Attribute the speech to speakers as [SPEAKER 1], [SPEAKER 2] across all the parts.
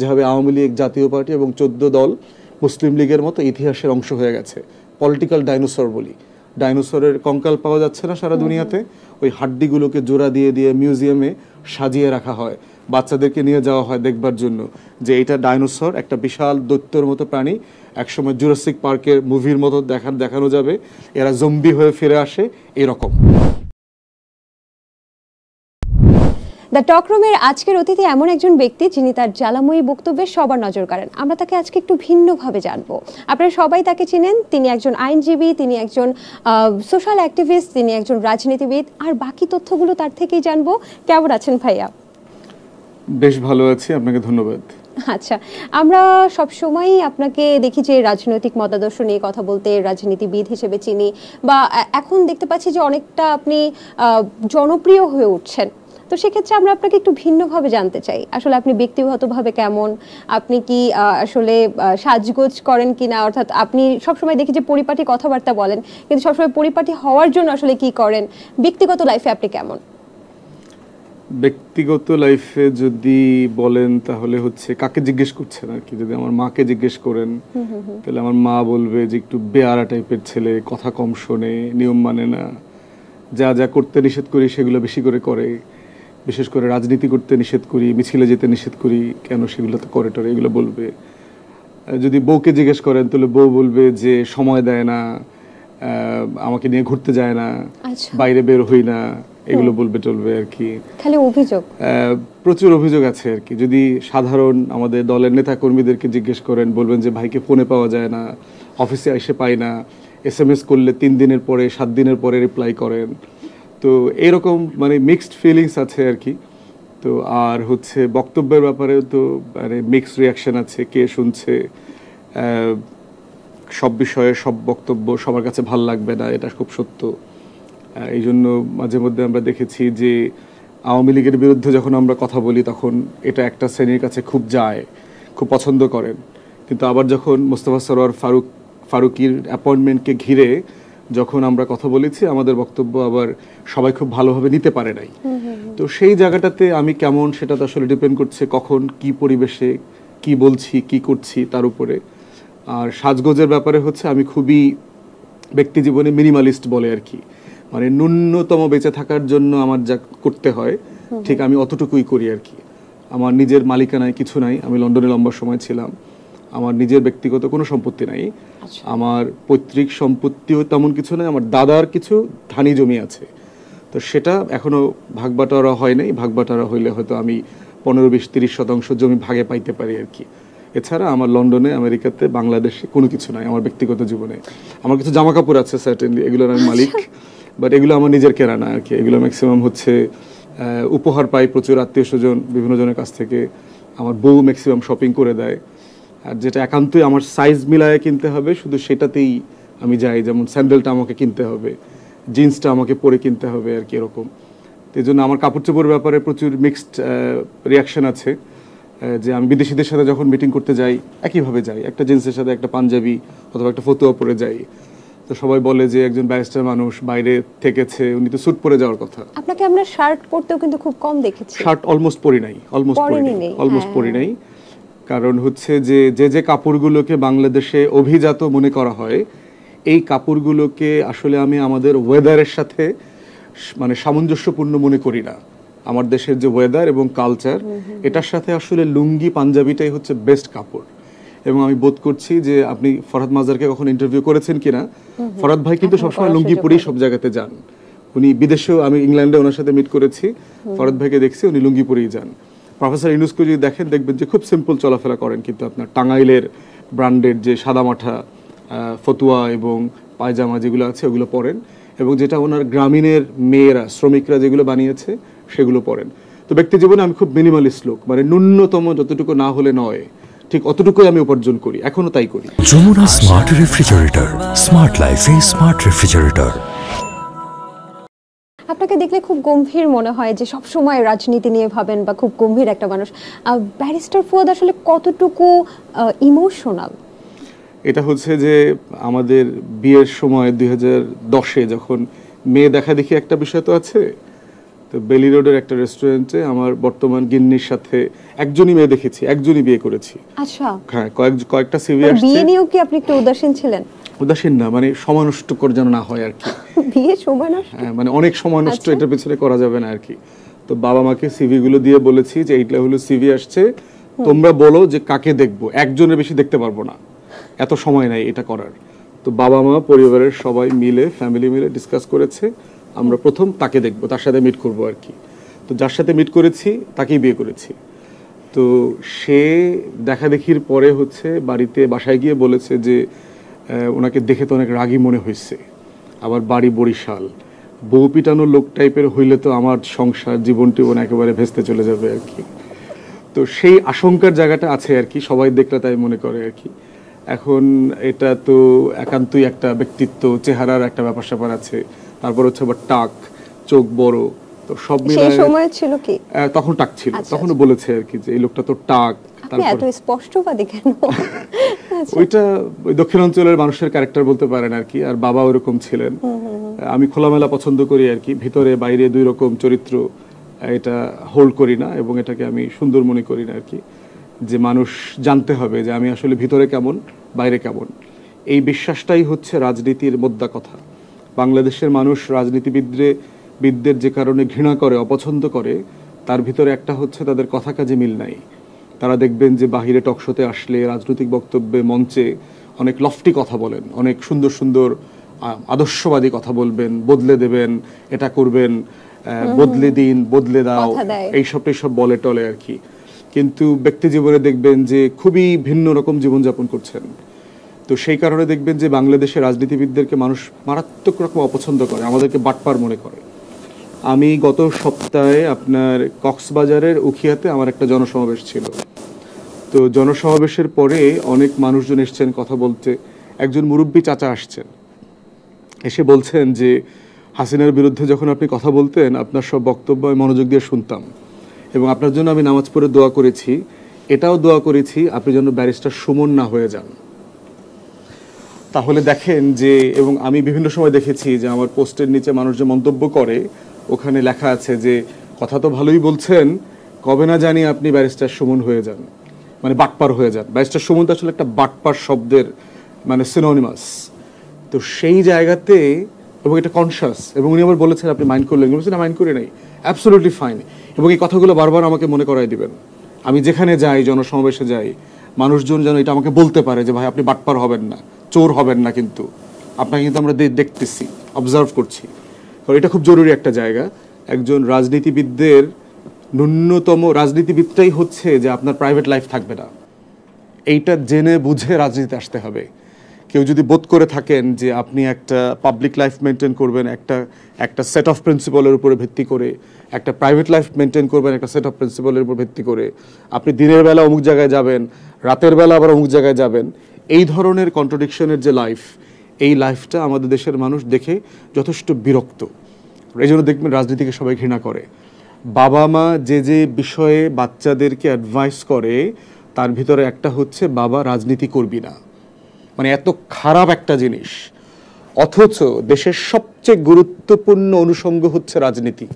[SPEAKER 1] যেভাবে আওয়ামী লীগ জাতীয় পার্টি এবং চোদ্দ দল মুসলিম লীগের মতো ইতিহাসের অংশ হয়ে গেছে পলিটিক্যাল ডাইনোসর বলি ডাইনোসরের কঙ্কাল পাওয়া যাচ্ছে না সারা দুনিয়াতে ওই হাড্ডিগুলোকে জোড়া দিয়ে দিয়ে মিউজিয়ামে সাজিয়ে রাখা হয় বাচ্চাদেরকে নিয়ে যাওয়া হয় দেখবার জন্য যে এটা ডাইনোসর একটা বিশাল দৈত্যর মতো প্রাণী একসময় জুরাসিক পার্কের মুভির মতো দেখান দেখানো যাবে এরা জম্বি হয়ে ফিরে আসে এরকম
[SPEAKER 2] দ্য টকরুমের আজকের অতিথি এমন একজন ব্যক্তি যিনি তার জ্বালাময়ী বক্তব্যে সবার নজর করেন আমরা তাকে আজকে একটু ভিন্নভাবে জানব আপনারা সবাই তাকে চিনেন তিনি একজন আইনজীবী তিনি একজন সোশ্যাল অ্যাক্টিভিস্ট তিনি একজন রাজনীতিবিদ আর বাকি তথ্যগুলো তার থেকেই জানবো কেমন আছেন ভাইয়া
[SPEAKER 1] বেশ ভালো আছি আপনাকে ধন্যবাদ
[SPEAKER 2] আচ্ছা আমরা সব সময় আপনাকে দেখি যে রাজনৈতিক মতাদর্শ নিয়ে কথা বলতে রাজনীতিবিদ হিসেবে চিনি বা এখন দেখতে পাচ্ছি যে অনেকটা আপনি জনপ্রিয় হয়ে উঠছেন তো সেক্ষেত্রে আমরা আপনাকে একটু ভিন্নভাবে জানতে চাই আসলে আপনি ব্যক্তিগতভাবে কেমন আপনি কি আসলে সাজগোজ করেন কি না অর্থাৎ আপনি সবসময় দেখি যে পরিপাটি কথাবার্তা বলেন কিন্তু সবসময় পরিপাটি হওয়ার জন্য আসলে কি করেন ব্যক্তিগত লাইফে আপনি কেমন
[SPEAKER 1] ব্যক্তিগত লাইফে যদি বলেন তাহলে হচ্ছে কাকে জিজ্ঞেস করছেন আর কি যদি আমার মাকে জিজ্ঞেস করেন তাহলে আমার মা বলবে যে একটু বেয়ারা টাইপের ছেলে কথা কম শোনে নিয়ম মানে না যা যা করতে নিষেধ করি সেগুলো বেশি করে করে বিশেষ করে রাজনীতি করতে নিষেধ করি মিছিলে যেতে নিষেধ করি কেন সেগুলো তো করে টরে এগুলো বলবে যদি বউকে জিজ্ঞেস করেন তাহলে বউ বলবে যে সময় দেয় না আমাকে নিয়ে ঘুরতে যায় না আচ্ছা। বাইরে বের হই না এগুলো বলবে টলবে আর কি খালি অভিযোগ প্রচুর অভিযোগ আছে আর কি যদি সাধারণ আমাদের দলের নেতা কর্মীদেরকে জিজ্ঞেস করেন বলবেন যে ভাইকে ফোনে পাওয়া যায় না অফিসে এসে পায় না এস করলে তিন দিনের পরে সাত দিনের পরে রিপ্লাই করেন তো এরকম মানে মিক্সড ফিলিংস আছে আর কি তো আর হচ্ছে বক্তব্যের ব্যাপারেও তো মানে মিক্সড রিয়াকশন আছে কে শুনছে সব বিষয়ে সব বক্তব্য সবার কাছে ভাল লাগবে না এটা খুব সত্য এই জন্য মাঝে মধ্যে আমরা দেখেছি যে আওয়ামী লীগের বিরুদ্ধে যখন আমরা কথা বলি তখন এটা একটা শ্রেণীর কাছে খুব যায় খুব পছন্দ করেন কিন্তু আবার যখন মোস্তফা সরোয়ার ফারুক ফারুকির অ্যাপয়েন্টমেন্টকে ঘিরে যখন আমরা কথা বলেছি আমাদের বক্তব্য আবার সবাই খুব ভালোভাবে নিতে পারে নাই তো সেই জায়গাটাতে আমি কেমন সেটা তো আসলে ডিপেন্ড করছে কখন কি পরিবেশে কি বলছি কি করছি তার উপরে আর সাজগোজের ব্যাপারে হচ্ছে আমি খুবই ব্যক্তি জীবনে মিনিমালিস্ট বলে আর কি মানে ন্যূনতম বেঁচে থাকার জন্য আমার যা করতে হয় ঠিক আমি অতটুকুই করি আর কি আমার নিজের মালিকানায় কিছু নাই আমি লন্ডনে লম্বা সময় ছিলাম আমার নিজের ব্যক্তিগত কোনো সম্পত্তি নাই আচ্ছা। আমার পৈতৃক সম্পত্তিও তেমন কিছু নাই আমার দাদার কিছু ধানি জমি আছে তো সেটা এখনও ভাগবাটারা হয় নাই ভাগবাটারা হইলে হয়তো আমি পনেরো বিশ তিরিশ শতাংশ জমি ভাগে পাইতে পারি আর কি এছাড়া আমার লন্ডনে আমেরিকাতে বাংলাদেশে কোনো কিছু নাই আমার ব্যক্তিগত জীবনে আমার কিছু জামা কাপড় আছে সার্টেনলি এগুলোর আমি মালিক বাট আচ্ছা। এগুলো আমার নিজের কেনা না আর কি এগুলো ম্যাক্সিমাম হচ্ছে উপহার পাই প্রচুর আত্মীয় স্বজন বিভিন্ন জনের কাছ থেকে আমার বউ ম্যাক্সিমাম শপিং করে দেয় আর যেটা একান্তই আমার সাইজ মিলায় কিনতে হবে শুধু সেটাতেই আমি যাই যেমন স্যান্ডেলটা আমাকে কিনতে হবে জিন্সটা আমাকে পরে কিনতে হবে আর কি এরকম এই জন্য আমার কাপড় চোপড়ের ব্যাপারে প্রচুর মিক্সড রিয়াকশান আছে যে আমি বিদেশিদের সাথে যখন মিটিং করতে যাই একইভাবে যাই একটা জিন্সের সাথে একটা পাঞ্জাবি অথবা একটা ফতুয়া পরে যাই তো সবাই বলে যে একজন ব্যারিস্টার মানুষ বাইরে থেকেছে উনি তো স্যুট পরে যাওয়ার কথা
[SPEAKER 2] আপনাকে আমরা শার্ট পরতেও কিন্তু খুব কম দেখেছি
[SPEAKER 1] শার্ট অলমোস্ট পরি নাই অলমোস্ট পরি নাই অলমোস্ট হ্যাঁ। পরি নাই কারণ হচ্ছে যে যে যে কাপড়গুলোকে বাংলাদেশে অভিজাত মনে করা হয় এই কাপড়গুলোকে আসলে আমি আমাদের ওয়েদারের সাথে মানে সামঞ্জস্যপূর্ণ মনে করি না আমার দেশের যে ওয়েদার এবং কালচার এটার সাথে আসলে লুঙ্গি পাঞ্জাবিটাই হচ্ছে বেস্ট কাপড় এবং আমি বোধ করছি যে আপনি ফরহাদ মাজারকে কখন ইন্টারভিউ করেছেন কিনা ফরহাদ ভাই কিন্তু সবসময় লুঙ্গি পরেই সব জায়গাতে যান উনি বিদেশেও আমি ইংল্যান্ডে ওনার সাথে মিট করেছি ফরহাদ ভাইকে দেখছি উনি লুঙ্গি পরেই যান প্রফেসর ইউনুসকে যদি দেখেন দেখবেন যে খুব সিম্পল চলাফেরা করেন কিন্তু আপনার টাঙ্গাইলের ব্র্যান্ডের যে সাদামাঠা ফতুয়া এবং পায়জামা যেগুলো আছে ওগুলো পরেন এবং যেটা ওনার গ্রামীণের মেয়েরা শ্রমিকরা যেগুলো বানিয়েছে সেগুলো পরেন তো ব্যক্তি জীবনে আমি খুব মিনিমালিস্ট লোক মানে ন্যূনতম যতটুকু না হলে নয় ঠিক অতটুকুই আমি উপার্জন করি এখনো তাই করি
[SPEAKER 2] Jamuna smart refrigerator smart life এই স্মার্ট রেফ্রিজারেটর আপনাকে দেখলে খুব গম্ভীর মনে হয় যে সব সময় রাজনীতি নিয়ে ভাবেন বা খুব গম্ভীর একটা মানুষ ব্যারিস্টার ফুয়াদ আসলে কতটুকু ইমোশনাল
[SPEAKER 1] এটা হচ্ছে যে আমাদের বিয়ের সময় দুই দশে যখন মেয়ে দেখা দেখি একটা বিষয় তো আছে তো বেলি রোডের একটা রেস্টুরেন্টে আমার বর্তমান গিন্নির সাথে একজনই মেয়ে দেখেছি একজনই বিয়ে করেছি আচ্ছা হ্যাঁ কয়েক কয়েকটা সিভি মানে আসছে বিয়ে
[SPEAKER 2] নিয়েও কি আপনি একটু উদাসীন ছিলেন
[SPEAKER 1] উদাসীন না মানে সমানুষ্টকর যেন না হয় আর কি
[SPEAKER 2] বিয়ে সমানষ্ট
[SPEAKER 1] হ্যাঁ মানে অনেক সমানুষ্ট আচ্ছা। এটা পেছনে করা যাবে না আর কি তো বাবা মাকে সিভি গুলো দিয়ে বলেছি যে এইটা হলো সিভি আসছে তোমরা বলো যে কাকে দেখবো একজনের বেশি দেখতে পারবো না এত সময় নাই এটা করার তো বাবা মা পরিবারের সবাই মিলে ফ্যামিলি মিলে ডিসকাস করেছে আমরা প্রথম তাকে দেখবো তার সাথে মিট করবো আর কি তো যার সাথে মিট করেছি তাকেই বিয়ে করেছি তো সে দেখা দেখির পরে হচ্ছে বাড়িতে বাসায় গিয়ে বলেছে যে ওনাকে দেখে তো অনেক রাগি মনে হয়েছে আবার বাড়ি বরিশাল বউ পিটানো লোক টাইপের হইলে তো আমার সংসার জীবন টিবন একেবারে ভেস্তে চলে যাবে আর কি তো সেই আশঙ্কার জায়গাটা আছে আর কি সবাই দেখলে তাই মনে করে আর কি এখন এটা তো একান্তই একটা ব্যক্তিত্ব চেহারার একটা ব্যাপার স্যাপার আছে তারপর হচ্ছে আবার টাক চোখ বড় তো সব মিলে সময় ছিল কি তখন টাক ছিল আচ্ছা, তখন আচ্ছা। বলেছে আর কি যে এই লোকটা তো টাক তারপর এত
[SPEAKER 2] স্পষ্টবাদী কেন ওইটা
[SPEAKER 1] দক্ষিণাঞ্চলের মানুষের ক্যারেক্টার বলতে পারেন আর কি আর বাবা ওরকম ছিলেন আমি খোলামেলা পছন্দ করি আর কি ভিতরে বাইরে দুই রকম চরিত্র এটা হোল্ড করি না এবং এটাকে আমি সুন্দর মনে করি না আর কি যে মানুষ জানতে হবে যে আমি আসলে ভিতরে কেমন বাইরে কেমন এই বিশ্বাসটাই হচ্ছে রাজনীতির মোদ্দা কথা বাংলাদেশের মানুষ রাজনীতিবিদরে বিদ্যের যে কারণে ঘৃণা করে অপছন্দ করে তার ভিতরে একটা হচ্ছে তাদের কথা কাজে মিল নাই তারা দেখবেন যে বাহিরে টকশোতে আসলে রাজনৈতিক বক্তব্যে মঞ্চে অনেক লফটি কথা বলেন অনেক সুন্দর সুন্দর আদর্শবাদী কথা বলবেন বদলে দেবেন এটা করবেন বদলে দিন বদলে দাও এইসব সব বলে টলে আর কি কিন্তু ব্যক্তি জীবনে দেখবেন যে খুবই ভিন্ন রকম জীবনযাপন করছেন তো সেই কারণে দেখবেন যে বাংলাদেশের রাজনীতিবিদদেরকে মানুষ মারাত্মক রকম অপছন্দ করে আমাদেরকে বাটপার মনে করে আমি গত সপ্তাহে আপনার কক্সবাজারের উখিয়াতে আমার একটা জনসমাবেশ ছিল তো জনসমাবেশের পরে অনেক মানুষজন এসছেন কথা বলতে একজন মুরব্বী চাচা আসছেন এসে বলছেন যে হাসিনার বিরুদ্ধে যখন আপনি কথা বলতেন আপনার সব বক্তব্য আমি মনোযোগ দিয়ে শুনতাম এবং আপনার জন্য আমি নামাজ পড়ে দোয়া করেছি এটাও দোয়া করেছি আপনি যেন ব্যারিস্টার সুমন না হয়ে যান তাহলে দেখেন যে এবং আমি বিভিন্ন সময় দেখেছি যে আমার পোস্টের নিচে মানুষ যে মন্তব্য করে ওখানে লেখা আছে যে কথা তো ভালোই বলছেন কবে না জানি আপনি ব্যারিস্টার সুমন হয়ে যান মানে বাটপার হয়ে যান ব্যারিস্টার সুমন তো আসলে একটা বাটপার শব্দের মানে সিনোনিমাস তো সেই জায়গাতে এবং এটা কনসাস এবং উনি আবার বলেছেন আপনি মাইন্ড করলেন বলছেন মাইন্ড করে নাই অ্যাবসোলুটলি ফাইন এবং এই কথাগুলো বারবার আমাকে মনে করাই দিবেন আমি যেখানে যাই জনসমাবেশে যাই মানুষজন যেন এটা আমাকে বলতে পারে যে ভাই আপনি বাটপার হবেন না চোর হবেন না কিন্তু আপনাকে কিন্তু আমরা দেখতেছি অবজার্ভ করছি কারণ এটা খুব জরুরি একটা জায়গা একজন রাজনীতিবিদদের ন্যূনতম রাজনীতিবিদটাই হচ্ছে যে আপনার প্রাইভেট লাইফ থাকবে না এইটা জেনে বুঝে রাজনীতিতে আসতে হবে কেউ যদি বোধ করে থাকেন যে আপনি একটা পাবলিক লাইফ মেনটেন করবেন একটা একটা সেট অফ প্রিন্সিপালের উপরে ভিত্তি করে একটা প্রাইভেট লাইফ মেনটেন করবেন একটা সেট অফ প্রিন্সিপালের উপর ভিত্তি করে আপনি দিনের বেলা অমুক জায়গায় যাবেন রাতের বেলা আবার অমুক জায়গায় যাবেন এই ধরনের কন্ট্রোডিকশনের যে লাইফ এই লাইফটা আমাদের দেশের মানুষ দেখে যথেষ্ট বিরক্ত এই জন্য দেখবেন রাজনীতিকে সবাই ঘৃণা করে বাবা মা যে যে বিষয়ে বাচ্চাদেরকে অ্যাডভাইস করে তার ভিতরে একটা হচ্ছে বাবা রাজনীতি করবি না মানে এত খারাপ একটা জিনিস অথচ দেশের সবচেয়ে গুরুত্বপূর্ণ অনুষঙ্গ হচ্ছে রাজনীতি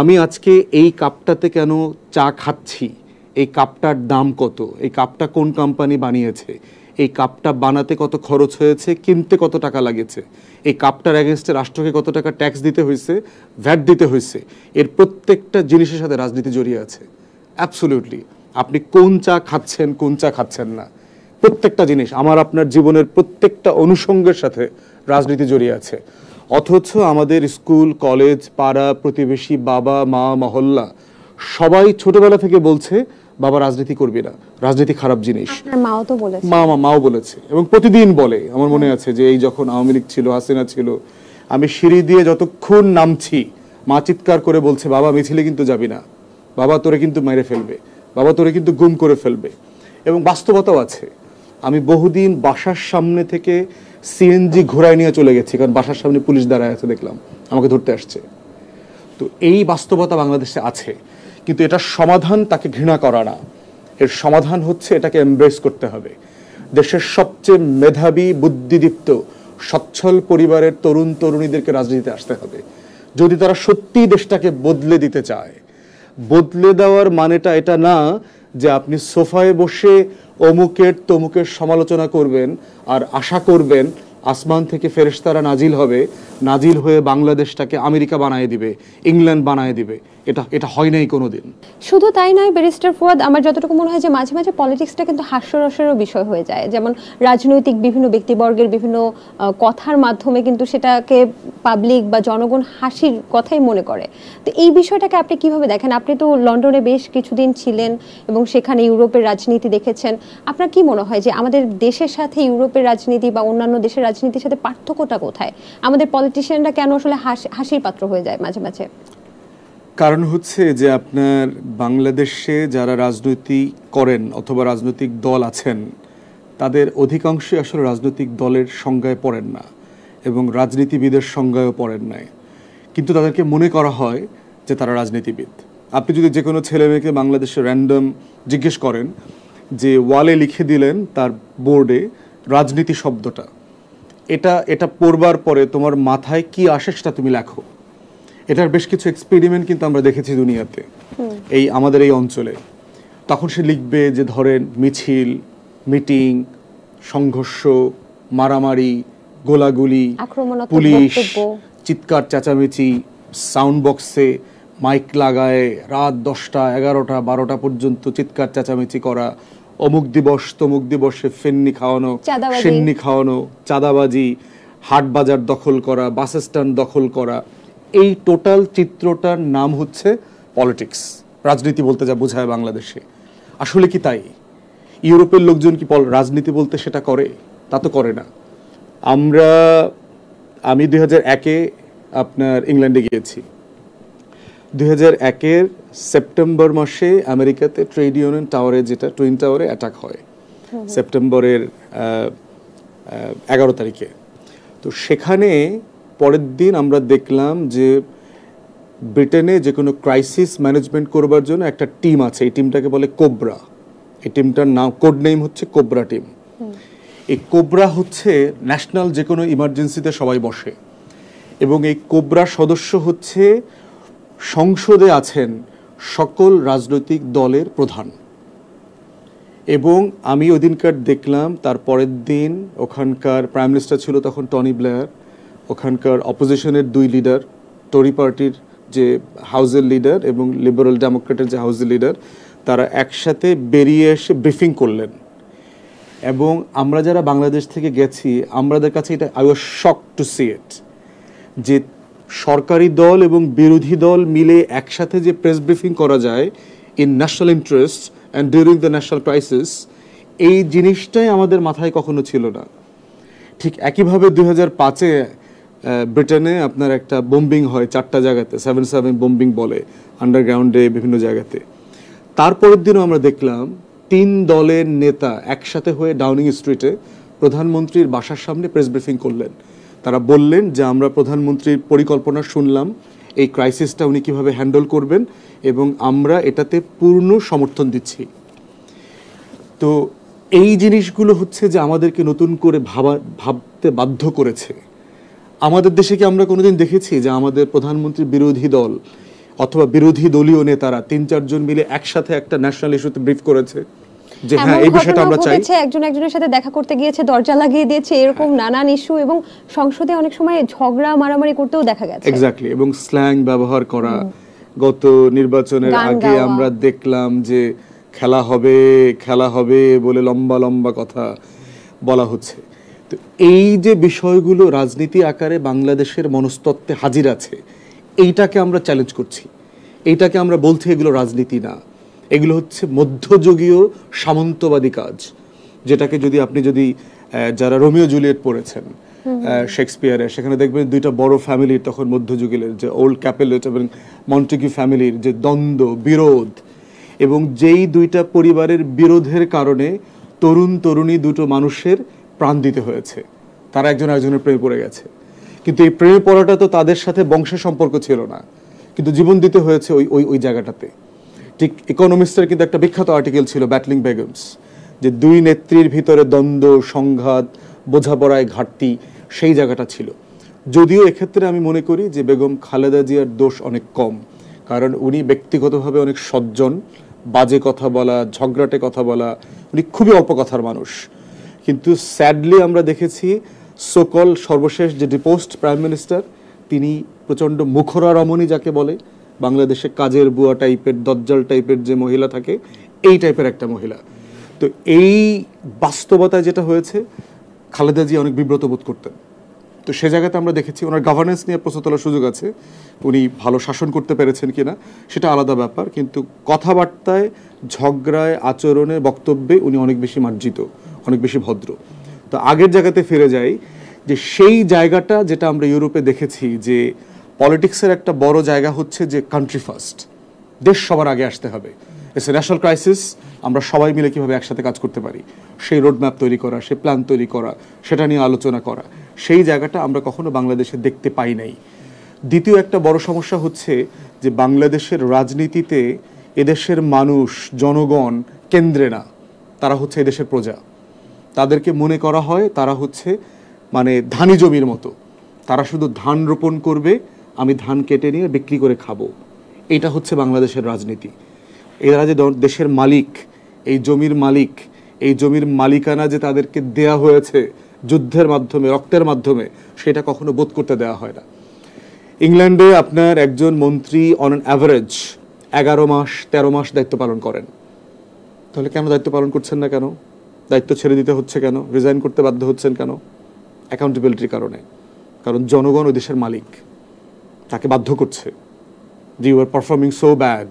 [SPEAKER 1] আমি আজকে এই কাপটাতে কেন চা খাচ্ছি এই কাপটার দাম কত এই কাপটা কোন কোম্পানি বানিয়েছে এই কাপটা বানাতে কত খরচ হয়েছে কিনতে কত টাকা লাগেছে এই কাপটার অ্যাগেনস্টে রাষ্ট্রকে কত টাকা ট্যাক্স দিতে হয়েছে ভ্যাট দিতে হয়েছে এর প্রত্যেকটা জিনিসের সাথে রাজনীতি জড়িয়ে আছে অ্যাবসোলিউটলি আপনি কোন চা খাচ্ছেন কোন চা খাচ্ছেন না প্রত্যেকটা জিনিস আমার আপনার জীবনের প্রত্যেকটা অনুষঙ্গের সাথে রাজনীতি জড়িয়ে আছে অথচ আমাদের স্কুল কলেজ পাড়া প্রতিবেশী বাবা মা মহল্লা সবাই ছোটবেলা থেকে বলছে বাবা রাজনীতি করবি না রাজনীতি খারাপ জিনিস মা মা মাও বলেছে এবং প্রতিদিন বলে আমার মনে আছে যে এই যখন আওয়ামী লীগ ছিল হাসিনা ছিল আমি সিঁড়ি দিয়ে যতক্ষণ নামছি মা চিৎকার করে বলছে বাবা মিছিলে কিন্তু যাবি না বাবা তোরে কিন্তু মেরে ফেলবে বাবা তোরে কিন্তু গুম করে ফেলবে এবং বাস্তবতাও আছে আমি বহুদিন বাসার সামনে থেকে সিএনজি ঘোরায় নিয়ে চলে গেছি কারণ বাসার সামনে পুলিশ দাঁড়ায় আছে দেখলাম আমাকে ধরতে আসছে তো এই বাস্তবতা বাংলাদেশে আছে কিন্তু এটার সমাধান তাকে ঘৃণা করা না এর সমাধান হচ্ছে এটাকে এমব্রেস করতে হবে দেশের সবচেয়ে মেধাবী বুদ্ধিদীপ্ত সচ্ছল পরিবারের তরুণ তরুণীদেরকে রাজনীতিতে আসতে হবে যদি তারা সত্যি দেশটাকে বদলে দিতে চায় বদলে দেওয়ার মানেটা এটা না যে আপনি সোফায় বসে অমুকের তমুকের সমালোচনা করবেন আর আশা করবেন আসমান থেকে ফেরেশতারা নাজিল হবে নাজিল হয়ে বাংলাদেশটাকে আমেরিকা বানায় দিবে ইংল্যান্ড বানায় দিবে এটা এটা হয় নাই কোনো
[SPEAKER 2] শুধু তাই নয় ব্যারিস্টার ফুয়াদ আমার যতটুকু মনে হয় যে মাঝে মাঝে পলিটিক্সটা কিন্তু হাস্যরসেরও বিষয় হয়ে যায় যেমন রাজনৈতিক বিভিন্ন ব্যক্তিবর্গের বিভিন্ন কথার মাধ্যমে কিন্তু সেটাকে পাবলিক বা জনগণ হাসির কথাই মনে করে তো এই বিষয়টাকে আপনি কিভাবে দেখেন আপনি তো লন্ডনে বেশ কিছুদিন ছিলেন এবং সেখানে ইউরোপের রাজনীতি দেখেছেন আপনার কি মনে হয় যে আমাদের দেশের সাথে ইউরোপের রাজনীতি বা অন্যান্য দেশের রাজনীতির সাথে পার্থক্যটা কোথায় আমাদের পলিটিশিয়ানরা কেন আসলে হাসির পাত্র হয়ে যায় মাঝে মাঝে
[SPEAKER 1] কারণ হচ্ছে যে আপনার বাংলাদেশে যারা রাজনীতি করেন অথবা রাজনৈতিক দল আছেন তাদের অধিকাংশই আসলে রাজনৈতিক দলের সংজ্ঞায় পড়েন না এবং রাজনীতিবিদের সংজ্ঞায়ও পড়েন নাই কিন্তু তাদেরকে মনে করা হয় যে তারা রাজনীতিবিদ আপনি যদি যে কোনো ছেলে মেয়েকে বাংলাদেশে র্যান্ডম জিজ্ঞেস করেন যে ওয়ালে লিখে দিলেন তার বোর্ডে রাজনীতি শব্দটা এটা এটা পড়বার পরে তোমার মাথায় কি আসে সেটা তুমি লেখো এটার বেশ কিছু এক্সপেরিমেন্ট কিন্তু আমরা দেখেছি দুনিয়াতে এই আমাদের এই অঞ্চলে তখন সে লিখবে যে ধরেন মিছিল মিটিং সংঘর্ষ মারামারি গোলাগুলি পুলিশ চিৎকার চেঁচামেচি সাউন্ড বক্সে মাইক লাগায় রাত দশটা এগারোটা বারোটা পর্যন্ত চিৎকার চেঁচামেচি করা অমুক দিবস তমুক দিবসে ফেন্নি খাওয়ানো সেন্নি খাওয়ানো চাঁদাবাজি হাট বাজার দখল করা বাস স্ট্যান্ড দখল করা এই টোটাল চিত্রটার নাম হচ্ছে পলিটিক্স রাজনীতি বলতে যা বোঝায় বাংলাদেশে আসলে কি তাই ইউরোপের লোকজন কি রাজনীতি বলতে সেটা করে তা তো করে না আমরা আমি দুই হাজার একে আপনার ইংল্যান্ডে গিয়েছি দুই হাজার একের সেপ্টেম্বর মাসে আমেরিকাতে ট্রেড ইউনিয়ন টাওয়ারে যেটা টুইন টাওয়ারে অ্যাটাক হয় সেপ্টেম্বরের এগারো তারিখে তো সেখানে পরের দিন আমরা দেখলাম যে ব্রিটেনে যে কোনো ক্রাইসিস ম্যানেজমেন্ট করবার জন্য একটা টিম আছে এই টিমটাকে বলে কোবরা এই টিমটার নাম কোড নেম হচ্ছে কোবরা টিম এই কোবরা হচ্ছে ন্যাশনাল যে কোনো ইমার্জেন্সিতে সবাই বসে এবং এই কোবরা সদস্য হচ্ছে সংসদে আছেন সকল রাজনৈতিক দলের প্রধান এবং আমি ওদিনকার দেখলাম তার পরের দিন ওখানকার প্রাইম মিনিস্টার ছিল তখন টনি ব্লেয়ার ওখানকার অপোজিশনের দুই লিডার টরি পার্টির যে হাউজের লিডার এবং লিবারেল ডেমোক্রেটের যে হাউজের লিডার তারা একসাথে বেরিয়ে এসে ব্রিফিং করলেন এবং আমরা যারা বাংলাদেশ থেকে গেছি আমাদের কাছে এটা I was shock to see it যে সরকারি দল এবং বিরোধী দল মিলে একসাথে যে প্রেস ব্রিফিং করা যায় in national interest and during the national crisis এই জিনিসটাই আমাদের মাথায় কখনো ছিল না ঠিক একইভাবে দু হাজার পাঁচে ব্রিটেনে আপনার একটা বোম্বিং হয় চারটা জায়গাতে সেভেন সেভেন বোম্বিং বলে আন্ডারগ্রাউন্ডে বিভিন্ন জায়গাতে তারপরের দিনও আমরা দেখলাম তিন দলের নেতা একসাথে হয়ে ডাউনিং স্ট্রিটে প্রধানমন্ত্রীর বাসার সামনে প্রেস ব্রিফিং করলেন তারা বললেন যে আমরা প্রধানমন্ত্রীর পরিকল্পনা শুনলাম এই ক্রাইসিসটা উনি কীভাবে হ্যান্ডেল করবেন এবং আমরা এটাতে পূর্ণ সমর্থন দিচ্ছি তো এই জিনিসগুলো হচ্ছে যে আমাদেরকে নতুন করে ভাবা ভাবতে বাধ্য করেছে আমাদের দেশে কি আমরা কোনোদিন দেখেছি যে আমাদের প্রধানমন্ত্রী বিরোধী দল অথবা বিরোধী দলীয় নেতারা তিন চারজন মিলে একসাথে একটা ন্যাশনাল ইস্যুতে ব্রিফ করেছে যে হ্যাঁ এই বিষয়টা আমরা চাই
[SPEAKER 2] একজন একজনের সাথে দেখা করতে গিয়েছে দরজা লাগিয়ে দিয়েছে এরকম হ্যাঁ। নানান ইস্যু এবং সংসদে অনেক সময় ঝগড়া মারামারি করতেও দেখা গেছে এক্স্যাক্টলি
[SPEAKER 1] এবং স্ল্যাং ব্যবহার করা গত নির্বাচনের আগে আমরা দেখলাম যে খেলা হবে খেলা হবে বলে লম্বা লম্বা কথা বলা হচ্ছে তো এই যে বিষয়গুলো রাজনীতি আকারে বাংলাদেশের মনস্তত্ত্বে হাজির আছে এইটাকে আমরা চ্যালেঞ্জ করছি এইটাকে আমরা বলছি এগুলো রাজনীতি না এগুলো হচ্ছে মধ্যযুগীয় সামন্তবাদী কাজ যেটাকে যদি আপনি যদি যারা রোমিও জুলিয়েট পড়েছেন শেক্সপিয়ারের সেখানে দেখবেন দুইটা বড় ফ্যামিলির তখন মধ্যযুগীলের যে ওল্ড ক্যাপেলেট এবং মন্টিকি ফ্যামিলির যে দ্বন্দ্ব বিরোধ এবং যেই দুইটা পরিবারের বিরোধের কারণে তরুণ তরুণী দুটো মানুষের প্রাণ দিতে হয়েছে তারা একজন একজনের প্রেমে পড়ে গেছে কিন্তু এই প্রেমে পড়াটা তো তাদের সাথে বংশের সম্পর্ক ছিল না কিন্তু জীবন দিতে হয়েছে ওই ওই ওই জায়গাটাতে ঠিক ইকোনমিস্টের কিন্তু একটা বিখ্যাত আর্টিকেল ছিল ব্যাটলিং বেগমস যে দুই নেত্রীর ভিতরে দ্বন্দ্ব সংঘাত বোঝাপড়ায় ঘাটতি সেই জায়গাটা ছিল যদিও এক্ষেত্রে আমি মনে করি যে বেগম খালেদা জিয়ার দোষ অনেক কম কারণ উনি ব্যক্তিগতভাবে অনেক সজ্জন বাজে কথা বলা ঝগড়াটে কথা বলা উনি খুবই অল্প কথার মানুষ কিন্তু স্যাডলি আমরা দেখেছি সকল সর্বশেষ যে ডিপোস্ট প্রাইম মিনিস্টার তিনি প্রচণ্ড মুখরা রমণী যাকে বলে বাংলাদেশে কাজের বুয়া টাইপের দজ্জাল টাইপের যে মহিলা থাকে এই টাইপের একটা মহিলা তো এই বাস্তবতায় যেটা হয়েছে খালেদা জি অনেক বিব্রত বোধ করতেন তো সে জায়গাতে আমরা দেখেছি ওনার গভর্নেন্স নিয়ে প্রশ্ন তোলার সুযোগ আছে উনি ভালো শাসন করতে পেরেছেন কিনা সেটা আলাদা ব্যাপার কিন্তু কথাবার্তায় ঝগড়ায় আচরণে বক্তব্যে উনি অনেক বেশি মার্জিত অনেক বেশি ভদ্র তো আগের জায়গাতে ফিরে যাই যে সেই জায়গাটা যেটা আমরা ইউরোপে দেখেছি যে পলিটিক্সের একটা বড় জায়গা হচ্ছে যে কান্ট্রি ফার্স্ট দেশ সবার আগে আসতে হবে ইটস ন্যাশনাল ক্রাইসিস আমরা সবাই মিলে কীভাবে একসাথে কাজ করতে পারি সেই রোডম্যাপ তৈরি করা সেই প্ল্যান তৈরি করা সেটা নিয়ে আলোচনা করা সেই জায়গাটা আমরা কখনো বাংলাদেশে দেখতে পাই নাই দ্বিতীয় একটা বড় সমস্যা হচ্ছে যে বাংলাদেশের রাজনীতিতে এদেশের মানুষ জনগণ কেন্দ্রে না তারা হচ্ছে এদেশের প্রজা তাদেরকে মনে করা হয় তারা হচ্ছে মানে ধানি জমির মতো তারা শুধু ধান রোপণ করবে আমি ধান কেটে নিয়ে বিক্রি করে খাবো এটা হচ্ছে বাংলাদেশের রাজনীতি এরা যে দেশের মালিক এই জমির মালিক এই জমির মালিকানা যে তাদেরকে দেয়া হয়েছে যুদ্ধের মাধ্যমে রক্তের মাধ্যমে সেটা কখনো বোধ করতে দেওয়া হয় না ইংল্যান্ডে আপনার একজন মন্ত্রী অন অ্যান অ্যাভারেজ এগারো মাস তেরো মাস দায়িত্ব পালন করেন তাহলে কেন দায়িত্ব পালন করছেন না কেন দায়িত্ব ছেড়ে দিতে হচ্ছে কেন রিজাইন করতে বাধ্য হচ্ছেন কেন অ্যাকাউন্টেবিলিটির কারণে কারণ জনগণ ওই দেশের মালিক তাকে বাধ্য করছে যে you are performing so bad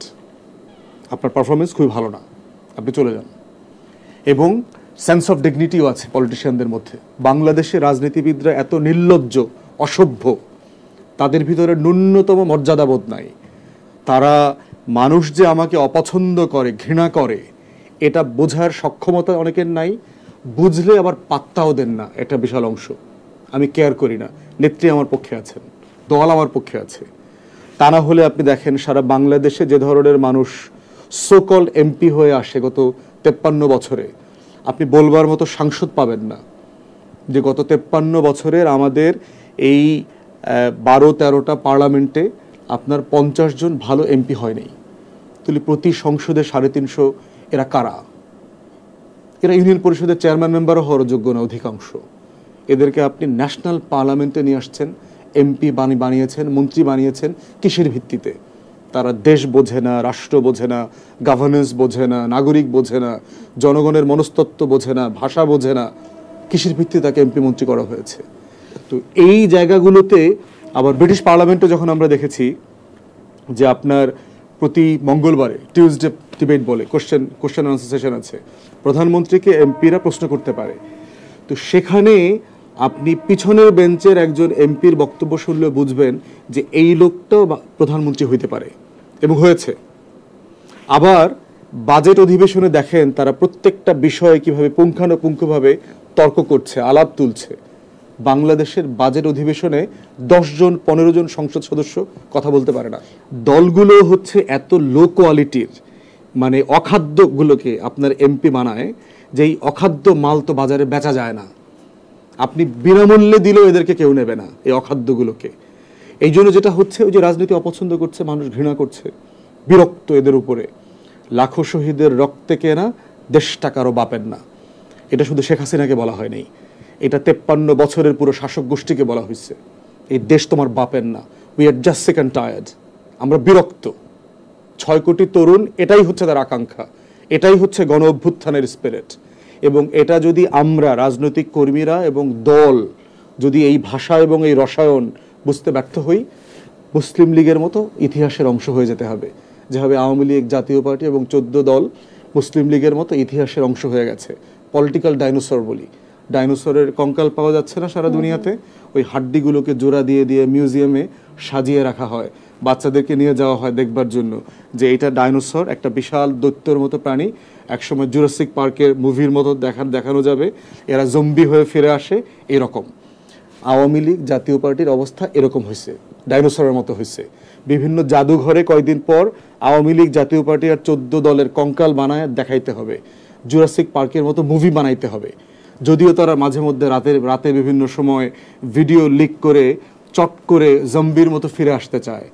[SPEAKER 1] আপনার পারফরমেন্স খুবই ভালো না আপনি চলে যান এবং সেন্স অফ ডিগনিটিও আছে পলিটিশিয়ানদের মধ্যে বাংলাদেশে রাজনীতিবিদরা এত নির্লজ্জ অসভ্য তাদের ভিতরে ন্যূনতম মর্যাদাবোধ নাই তারা মানুষ যে আমাকে অপছন্দ করে ঘৃণা করে এটা বোঝার সক্ষমতা অনেকের নাই বুঝলে আবার পাত্তাও দেন না এটা বিশাল অংশ আমি কেয়ার করি না নেত্রী আমার পক্ষে আছেন দল আমার পক্ষে আছে তা না হলে আপনি দেখেন সারা বাংলাদেশে যে ধরনের মানুষ সোকল এমপি হয়ে আসে গত তেপ্পান্ন বছরে আপনি বলবার মতো সাংসদ পাবেন না যে গত তেপ্পান্ন বছরের আমাদের এই বারো তেরোটা পার্লামেন্টে আপনার পঞ্চাশ জন ভালো এমপি হয়নি তুলি প্রতি সংসদে সাড়ে তিনশো এরা কারা এরা ইউনিয়ন পরিষদের চেয়ারম্যান মেম্বারও হওয়ার যোগ্য না অধিকাংশ এদেরকে আপনি ন্যাশনাল পার্লামেন্টে নিয়ে আসছেন এমপি বানি বানিয়েছেন মন্ত্রী বানিয়েছেন কিসের ভিত্তিতে তারা দেশ বোঝে না রাষ্ট্র বোঝে না গভর্নেন্স বোঝে না নাগরিক বোঝে না জনগণের মনস্তত্ত্ব বোঝে না ভাষা বোঝে না কিসের ভিত্তিতে তাকে এমপি মন্ত্রী করা হয়েছে তো এই জায়গাগুলোতে আবার ব্রিটিশ পার্লামেন্টে যখন আমরা দেখেছি যে আপনার প্রতি মঙ্গলবারে টিউজডে ডিবেট বলে কোশ্চেন কোশ্চেন আনসার সেশন আছে প্রধানমন্ত্রীকে এমপিরা প্রশ্ন করতে পারে তো সেখানে আপনি পিছনের বেঞ্চের একজন এমপির বক্তব্য শুনলে বুঝবেন যে এই লোকটাও প্রধানমন্ত্রী হইতে পারে এবং হয়েছে আবার বাজেট অধিবেশনে দেখেন তারা প্রত্যেকটা বিষয়ে কীভাবে পুঙ্খানুপুঙ্খভাবে তর্ক করছে আলাপ তুলছে বাংলাদেশের বাজেট অধিবেশনে দশজন পনেরো জন সংসদ সদস্য কথা বলতে পারে না দলগুলো হচ্ছে এত লো কোয়ালিটির মানে অখাদ্যগুলোকে আপনার এমপি মানায় যে এই অখাদ্য মাল তো বাজারে বেচা যায় না আপনি বিনামূল্যে দিলেও এদেরকে কেউ নেবে না এই অখাদ্যগুলোকে এই জন্য যেটা হচ্ছে ওই যে রাজনীতি অপছন্দ করছে মানুষ ঘৃণা করছে বিরক্ত এদের উপরে লাখো শহীদের রক্তে কেনা দেশ টাকারও বাপের না এটা শুধু শেখ হাসিনাকে বলা হয়নি এটা তেপ্পান্ন বছরের পুরো শাসক গোষ্ঠীকে বলা হয়েছে এই দেশ তোমার বাপের না we are just second tired আমরা বিরক্ত ছয় কোটি তরুণ এটাই হচ্ছে তার আকাঙ্ক্ষা এটাই হচ্ছে গণ অভ্যুত্থানের স্পিরিট এবং এটা যদি আমরা রাজনৈতিক কর্মীরা এবং দল যদি এই ভাষা এবং এই রসায়ন বুঝতে ব্যর্থ হই মুসলিম লীগের মতো ইতিহাসের অংশ হয়ে যেতে হবে যেভাবে আওয়ামী লীগ জাতীয় পার্টি এবং চোদ্দ দল মুসলিম লীগের মতো ইতিহাসের অংশ হয়ে গেছে পলিটিক্যাল ডাইনোসর বলি ডাইনোসরের কঙ্কাল পাওয়া যাচ্ছে না সারা দুনিয়াতে ওই হাড্ডিগুলোকে জোড়া দিয়ে দিয়ে মিউজিয়ামে সাজিয়ে রাখা হয় বাচ্চাদেরকে নিয়ে যাওয়া হয় দেখবার জন্য যে এটা ডাইনোসর একটা বিশাল দৈত্যর মতো প্রাণী একসময় জুরাসিক পার্কের মুভির মতো দেখান দেখানো যাবে এরা জম্বি হয়ে ফিরে আসে এরকম আওয়ামী লীগ জাতীয় পার্টির অবস্থা এরকম হয়েছে ডাইনোসরের মতো হয়েছে বিভিন্ন জাদুঘরে কয়েকদিন পর আওয়ামী লীগ জাতীয় পার্টি আর চোদ্দ দলের কঙ্কাল বানায় দেখাইতে হবে জুরাসিক পার্কের মতো মুভি বানাইতে হবে যদিও তারা মাঝে মধ্যে রাতের রাতে বিভিন্ন সময় ভিডিও লিক করে চট করে জম্বির মতো ফিরে আসতে চায়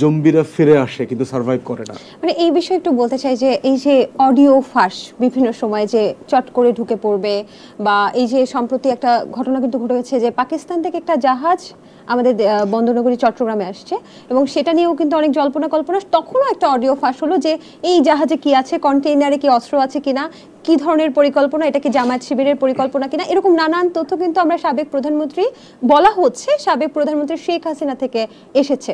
[SPEAKER 1] জম্বিরা ফিরে আসে কিন্তু সার্ভাইভ করে না
[SPEAKER 2] মানে এই বিষয়ে একটু বলতে চাই যে এই যে অডিও ফাঁস বিভিন্ন সময় যে চট করে ঢুকে পড়বে বা এই যে সম্প্রতি একটা ঘটনা কিন্তু ঘটে গেছে যে পাকিস্তান থেকে একটা জাহাজ আমাদের বন্দরনগরী চট্টগ্রামে আসছে এবং সেটা নিয়েও কিন্তু অনেক জল্পনা কল্পনা তখনও একটা অডিও ফাঁস হলো যে এই জাহাজে কি আছে কন্টেইনারে কি অস্ত্র আছে কিনা কি ধরনের পরিকল্পনা এটা কি জামায়াত শিবিরের পরিকল্পনা কিনা এরকম নানান তথ্য কিন্তু আমরা সাবেক প্রধানমন্ত্রী বলা হচ্ছে সাবেক প্রধানমন্ত্রী শেখ হাসিনা থেকে এসেছে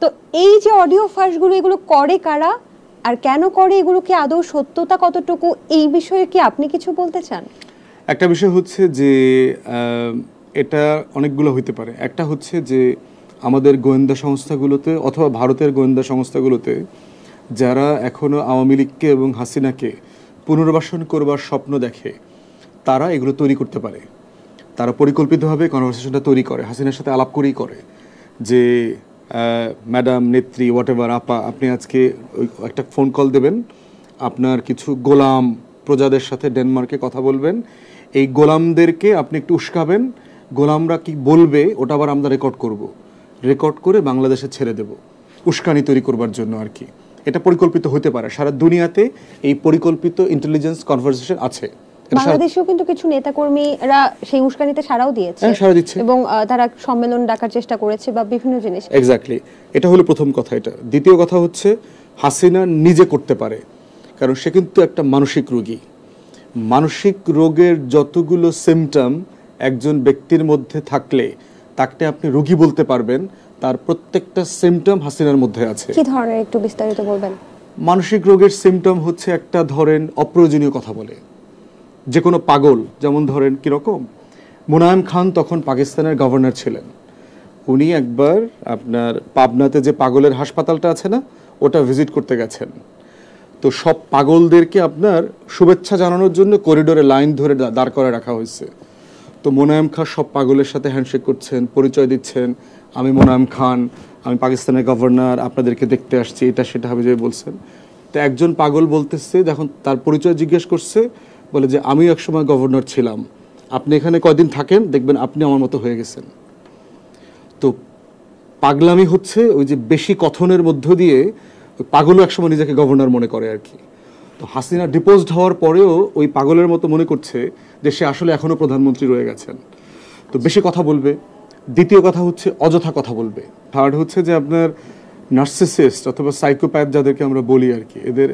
[SPEAKER 2] তো এই যে অডিও ফাঁসগুলো এগুলো করে কারা আর কেন করে এগুলো কি আদৌ সত্যতা কতটুকু এই বিষয়ে কি আপনি কিছু বলতে চান
[SPEAKER 1] একটা বিষয় হচ্ছে যে এটা অনেকগুলো হইতে পারে একটা হচ্ছে যে আমাদের গোয়েন্দা সংস্থাগুলোতে অথবা ভারতের গোয়েন্দা সংস্থাগুলোতে যারা এখনও আওয়ামী লীগকে এবং হাসিনাকে পুনর্বাসন করবার স্বপ্ন দেখে তারা এগুলো তৈরি করতে পারে তারা পরিকল্পিতভাবে কনভারসেশনটা তৈরি করে হাসিনার সাথে আলাপ করেই করে যে ম্যাডাম নেত্রী হোয়াট এভার আপা আপনি আজকে ওই একটা ফোন কল দেবেন আপনার কিছু গোলাম প্রজাদের সাথে ডেনমার্কে কথা বলবেন এই গোলামদেরকে আপনি একটু উস্কাবেন গোলামরা কি বলবে ওটা আবার আমরা রেকর্ড করব রেকর্ড করে বাংলাদেশে ছেড়ে দেব উস্কানি তৈরি করবার জন্য আর কি এটা পরিকল্পিত হতে পারে সারা দুনিয়াতে এই পরিকল্পিত ইন্টেলিজেন্স কনভারসেশন আছে বাংলাদেশেও
[SPEAKER 2] কিন্তু কিছু নেতাকর্মীরা সেই উস্কানিতে সাড়াও দিয়েছে হ্যাঁ, সাড়া দিচ্ছে এবং তারা সম্মেলন ডাকার চেষ্টা করেছে বা বিভিন্ন জিনিস
[SPEAKER 1] এক্স্যাক্টলি এটা হলো প্রথম কথা এটা দ্বিতীয় কথা হচ্ছে হাসিনা নিজে করতে পারে কারণ সে কিন্তু একটা মানসিক রোগী মানসিক রোগের যতগুলো সিমটম একজন ব্যক্তির মধ্যে থাকলে তাকে আপনি রোগী বলতে পারবেন তার প্রত্যেকটা সিমটম হাসিনার মধ্যে আছে কি
[SPEAKER 2] ধরনের একটু বিস্তারিত বলবেন
[SPEAKER 1] মানসিক রোগের সিমটম হচ্ছে একটা ধরেন অপ্রয়োজনীয় কথা বলে যে কোনো পাগল যেমন ধরেন কীরকম মোনায়েম খান তখন পাকিস্তানের গভর্নর ছিলেন উনি একবার আপনার পাবনাতে যে পাগলের হাসপাতালটা আছে না ওটা ভিজিট করতে গেছেন তো সব পাগলদেরকে আপনার শুভেচ্ছা জানানোর জন্য করিডোরে লাইন ধরে দাঁড় করে রাখা হয়েছে তো মোনায়েম খান সব পাগলের সাথে হ্যান্ডশেক করছেন পরিচয় দিচ্ছেন আমি মোনায়েম খান আমি পাকিস্তানের গভর্নর আপনাদেরকে দেখতে আসছি এটা সেটা হবে যে বলছেন তো একজন পাগল বলতেছে যখন তার পরিচয় জিজ্ঞেস করছে বলে যে আমি একসময় গভর্নর ছিলাম আপনি এখানে কয়দিন থাকেন দেখবেন আপনি আমার মতো হয়ে গেছেন তো পাগলামি হচ্ছে ওই যে বেশি কথনের মধ্য দিয়ে পাগলও একসময় নিজেকে গভর্নর মনে করে আর কি তো হাসিনা ডিপোজড হওয়ার পরেও ওই পাগলের মতো মনে করছে যে সে আসলে এখনও প্রধানমন্ত্রী রয়ে গেছেন তো বেশি কথা বলবে দ্বিতীয় কথা হচ্ছে অযথা কথা বলবে থার্ড হচ্ছে যে আপনার নার্সিসিস্ট অথবা সাইকোপ্যাথ যাদেরকে আমরা বলি আর কি এদের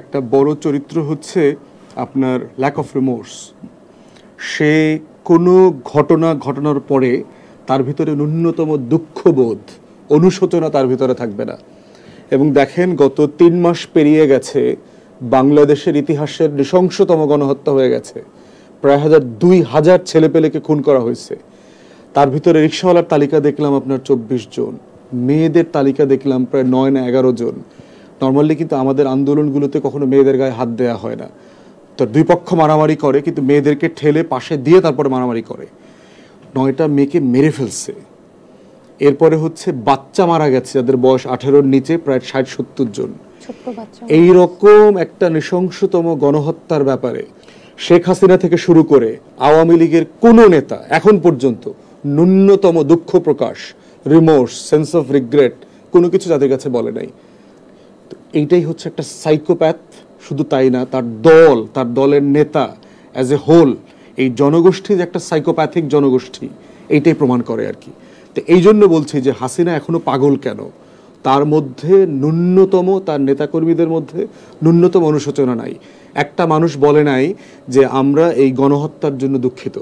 [SPEAKER 1] একটা বড় চরিত্র হচ্ছে আপনার ল্যাক অফ রিমোর্স সে কোনো ঘটনা ঘটনার পরে তার ভিতরে ন্যূনতম দুঃখবোধ অনুশোচনা তার ভিতরে থাকবে না এবং দেখেন গত তিন মাস পেরিয়ে গেছে বাংলাদেশের ইতিহাসের নৃশংসতম গণহত্যা হয়ে গেছে প্রায় হাজার দুই হাজার ছেলেপেলেকে খুন করা হয়েছে তার ভিতরে রিক্সাওয়ালার তালিকা দেখলাম আপনার চব্বিশ জন মেয়েদের তালিকা দেখলাম প্রায় নয় না এগারো জন নর্মালি কিন্তু আমাদের আন্দোলনগুলোতে কখনো মেয়েদের গায়ে হাত দেওয়া হয় না তো দুই পক্ষ মারামারি করে কিন্তু মেয়েদেরকে ঠেলে পাশে দিয়ে তারপরে মারামারি করে নয়টা মেয়েকে মেরে ফেলছে এরপরে হচ্ছে বাচ্চা মারা গেছে যাদের বয়স আঠেরোর নিচে প্রায় ষাট সত্তর জন এই রকম একটা নৃশংসতম গণহত্যার ব্যাপারে শেখ হাসিনা থেকে শুরু করে আওয়ামী লীগের কোনো নেতা এখন পর্যন্ত ন্যূনতম দুঃখ প্রকাশ রিমোর্স সেন্স অফ রিগ্রেট কোনো কিছু যাদের কাছে বলে নাই এইটাই হচ্ছে একটা সাইকোপ্যাথ শুধু তাই না তার দল তার দলের নেতা অ্যাজ এ হোল এই জনগোষ্ঠী যে একটা সাইকোপ্যাথিক জনগোষ্ঠী এইটাই প্রমাণ করে আর কি তো এই জন্য বলছি যে হাসিনা এখনো পাগল কেন তার মধ্যে ন্যূনতম তার নেতাকর্মীদের মধ্যে ন্যূনতম অনুশোচনা নাই একটা মানুষ বলে নাই যে আমরা এই গণহত্যার জন্য দুঃখিত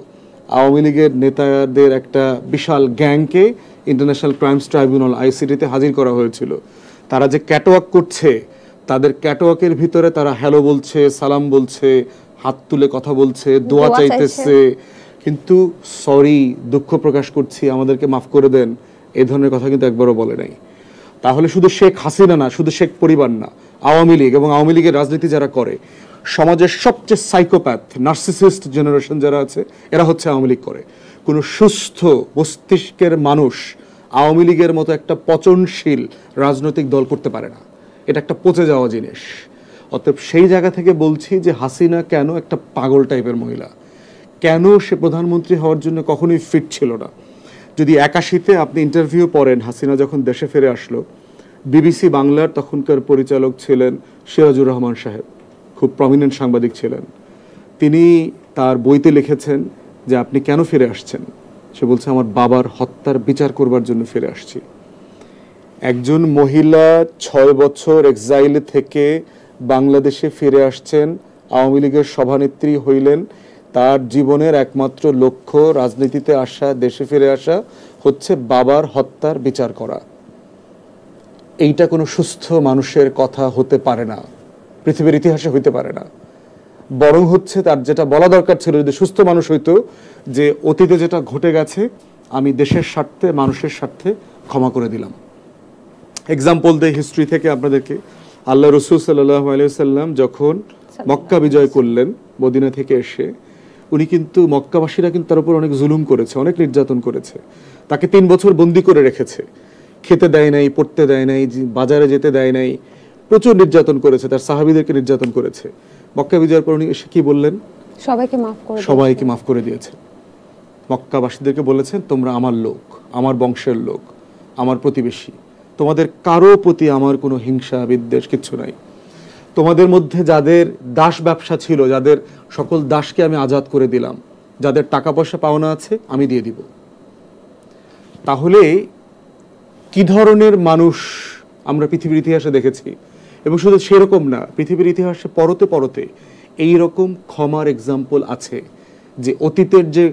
[SPEAKER 1] আওয়ামী লীগের নেতাদের একটা বিশাল গ্যাংকে ইন্টারন্যাশনাল ক্রাইমস ট্রাইব্যুনাল আইসিডিতে হাজির করা হয়েছিল তারা যে ক্যাটওয়াক করছে তাদের ক্যাটওয়াকের ভিতরে তারা হ্যালো বলছে সালাম বলছে হাত তুলে কথা বলছে দোয়া চাইতেছে কিন্তু সরি দুঃখ প্রকাশ করছি আমাদেরকে মাফ করে দেন এ ধরনের কথা কিন্তু একবারও বলে নাই তাহলে শুধু শেখ হাসিনা না শুধু শেখ পরিবার না আওয়ামী লীগ এবং আওয়ামী লীগের রাজনীতি যারা করে সমাজের সবচেয়ে সাইকোপ্যাথ নার্সিসিস্ট জেনারেশন যারা আছে এরা হচ্ছে আওয়ামী লীগ করে কোনো সুস্থ মস্তিষ্কের মানুষ আওয়ামী লীগের মতো একটা পচনশীল রাজনৈতিক দল করতে পারে না এটা একটা পচে যাওয়া জিনিস অতএব সেই জায়গা থেকে বলছি যে হাসিনা কেন একটা পাগল টাইপের মহিলা কেন সে প্রধানমন্ত্রী হওয়ার জন্য কখনোই ফিট ছিল না যদি একাশিতে আপনি ইন্টারভিউ পড়েন হাসিনা যখন দেশে ফিরে আসলো বিবিসি বাংলার তখনকার পরিচালক ছিলেন সিরাজুর রহমান সাহেব খুব প্রমিনেন্ট সাংবাদিক ছিলেন তিনি তার বইতে লিখেছেন যে আপনি কেন ফিরে আসছেন সে বলছে আমার বাবার হত্যার বিচার করবার জন্য ফিরে আসছি একজন মহিলা ছয় বছর এক্সাইল থেকে বাংলাদেশে ফিরে আসছেন আওয়ামী লীগের সভানেত্রী হইলেন তার জীবনের একমাত্র লক্ষ্য রাজনীতিতে আসা দেশে ফিরে আসা হচ্ছে বাবার হত্যার বিচার করা এইটা কোনো সুস্থ মানুষের কথা হতে পারে না পৃথিবীর ইতিহাসে হইতে পারে না বরং হচ্ছে তার যেটা বলা দরকার ছিল যদি সুস্থ মানুষ হইতো যে অতীতে যেটা ঘটে গেছে আমি দেশের স্বার্থে মানুষের স্বার্থে ক্ষমা করে দিলাম এক্সাম্পল দেয় হিস্ট্রি থেকে আপনাদেরকে আল্লাহ রসুল সাল্লাহ আলিয়া সাল্লাম যখন মক্কা বিজয় করলেন মদিনা থেকে এসে উনি কিন্তু মক্কাবাসীরা কিন্তু তার উপর অনেক জুলুম করেছে অনেক নির্যাতন করেছে তাকে তিন বছর বন্দি করে রেখেছে খেতে দেয় নাই পড়তে দেয় নাই বাজারে যেতে দেয় নাই প্রচুর নির্যাতন করেছে তার সাহাবিদেরকে নির্যাতন করেছে মক্কা বিজয়ের পর উনি এসে কি বললেন
[SPEAKER 2] সবাইকে মাফ করে সবাইকে
[SPEAKER 1] মাফ করে দিয়েছে মক্কাবাসীদেরকে বলেছেন তোমরা আমার লোক আমার বংশের লোক আমার প্রতিবেশী তোমাদের কারো প্রতি আমার কোনো হিংসা বিদ্বেষ কিছু নাই তোমাদের মধ্যে যাদের দাস ব্যবসা ছিল যাদের সকল দাসকে আমি আজাদ করে দিলাম যাদের টাকা পয়সা পাওনা আছে আমি দিয়ে দিব তাহলে কি ধরনের মানুষ আমরা পৃথিবীর ইতিহাসে দেখেছি এবং শুধু সেরকম না পৃথিবীর ইতিহাসে পরতে পরতে এই রকম ক্ষমার এক্সাম্পল আছে যে অতীতের যে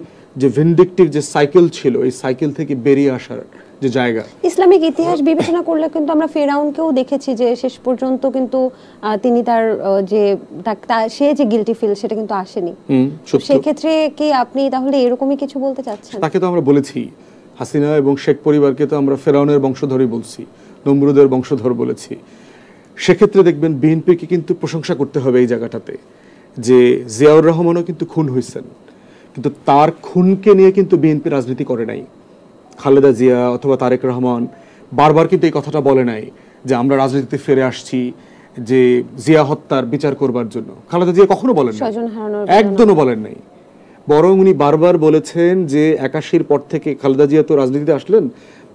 [SPEAKER 1] যে ভিন্ডিকটিভ যে সাইকেল ছিল এই সাইকেল থেকে বেরিয়ে আসার যে জায়গা
[SPEAKER 2] ইসলামিক ইতিহাস বিবেচনা করলে কিন্তু আমরা ফেরাউনকেও দেখেছি যে শেষ পর্যন্ত কিন্তু তিনি তার যে সে যে গিলটি ফিল সেটা কিন্তু আসেনি সেক্ষেত্রে কি আপনি তাহলে এরকমই কিছু বলতে চাচ্ছেন
[SPEAKER 1] তাকে তো আমরা বলেছি হাসিনা এবং শেখ পরিবারকে তো আমরা ফেরাউনের বংশধরই বলছি নমরুদের বংশধর বলেছি সেক্ষেত্রে দেখবেন বিএনপিকে কিন্তু প্রশংসা করতে হবে এই জায়গাটাতে যে জিয়াউর রহমানও কিন্তু খুন হয়েছেন কিন্তু তার খুনকে নিয়ে কিন্তু বিএনপি রাজনীতি করে নাই খালেদা জিয়া অথবা তারেক রহমান বারবার কিন্তু এই কথাটা বলে নাই যে আমরা রাজনীতিতে ফিরে আসছি যে জিয়া হত্যার বিচার করবার জন্য খালেদা জিয়া কখনো বলেন একদমও বলেন নাই বরং উনি বারবার বলেছেন যে একাশির পর থেকে খালেদা জিয়া তো রাজনীতিতে আসলেন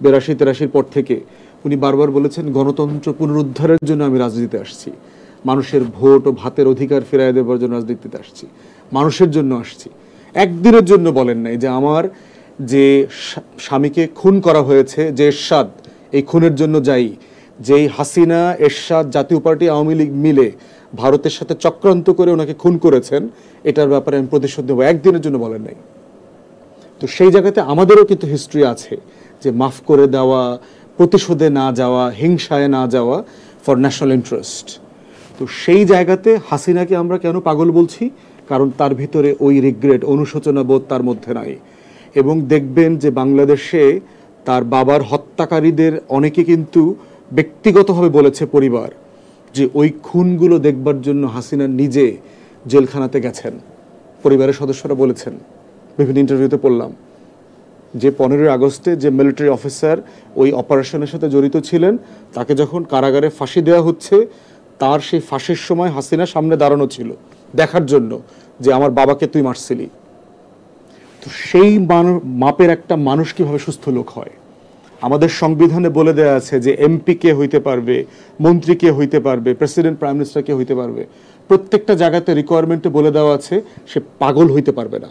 [SPEAKER 1] বেরাশি তেরাশির পর থেকে উনি বারবার বলেছেন গণতন্ত্র পুনরুদ্ধারের জন্য আমি রাজনীতিতে আসছি মানুষের ভোট ও ভাতের অধিকার ফেরাই দেওয়ার জন্য রাজনীতিতে আসছি মানুষের জন্য আসছি একদিনের জন্য বলেন নাই যে আমার যে স্বামীকে খুন করা হয়েছে যে এরশাদ এই খুনের জন্য যাই যেই হাসিনা এরশাদ জাতীয় পার্টি আওয়ামী লীগ মিলে ভারতের সাথে চক্রান্ত করে ওনাকে খুন করেছেন এটার ব্যাপারে আমি প্রতিশোধ নেব একদিনের জন্য বলেন নাই তো সেই জায়গাতে আমাদেরও কিন্তু হিস্ট্রি আছে যে মাফ করে দেওয়া প্রতিশোধে না যাওয়া হিংসায় না যাওয়া ফর ন্যাশনাল ইন্টারেস্ট তো সেই জায়গাতে হাসিনাকে আমরা কেন পাগল বলছি কারণ তার ভিতরে ওই রিগ্রেট অনুশোচনা বোধ তার মধ্যে নাই এবং দেখবেন যে বাংলাদেশে তার বাবার হত্যাকারীদের অনেকে কিন্তু ব্যক্তিগতভাবে বলেছে পরিবার যে ওই খুনগুলো দেখবার জন্য হাসিনা নিজে জেলখানাতে গেছেন পরিবারের সদস্যরা বলেছেন বিভিন্ন ইন্টারভিউতে পড়লাম যে পনেরোই আগস্টে যে মিলিটারি অফিসার ওই অপারেশনের সাথে জড়িত ছিলেন তাকে যখন কারাগারে ফাঁসি দেওয়া হচ্ছে তার সেই ফাঁসির সময় হাসিনা সামনে দাঁড়ানো ছিল দেখার জন্য যে আমার বাবাকে তুই মারছিলি তো সেই মাপের একটা মানুষ কীভাবে সুস্থ লোক হয় আমাদের সংবিধানে বলে দেওয়া আছে যে এমপি কে হইতে পারবে মন্ত্রী কে হইতে পারবে প্রেসিডেন্ট প্রাইম মিনিস্টার কে হইতে পারবে প্রত্যেকটা জায়গাতে রিকোয়ারমেন্টে বলে দেওয়া আছে সে পাগল হইতে পারবে না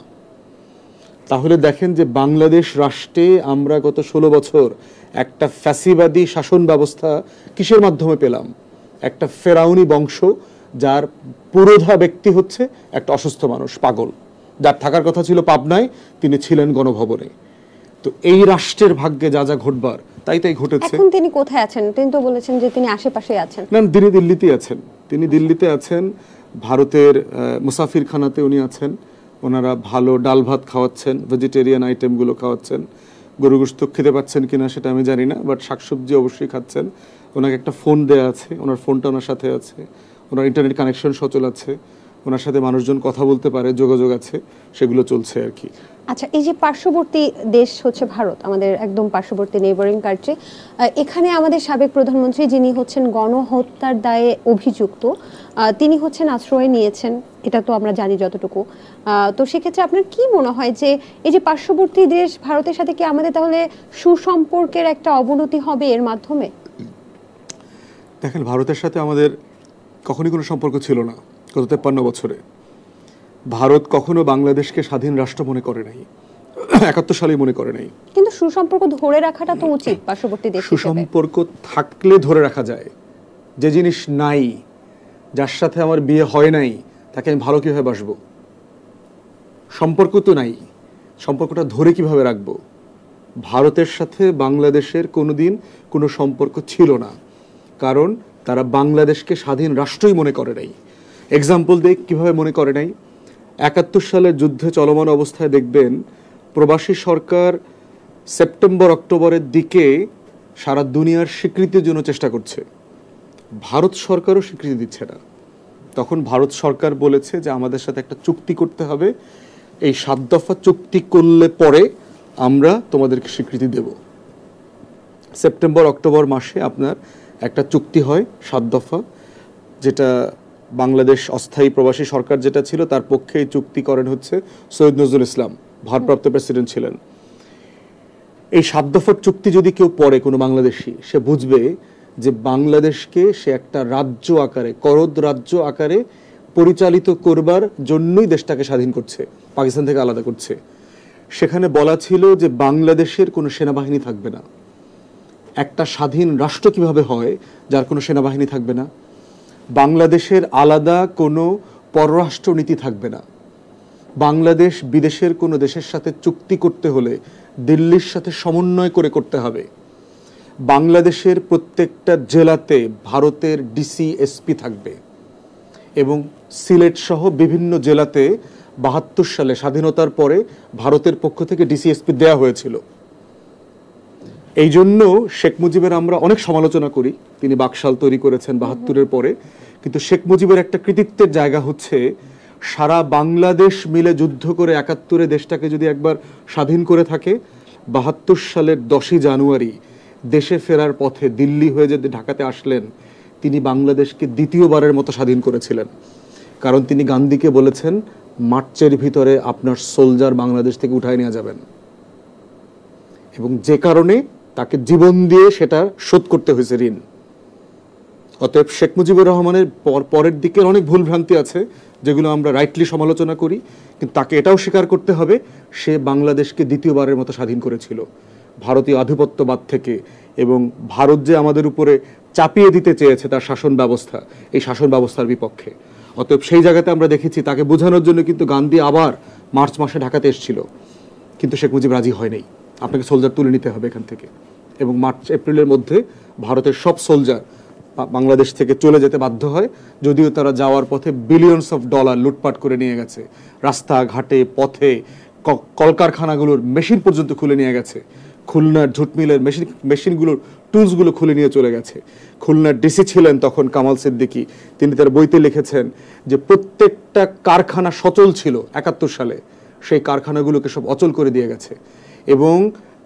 [SPEAKER 1] তাহলে দেখেন যে বাংলাদেশ রাষ্ট্রে আমরা গত ষোলো বছর একটা ফ্যাসিবাদী শাসন ব্যবস্থা কিসের মাধ্যমে পেলাম একটা ফেরাউনি বংশ যার পুরোধা ব্যক্তি হচ্ছে একটা অসুস্থ মানুষ পাগল যার থাকার কথা ছিল পাবনায় তিনি ছিলেন গণভবনে তো এই রাষ্ট্রের ভাগ্যে যা যা ঘটবার তাই তাই ঘটেছে এখন
[SPEAKER 2] তিনি কোথায় আছেন তিনি তো বলেছেন যে তিনি আশেপাশে আছেন না
[SPEAKER 1] তিনি দিল্লিতে আছেন তিনি দিল্লিতে আছেন ভারতের মুসাফির খানাতে উনি আছেন ওনারা ভালো ডাল ভাত খাওয়াচ্ছেন ভেজিটেরিয়ান আইটেমগুলো খাওয়াচ্ছেন গরু গোস্ত খেতে পাচ্ছেন কিনা সেটা আমি জানি না বাট শাকসবজি অবশ্যই খাচ্ছেন ওনাকে একটা ফোন দেওয়া আছে ওনার ফোনটা ওনার সাথে আছে ওনার ইন্টারনেট কানেকশন সচল আছে ওনার সাথে মানুষজন কথা বলতে পারে যোগাযোগ আছে সেগুলো চলছে আর কি
[SPEAKER 2] আচ্ছা এই যে পার্শ্ববর্তী দেশ হচ্ছে ভারত আমাদের একদম পার্শ্ববর্তী নেবারিং কান্ট্রি এখানে আমাদের সাবেক প্রধানমন্ত্রী যিনি হচ্ছেন গণহত্যার দায়ে অভিযুক্ত তিনি হচ্ছেন আশ্রয় নিয়েছেন এটা তো আমরা জানি যতটুকু তো সেক্ষেত্রে আপনার কি মনে হয় যে এই যে পার্শ্ববর্তী দেশ ভারতের সাথে কি আমাদের তাহলে সুসম্পর্কের একটা অবনতি হবে এর মাধ্যমে
[SPEAKER 1] দেখেন ভারতের সাথে আমাদের কখনই কোনো সম্পর্ক ছিল না গত তেপ্পান্ন বছরে ভারত কখনো বাংলাদেশকে স্বাধীন রাষ্ট্র মনে করে নাই একাত্তর সালে মনে করে নাই
[SPEAKER 2] কিন্তু সুসম্পর্ক ধরে রাখাটা তো উচিত পার্শ্ববর্তী দেশ
[SPEAKER 1] সুসম্পর্ক থাকলে ধরে রাখা যায় যে জিনিস নাই যার সাথে আমার বিয়ে হয় নাই তাকে আমি ভালো কীভাবে বাসব সম্পর্ক তো নাই সম্পর্কটা ধরে কিভাবে রাখব ভারতের সাথে বাংলাদেশের কোনো দিন কোনো সম্পর্ক ছিল না কারণ তারা বাংলাদেশকে স্বাধীন রাষ্ট্রই মনে করে নাই এক্সাম্পল দেখ কীভাবে মনে করে নাই একাত্তর সালে যুদ্ধে চলমান অবস্থায় দেখবেন প্রবাসী সরকার সেপ্টেম্বর অক্টোবরের দিকে সারা দুনিয়ার স্বীকৃতির জন্য চেষ্টা করছে ভারত সরকারও স্বীকৃতি দিচ্ছে না তখন ভারত সরকার বলেছে যে আমাদের সাথে একটা চুক্তি করতে হবে এই সাত দফা চুক্তি করলে পরে আমরা তোমাদেরকে স্বীকৃতি দেব সেপ্টেম্বর অক্টোবর মাসে আপনার একটা চুক্তি হয় সাত দফা যেটা বাংলাদেশ অস্থায়ী প্রবাসী সরকার যেটা ছিল তার পক্ষে এই চুক্তি করেন হচ্ছে সৈয়দ নজরুল ইসলাম ভারপ্রাপ্ত প্রেসিডেন্ট ছিলেন এই সাত দফার চুক্তি যদি কেউ পড়ে কোনো বাংলাদেশি সে বুঝবে যে বাংলাদেশকে সে একটা রাজ্য আকারে করদ রাজ্য আকারে পরিচালিত করবার জন্যই দেশটাকে স্বাধীন করছে পাকিস্তান থেকে আলাদা করছে সেখানে বলা ছিল যে বাংলাদেশের কোনো সেনাবাহিনী থাকবে না একটা স্বাধীন রাষ্ট্র কিভাবে হয় যার কোনো সেনাবাহিনী থাকবে না বাংলাদেশের আলাদা কোনো পররাষ্ট্রনীতি থাকবে না বাংলাদেশ বিদেশের কোনো দেশের সাথে চুক্তি করতে হলে দিল্লির সাথে সমন্বয় করে করতে হবে বাংলাদেশের প্রত্যেকটা জেলাতে ভারতের ডিসি এসপি থাকবে এবং সিলেট সহ বিভিন্ন জেলাতে বাহাত্তর সালে স্বাধীনতার পরে ভারতের পক্ষ থেকে ডিসিএসপি দেওয়া হয়েছিল এই জন্য শেখ মুজিবের আমরা অনেক সমালোচনা করি তিনি বাকশাল তৈরি করেছেন বাহাত্তরের পরে কিন্তু শেখ মুজিবের একটা কৃতিত্বের জায়গা হচ্ছে সারা বাংলাদেশ মিলে যুদ্ধ করে একাত্তরে দেশটাকে যদি একবার স্বাধীন করে থাকে বাহাত্তর সালের দশই জানুয়ারি দেশে ফেরার পথে দিল্লি হয়ে যদি ঢাকাতে আসলেন তিনি বাংলাদেশকে দ্বিতীয়বারের মতো স্বাধীন করেছিলেন কারণ তিনি গান্ধীকে বলেছেন মার্চের ভিতরে আপনার সোলজার বাংলাদেশ থেকে উঠায় নেওয়া যাবেন এবং যে কারণে তাকে জীবন দিয়ে সেটা শোধ করতে হয়েছে ঋণ অতএব শেখ মুজিবুর রহমানের পরের দিকের অনেক ভুল ভ্রান্তি আছে যেগুলো আমরা রাইটলি সমালোচনা করি কিন্তু তাকে এটাও স্বীকার করতে হবে সে বাংলাদেশকে দ্বিতীয়বারের মতো স্বাধীন করেছিল ভারতীয় আধিপত্যবাদ থেকে এবং ভারত যে আমাদের উপরে চাপিয়ে দিতে চেয়েছে তার শাসন ব্যবস্থা এই শাসন ব্যবস্থার বিপক্ষে অতএব সেই জায়গাতে আমরা দেখেছি তাকে বোঝানোর জন্য কিন্তু গান্ধী আবার মার্চ মাসে ঢাকাতে এসেছিল কিন্তু শেখ মুজিব রাজি হয় নাই আপনাকে সোলজার তুলে নিতে হবে এখান থেকে এবং মার্চ এপ্রিলের মধ্যে ভারতের সব সোলজার বাংলাদেশ থেকে চলে যেতে বাধ্য হয় যদিও তারা যাওয়ার পথে বিলিয়নস অফ ডলার লুটপাট করে নিয়ে গেছে রাস্তা ঘাটে পথে কলকারখানাগুলোর মেশিন পর্যন্ত খুলে নিয়ে গেছে খুলনার ঝুটমিলের মেশিন মেশিনগুলোর টুলসগুলো খুলে নিয়ে চলে গেছে খুলনার ডিসি ছিলেন তখন কামাল সিদ্দিকি তিনি তার বইতে লিখেছেন যে প্রত্যেকটা কারখানা সচল ছিল একাত্তর সালে সেই কারখানাগুলোকে সব অচল করে দিয়ে গেছে এবং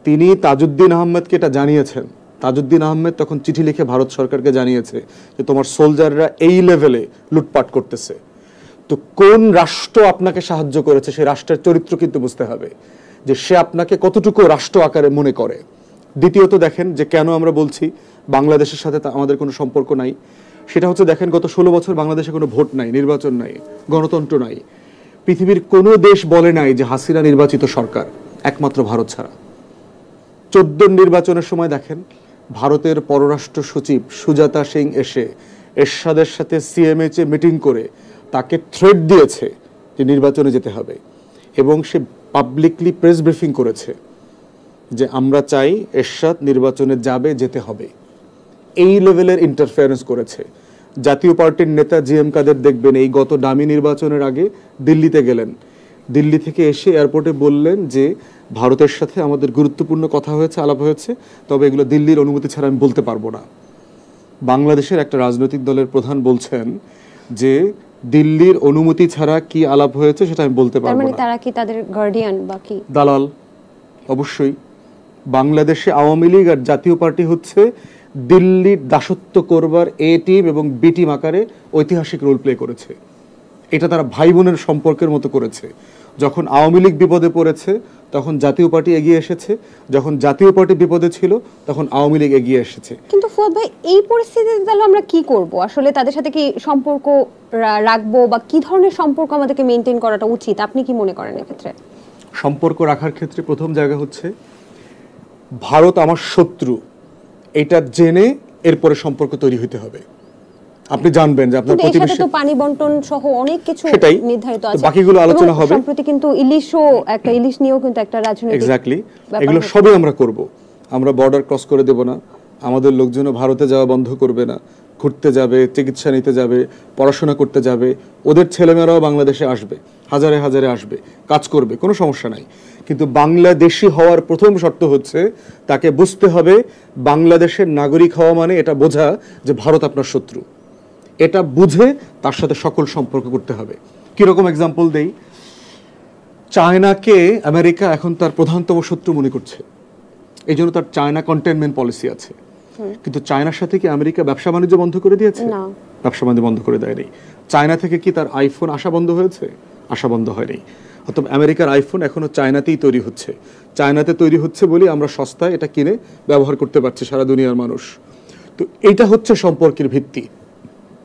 [SPEAKER 1] তিনি তাজউদ্দিন আহমেদকে এটা জানিয়েছেন তাজউদ্দিন আহমেদ তখন চিঠি লিখে ভারত সরকারকে জানিয়েছে যে তোমার সোলজাররা এই লেভেলে লুটপাট করতেছে তো কোন রাষ্ট্র আপনাকে সাহায্য করেছে সেই রাষ্ট্রের চরিত্র কিন্তু বুঝতে হবে যে সে আপনাকে কতটুকু রাষ্ট্র আকারে মনে করে দ্বিতীয়ত দেখেন যে কেন আমরা বলছি বাংলাদেশের সাথে আমাদের কোনো সম্পর্ক নাই সেটা হচ্ছে দেখেন গত ষোলো বছর বাংলাদেশে কোনো ভোট নাই নির্বাচন নাই গণতন্ত্র নাই পৃথিবীর কোনো দেশ বলে নাই যে হাসিনা নির্বাচিত সরকার একমাত্র ভারত ছাড়া চোদ্দ নির্বাচনের সময় দেখেন ভারতের পররাষ্ট্র সচিব সুজাতা সিং এসে এরশাদের সাথে সিএমএচে মিটিং করে তাকে থ্রেড দিয়েছে যে নির্বাচনে যেতে হবে এবং সে পাবলিকলি প্রেস ব্রিফিং করেছে যে আমরা চাই এরশাদ নির্বাচনে যাবে যেতে হবে এই লেভেলের ইন্টারফেয়ারেন্স করেছে জাতীয় পার্টির নেতা জি এম কাদের দেখবেন এই গত ডামি নির্বাচনের আগে দিল্লিতে গেলেন দিল্লি থেকে এসে এয়ারপোর্টে বললেন যে ভারতের সাথে আমাদের গুরুত্বপূর্ণ কথা হয়েছে আলাপ হয়েছে তবে এগুলো দিল্লির অনুমতি ছাড়া আমি বলতে পারবো না বাংলাদেশের একটা রাজনৈতিক দলের প্রধান বলছেন যে দিল্লির অনুমতি ছাড়া কি আলাপ হয়েছে সেটা আমি বলতে পারবো মানে না
[SPEAKER 2] তারা কি তাদের গার্ডিয়ান বা কি
[SPEAKER 1] দালাল অবশ্যই বাংলাদেশে আওয়ামী লীগ আর জাতীয় পার্টি হচ্ছে দিল্লির দাসত্ব করবার এ টিম এবং বি টিম আকারে ঐতিহাসিক রোল প্লে করেছে এটা তারা ভাই বোনের সম্পর্কের মতো করেছে যখন আওয়ামী লীগ বিপদে পড়েছে তখন জাতীয় পার্টি এগিয়ে এসেছে যখন জাতীয় পার্টি বিপদে ছিল তখন আওয়ামী লীগ এগিয়ে এসেছে
[SPEAKER 2] কিন্তু ফুয়াদ ভাই এই পরিস্থিতিতে তাহলে আমরা কি করব আসলে তাদের সাথে কি সম্পর্ক রাখবো বা কি ধরনের সম্পর্ক আমাদেরকে মেনটেন করাটা উচিত আপনি কি মনে করেন এক্ষেত্রে
[SPEAKER 1] সম্পর্ক রাখার ক্ষেত্রে প্রথম জায়গা হচ্ছে ভারত আমার শত্রু এটা জেনে এরপরে সম্পর্ক তৈরি হতে হবে আপনি জানবেন যে আপনার প্রতিবেশী তো
[SPEAKER 2] পানি বণ্টন সহ অনেক কিছু নির্ধারিত আছে বাকিগুলো আলোচনা হবে সম্প্রতি কিন্তু ইলিশও একটা ইলিশ নিয়েও কিন্তু একটা রাজনৈতিক
[SPEAKER 1] এক্স্যাক্টলি এগুলো সবই আমরা করব আমরা বর্ডার ক্রস করে দেব না আমাদের লোকজন ভারতে যাওয়া বন্ধ করবে না ঘুরতে যাবে চিকিৎসা নিতে যাবে পড়াশোনা করতে যাবে ওদের ছেলেমেয়েরাও বাংলাদেশে আসবে হাজারে হাজারে আসবে কাজ করবে কোনো সমস্যা নাই কিন্তু বাংলাদেশি হওয়ার প্রথম শর্ত হচ্ছে তাকে বুঝতে হবে বাংলাদেশের নাগরিক হওয়া মানে এটা বোঝা যে ভারত আপনার শত্রু এটা বুঝে তার সাথে সকল সম্পর্ক করতে হবে কিরকম এক্সাম্পল দেই চায়নাকে আমেরিকা এখন তার প্রধানতম শত্রু মনে করছে এই জন্য তার চায়না কন্টেনমেন্ট পলিসি আছে কিন্তু চায়নার সাথে কি আমেরিকা ব্যবসা বাণিজ্য বন্ধ করে দিয়েছে ব্যবসা বাণিজ্য বন্ধ করে দেয়নি চায়না থেকে কি তার আইফোন আসা বন্ধ হয়েছে আসা বন্ধ হয়নি অর্থাৎ আমেরিকার আইফোন এখনও চায়নাতেই তৈরি হচ্ছে চায়নাতে তৈরি হচ্ছে বলে আমরা সস্তায় এটা কিনে ব্যবহার করতে পারছি সারা দুনিয়ার মানুষ তো এটা হচ্ছে সম্পর্কের ভিত্তি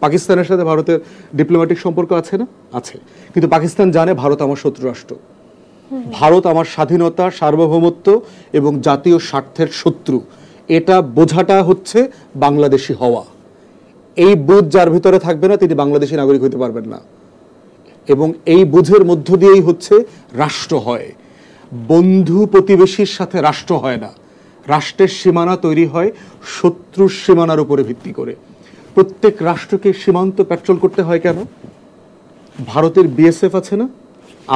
[SPEAKER 1] পাকিস্তানের সাথে ভারতের ডিপ্লোম্যাটিক সম্পর্ক আছে না আছে কিন্তু পাকিস্তান জানে ভারত আমার শত্রু রাষ্ট্র ভারত আমার স্বাধীনতা সার্বভৌমত্ব এবং জাতীয় স্বার্থের শত্রু এটা বোঝাটা হচ্ছে বাংলাদেশি হওয়া এই বোধ যার ভিতরে থাকবে না তিনি বাংলাদেশি নাগরিক হতে পারবেন না এবং এই বোঝের মধ্য দিয়েই হচ্ছে রাষ্ট্র হয় বন্ধু প্রতিবেশীর সাথে রাষ্ট্র হয় না রাষ্ট্রের সীমানা তৈরি হয় শত্রুর সীমানার উপরে ভিত্তি করে প্রত্যেক রাষ্ট্রকে সীমান্ত পেট্রোল করতে হয় কেন ভারতের বিএসএফ আছে না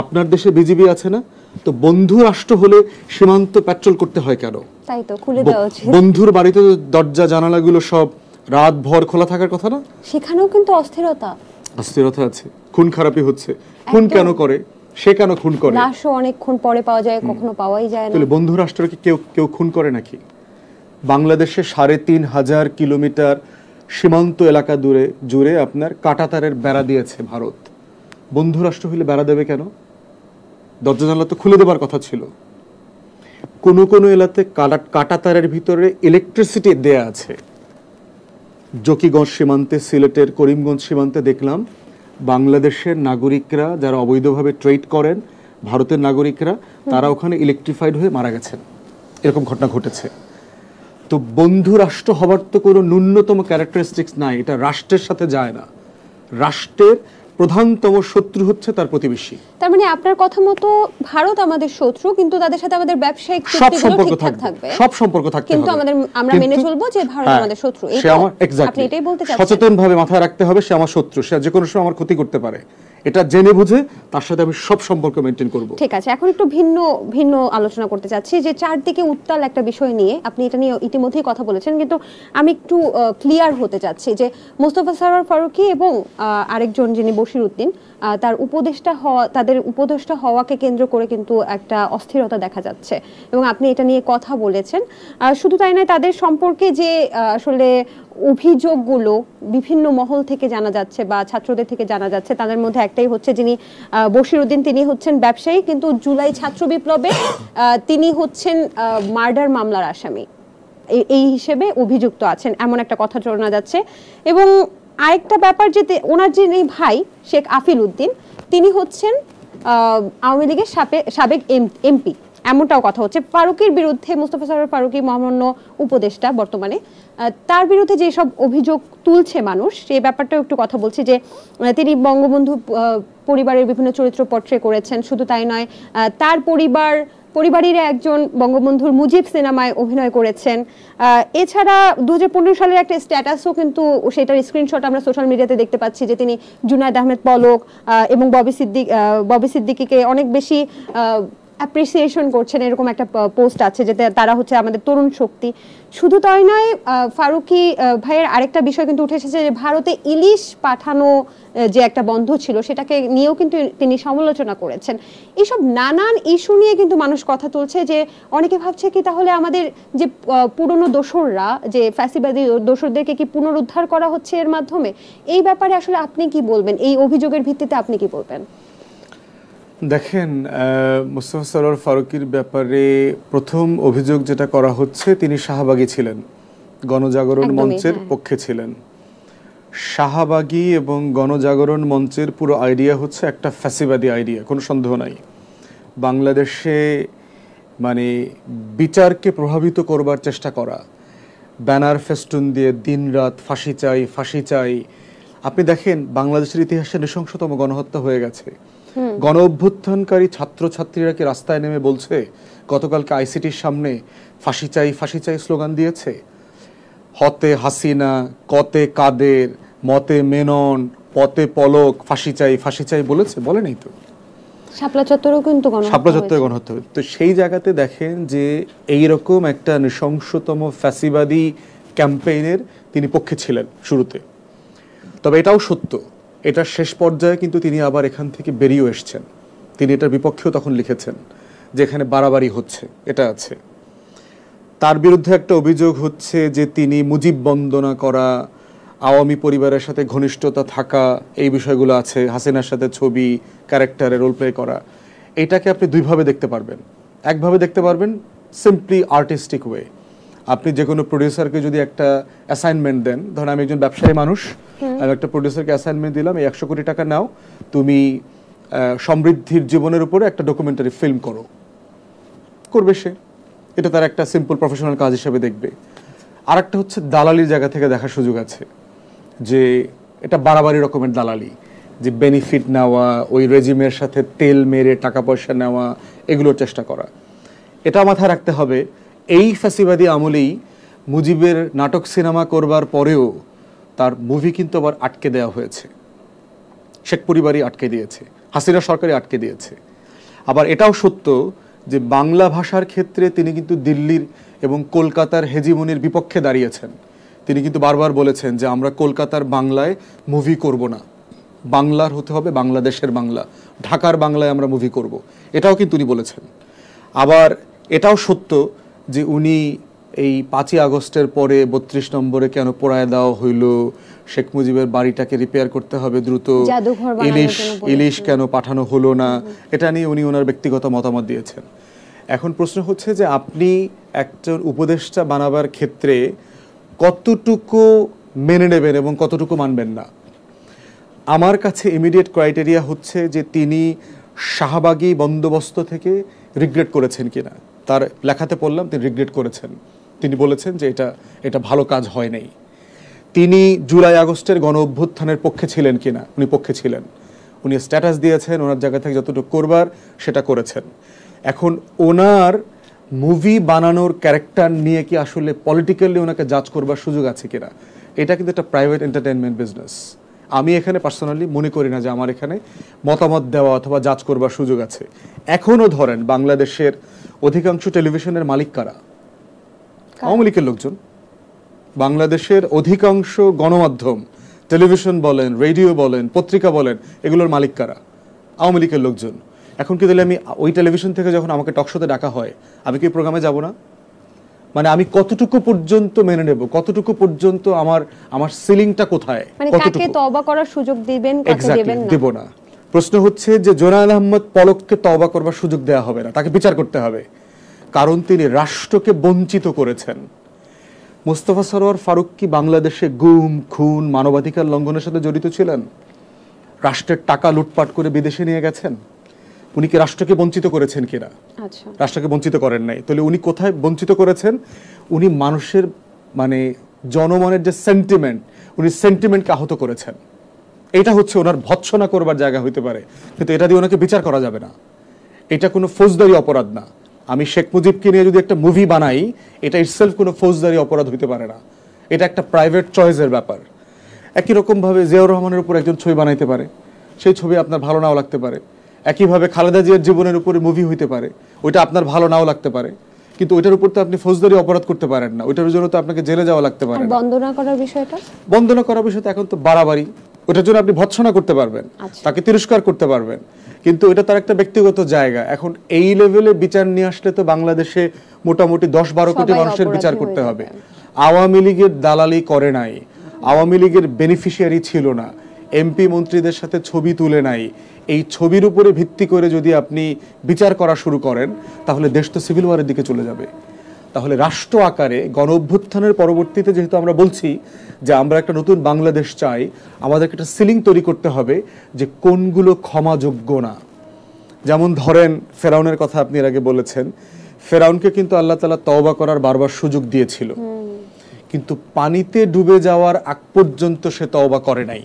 [SPEAKER 1] আপনার দেশে বিজিবি আছে না তো বন্ধু রাষ্ট্র হলে সীমান্ত পেট্রোল করতে হয় কেন
[SPEAKER 2] তাই তো খুলে দেওয়া উচিত বন্ধুর
[SPEAKER 1] বাড়িতে দরজা জানালাগুলো সব রাত ভর খোলা থাকার কথা না
[SPEAKER 2] সেখানেও কিন্তু অস্থিরতা
[SPEAKER 1] অস্থিরতা আছে খুন খারাপই হচ্ছে খুন কেন করে সে কেন খুন করে
[SPEAKER 2] লাশও খুন পরে পাওয়া যায় কখনো পাওয়াই যায় না তাহলে
[SPEAKER 1] বন্ধু রাষ্ট্রকে কেউ কেউ খুন করে নাকি বাংলাদেশে সাড়ে তিন হাজার কিলোমিটার সীমান্ত এলাকা দূরে জুড়ে আপনার কাটাতারের বেড়া দিয়েছে ভারত বন্ধু রাষ্ট্র হইলে বেড়া দেবে কেন দরজা জানলা তো খুলে দেবার কথা ছিল কোনো কোনো এলাতে কাটা কাটাতারের ভিতরে ইলেকট্রিসিটি দেয়া আছে জকিগঞ্জ সীমান্তে সিলেটের করিমগঞ্জ সীমান্তে দেখলাম বাংলাদেশের নাগরিকরা যারা অবৈধভাবে ট্রেড করেন ভারতের নাগরিকরা তারা ওখানে ইলেকট্রিফাইড হয়ে মারা গেছেন এরকম ঘটনা ঘটেছে তো বন্ধু রাষ্ট্র হবার তো কোনো ন্যূনতম ক্যারেক্টারিস্টিক্স নাই এটা রাষ্ট্রের সাথে যায় না রাষ্ট্রের প্রধানতম শত্রু হচ্ছে তার প্রতিবেশী
[SPEAKER 2] তার মানে আপনার কথা মতো ভারত আমাদের শত্রু কিন্তু তাদের সাথে আমাদের ব্যবসায়িক সব সম্পর্ক থাকবে সব
[SPEAKER 1] সম্পর্ক থাকবে কিন্তু আমাদের
[SPEAKER 2] আমরা মেনে চলবো যে ভারত হ্যাঁ, আমাদের শত্রু সে আমার এক্স্যাক্টলি আপনি এটাই বলতে চাচ্ছেন
[SPEAKER 1] সচেতনভাবে মাথায় রাখতে হবে সে আমার শত্রু সে যে কোনো সময় আমার ক্ষতি করতে পারে এটা জেনে বুঝে তার সাথে আমি সব সম্পর্ক মেনটেন করব
[SPEAKER 2] ঠিক আছে এখন একটু ভিন্ন ভিন্ন আলোচনা করতে চাচ্ছি যে চারদিকে উত্তাল একটা বিষয় নিয়ে আপনি এটা নিয়ে ইতিমধ্যেই কথা বলেছেন কিন্তু আমি একটু ক্লিয়ার হতে চাচ্ছি যে মোস্তফা সরওয়ার ফারুকি এবং আরেকজন যিনি বশির উদ্দিন তার উপদেষ্টা হওয়া তাদের উপদেষ্টা হওয়াকে কেন্দ্র করে কিন্তু একটা অস্থিরতা দেখা যাচ্ছে এবং আপনি এটা নিয়ে কথা বলেছেন শুধু তাই নয় তাদের সম্পর্কে যে আসলে অভিযোগগুলো বিভিন্ন মহল থেকে জানা যাচ্ছে বা ছাত্রদের থেকে জানা যাচ্ছে তাদের মধ্যে একটাই হচ্ছে যিনি বশিরউদ্দিন তিনি হচ্ছেন ব্যবসায়ী কিন্তু জুলাই ছাত্র বিপ্লবে তিনি হচ্ছেন মার্ডার মামলার আসামি এই হিসেবে অভিযুক্ত আছেন এমন একটা কথা চলনা যাচ্ছে এবং আরেকটা ব্যাপার যে ওনার যিনি ভাই শেখ আফিল উদ্দিন তিনি হচ্ছেন আওয়ামী লীগের সাবেক এমপি এমনটাও কথা হচ্ছে ফারুকের বিরুদ্ধে মুস্তফা সরোয়ার ফারুকি মহামান্য উপদেষ্টা বর্তমানে তার বিরুদ্ধে যেসব অভিযোগ তুলছে মানুষ সেই ব্যাপারটাও একটু কথা বলছি যে তিনি বঙ্গবন্ধু পরিবারের বিভিন্ন চরিত্র পট্রে করেছেন শুধু তাই নয় তার পরিবার পরিবারের একজন বঙ্গবন্ধুর মুজিব সিনেমায় অভিনয় করেছেন এছাড়া দু সালের একটা স্ট্যাটাসও কিন্তু সেটার স্ক্রিনশট আমরা সোশ্যাল মিডিয়াতে দেখতে পাচ্ছি যে তিনি জুনায়দ আহমেদ পলক এবং ববি সিদ্দিক ববি সিদ্দিকিকে অনেক বেশি অ্যাপ্রিসিয়েশন করছেন এরকম একটা পোস্ট আছে যেতে তারা হচ্ছে আমাদের তরুণ শক্তি শুধু তাই নয় ফারুকি ভাইয়ের আরেকটা বিষয় কিন্তু উঠে এসেছে যে ভারতে ইলিশ পাঠানো যে একটা বন্ধ ছিল সেটাকে নিয়েও কিন্তু তিনি সমালোচনা করেছেন এইসব নানান ইস্যু নিয়ে কিন্তু মানুষ কথা তুলছে যে অনেকে ভাবছে কি তাহলে আমাদের যে পুরনো দোসররা যে ফ্যাসিবাদী দোসরদেরকে কি পুনরুদ্ধার করা হচ্ছে এর মাধ্যমে এই ব্যাপারে আসলে আপনি কি বলবেন এই অভিযোগের ভিত্তিতে আপনি কি বলবেন
[SPEAKER 1] দেখেন মুস্তফা সরোয়ার ফারুকির ব্যাপারে প্রথম অভিযোগ যেটা করা হচ্ছে তিনি শাহবাগী ছিলেন গণজাগরণ মঞ্চের হ্যাঁ। পক্ষে ছিলেন শাহবাগী এবং গণজাগরণ মঞ্চের পুরো আইডিয়া হচ্ছে একটা ফ্যাসিবাদী আইডিয়া কোনো সন্দেহ নাই বাংলাদেশে মানে বিচারকে প্রভাবিত করবার চেষ্টা করা ব্যানার ফেস্টুন দিয়ে দিন রাত ফাঁসি চাই ফাঁসি চাই আপনি দেখেন বাংলাদেশের ইতিহাসে নৃশংসতম গণহত্যা হয়ে গেছে গণ অভ্যুত্থানকারী ছাত্রছাত্রীরা কি রাস্তায় নেমে বলছে গতকালকে আইসিটির সামনে ফাঁসি চাই ফাঁসি চাই স্লোগান দিয়েছে হতে হাসিনা কতে কাদের মতে মেনন পতে পলক ফাঁসি চাই ফাঁসি চাই বলেছে বলে নেই তো
[SPEAKER 2] শাপলা চত্বরে কিন্তু শাপলা চত্বরে
[SPEAKER 1] তো সেই জায়গাতে দেখেন যে এই রকম একটা নৃশংসতম ফ্যাসিবাদী ক্যাম্পেইনের তিনি পক্ষে ছিলেন শুরুতে তবে এটাও সত্য এটা শেষ পর্যায়ে কিন্তু তিনি আবার এখান থেকে বেরিয়েও এসছেন তিনি এটার বিপক্ষেও তখন লিখেছেন যেখানে বাড়াবাড়ি হচ্ছে এটা আছে তার বিরুদ্ধে একটা অভিযোগ হচ্ছে যে তিনি মুজিব বন্দনা করা আওয়ামী পরিবারের সাথে ঘনিষ্ঠতা থাকা এই বিষয়গুলো আছে হাসিনার সাথে ছবি ক্যারেক্টারে রোল প্লে করা এটাকে আপনি দুইভাবে দেখতে পারবেন একভাবে দেখতে পারবেন সিম্পলি আর্টিস্টিক ওয়ে আপনি যে কোনো প্রডিউসারকে যদি একটা অ্যাসাইনমেন্ট দেন ধরেন আমি একজন ব্যবসায়ী মানুষ আমি একটা প্রডিউসারকে অ্যাসাইনমেন্ট দিলাম এই একশো কোটি টাকা নাও তুমি সমৃদ্ধির জীবনের উপরে একটা ডকুমেন্টারি ফিল্ম করো করবে সে এটা তার একটা সিম্পল প্রফেশনাল কাজ হিসেবে দেখবে আর একটা হচ্ছে দালালির জায়গা থেকে দেখার সুযোগ আছে যে এটা বাড়াবাড়ি রকমের দালালি যে বেনিফিট নেওয়া ওই রেজিমের সাথে তেল মেরে টাকা পয়সা নেওয়া এগুলোর চেষ্টা করা এটা মাথায় রাখতে হবে এই ফ্যাসিবাদী আমলেই মুজিবের নাটক সিনেমা করবার পরেও তার মুভি কিন্তু আবার আটকে দেওয়া হয়েছে শেখ পরিবারই আটকে দিয়েছে হাসিনা সরকারই আটকে দিয়েছে আবার এটাও সত্য যে বাংলা ভাষার ক্ষেত্রে তিনি কিন্তু দিল্লির এবং কলকাতার হেজিমনির বিপক্ষে দাঁড়িয়েছেন তিনি কিন্তু বারবার বলেছেন যে আমরা কলকাতার বাংলায় মুভি করব না বাংলার হতে হবে বাংলাদেশের বাংলা ঢাকার বাংলায় আমরা মুভি করব এটাও কিন্তু তিনি বলেছেন আবার এটাও সত্য যে উনি এই পাঁচই আগস্টের পরে বত্রিশ নম্বরে কেন পোড়ায় দেওয়া হইল শেখ মুজিবের বাড়িটাকে রিপেয়ার করতে হবে দ্রুত ইলিশ ইলিশ কেন পাঠানো হলো না এটা নিয়ে উনি ওনার ব্যক্তিগত মতামত দিয়েছেন এখন প্রশ্ন হচ্ছে যে আপনি একজন উপদেষ্টা বানাবার ক্ষেত্রে কতটুকু মেনে নেবেন এবং কতটুকু মানবেন না আমার কাছে ইমিডিয়েট ক্রাইটেরিয়া হচ্ছে যে তিনি শাহবাগী বন্দোবস্ত থেকে রিগ্রেট করেছেন কিনা তার লেখাতে পড়লাম তিনি রিগ্রেট করেছেন তিনি বলেছেন যে এটা এটা ভালো কাজ হয় নাই তিনি জুলাই আগস্টের গণ অভ্যুত্থানের পক্ষে ছিলেন কিনা উনি পক্ষে ছিলেন উনি স্ট্যাটাস দিয়েছেন ওনার জায়গা থেকে যতটুকু করবার সেটা করেছেন এখন ওনার মুভি বানানোর ক্যারেক্টার নিয়ে কি আসলে পলিটিক্যালি ওনাকে জাজ করবার সুযোগ আছে কিনা এটা কিন্তু একটা প্রাইভেট এন্টারটেনমেন্ট বিজনেস আমি এখানে পার্সোনালি মনে করি না যে আমার এখানে মতামত দেওয়া অথবা জাজ করবার সুযোগ আছে এখনও ধরেন বাংলাদেশের অধিকাংশ টেলিভিশনের মালিক কারা আওয়ামী লীগের লোকজন বাংলাদেশের অধিকাংশ গণমাধ্যম টেলিভিশন বলেন রেডিও বলেন পত্রিকা বলেন এগুলোর মালিক কারা আওয়ামী লীগের লোকজন এখন কি তাহলে আমি ওই টেলিভিশন থেকে যখন আমাকে টকশোতে ডাকা হয় আমি কি প্রোগ্রামে যাব না মানে আমি কতটুকু পর্যন্ত মেনে নেব কতটুকু পর্যন্ত আমার আমার সিলিংটা কোথায় মানে কাকে
[SPEAKER 2] তওবা করার সুযোগ দিবেন কাকে দিবেন না দেব
[SPEAKER 1] না প্রশ্ন হচ্ছে যে জোনায়দ আহমদ পলককে তবা করবার সুযোগ দেওয়া হবে না তাকে বিচার করতে হবে কারণ তিনি রাষ্ট্রকে বঞ্চিত করেছেন মোস্তফা সরোয়ার ফারুক কি বাংলাদেশে গুম খুন মানবাধিকার লঙ্ঘনের সাথে জড়িত ছিলেন রাষ্ট্রের টাকা লুটপাট করে বিদেশে নিয়ে গেছেন উনি কি রাষ্ট্রকে বঞ্চিত করেছেন কিনা আচ্ছা। রাষ্ট্রকে বঞ্চিত করেন নাই তাহলে উনি কোথায় বঞ্চিত করেছেন উনি মানুষের মানে জনমনের যে সেন্টিমেন্ট উনি সেন্টিমেন্টকে আহত করেছেন এটা হচ্ছে ওনার ভৎসনা করবার জায়গা হইতে পারে কিন্তু এটা দিয়ে ওনাকে বিচার করা যাবে না এটা কোনো ফৌজদারি অপরাধ না আমি শেখ মুজিবকে নিয়ে যদি একটা মুভি বানাই এটা ইটসেলফ কোনো ফৌজদারি অপরাধ হইতে পারে না এটা একটা প্রাইভেট চয়েসের ব্যাপার একই রকমভাবে জিয়াউর রহমানের উপর একজন ছবি বানাইতে পারে সেই ছবি আপনার ভালো নাও লাগতে পারে একইভাবে খালেদা জিয়ার জীবনের উপরে মুভি হইতে পারে ওইটা আপনার ভালো নাও লাগতে পারে কিন্তু ওইটার উপর তো আপনি ফৌজদারি অপরাধ করতে পারেন না ওইটার জন্য তো আপনাকে জেলে যাওয়া লাগতে পারে
[SPEAKER 2] বন্দনা করার বিষয়টা
[SPEAKER 1] বন্দনা করার বিষয়টা এখন তো বাড়াবাড়ি ওটার জন্য আপনি ভৎসনা করতে পারবেন আচ্ছা। তাকে তিরস্কার করতে পারবেন কিন্তু এটা তার একটা ব্যক্তিগত জায়গা এখন এই লেভেলে বিচার নিয়ে আসলে তো বাংলাদেশে মোটামুটি দশ বারো কোটি মানুষের বিচার করতে হবে আওয়ামী লীগের দালালি করে নাই আওয়ামী লীগের বেনিফিশিয়ারি ছিল না এমপি মন্ত্রীদের সাথে ছবি তুলে নাই এই ছবির উপরে ভিত্তি করে যদি আপনি বিচার করা শুরু করেন তাহলে দেশ তো সিভিল ওয়ারের দিকে চলে যাবে তাহলে রাষ্ট্র আকারে গণ অভ্যুত্থানের পরবর্তীতে যেহেতু আমরা বলছি যে আমরা একটা নতুন বাংলাদেশ চাই আমাদেরকে একটা সিলিং তৈরি করতে হবে যে কোনগুলো ক্ষমাযোগ্য না যেমন ধরেন ফেরাউনের কথা আপনি এর আগে বলেছেন ফেরাউনকে কিন্তু আল্লাহ তালা তওবা করার বারবার সুযোগ দিয়েছিল কিন্তু পানিতে ডুবে যাওয়ার আগ পর্যন্ত সে তওবা করে নাই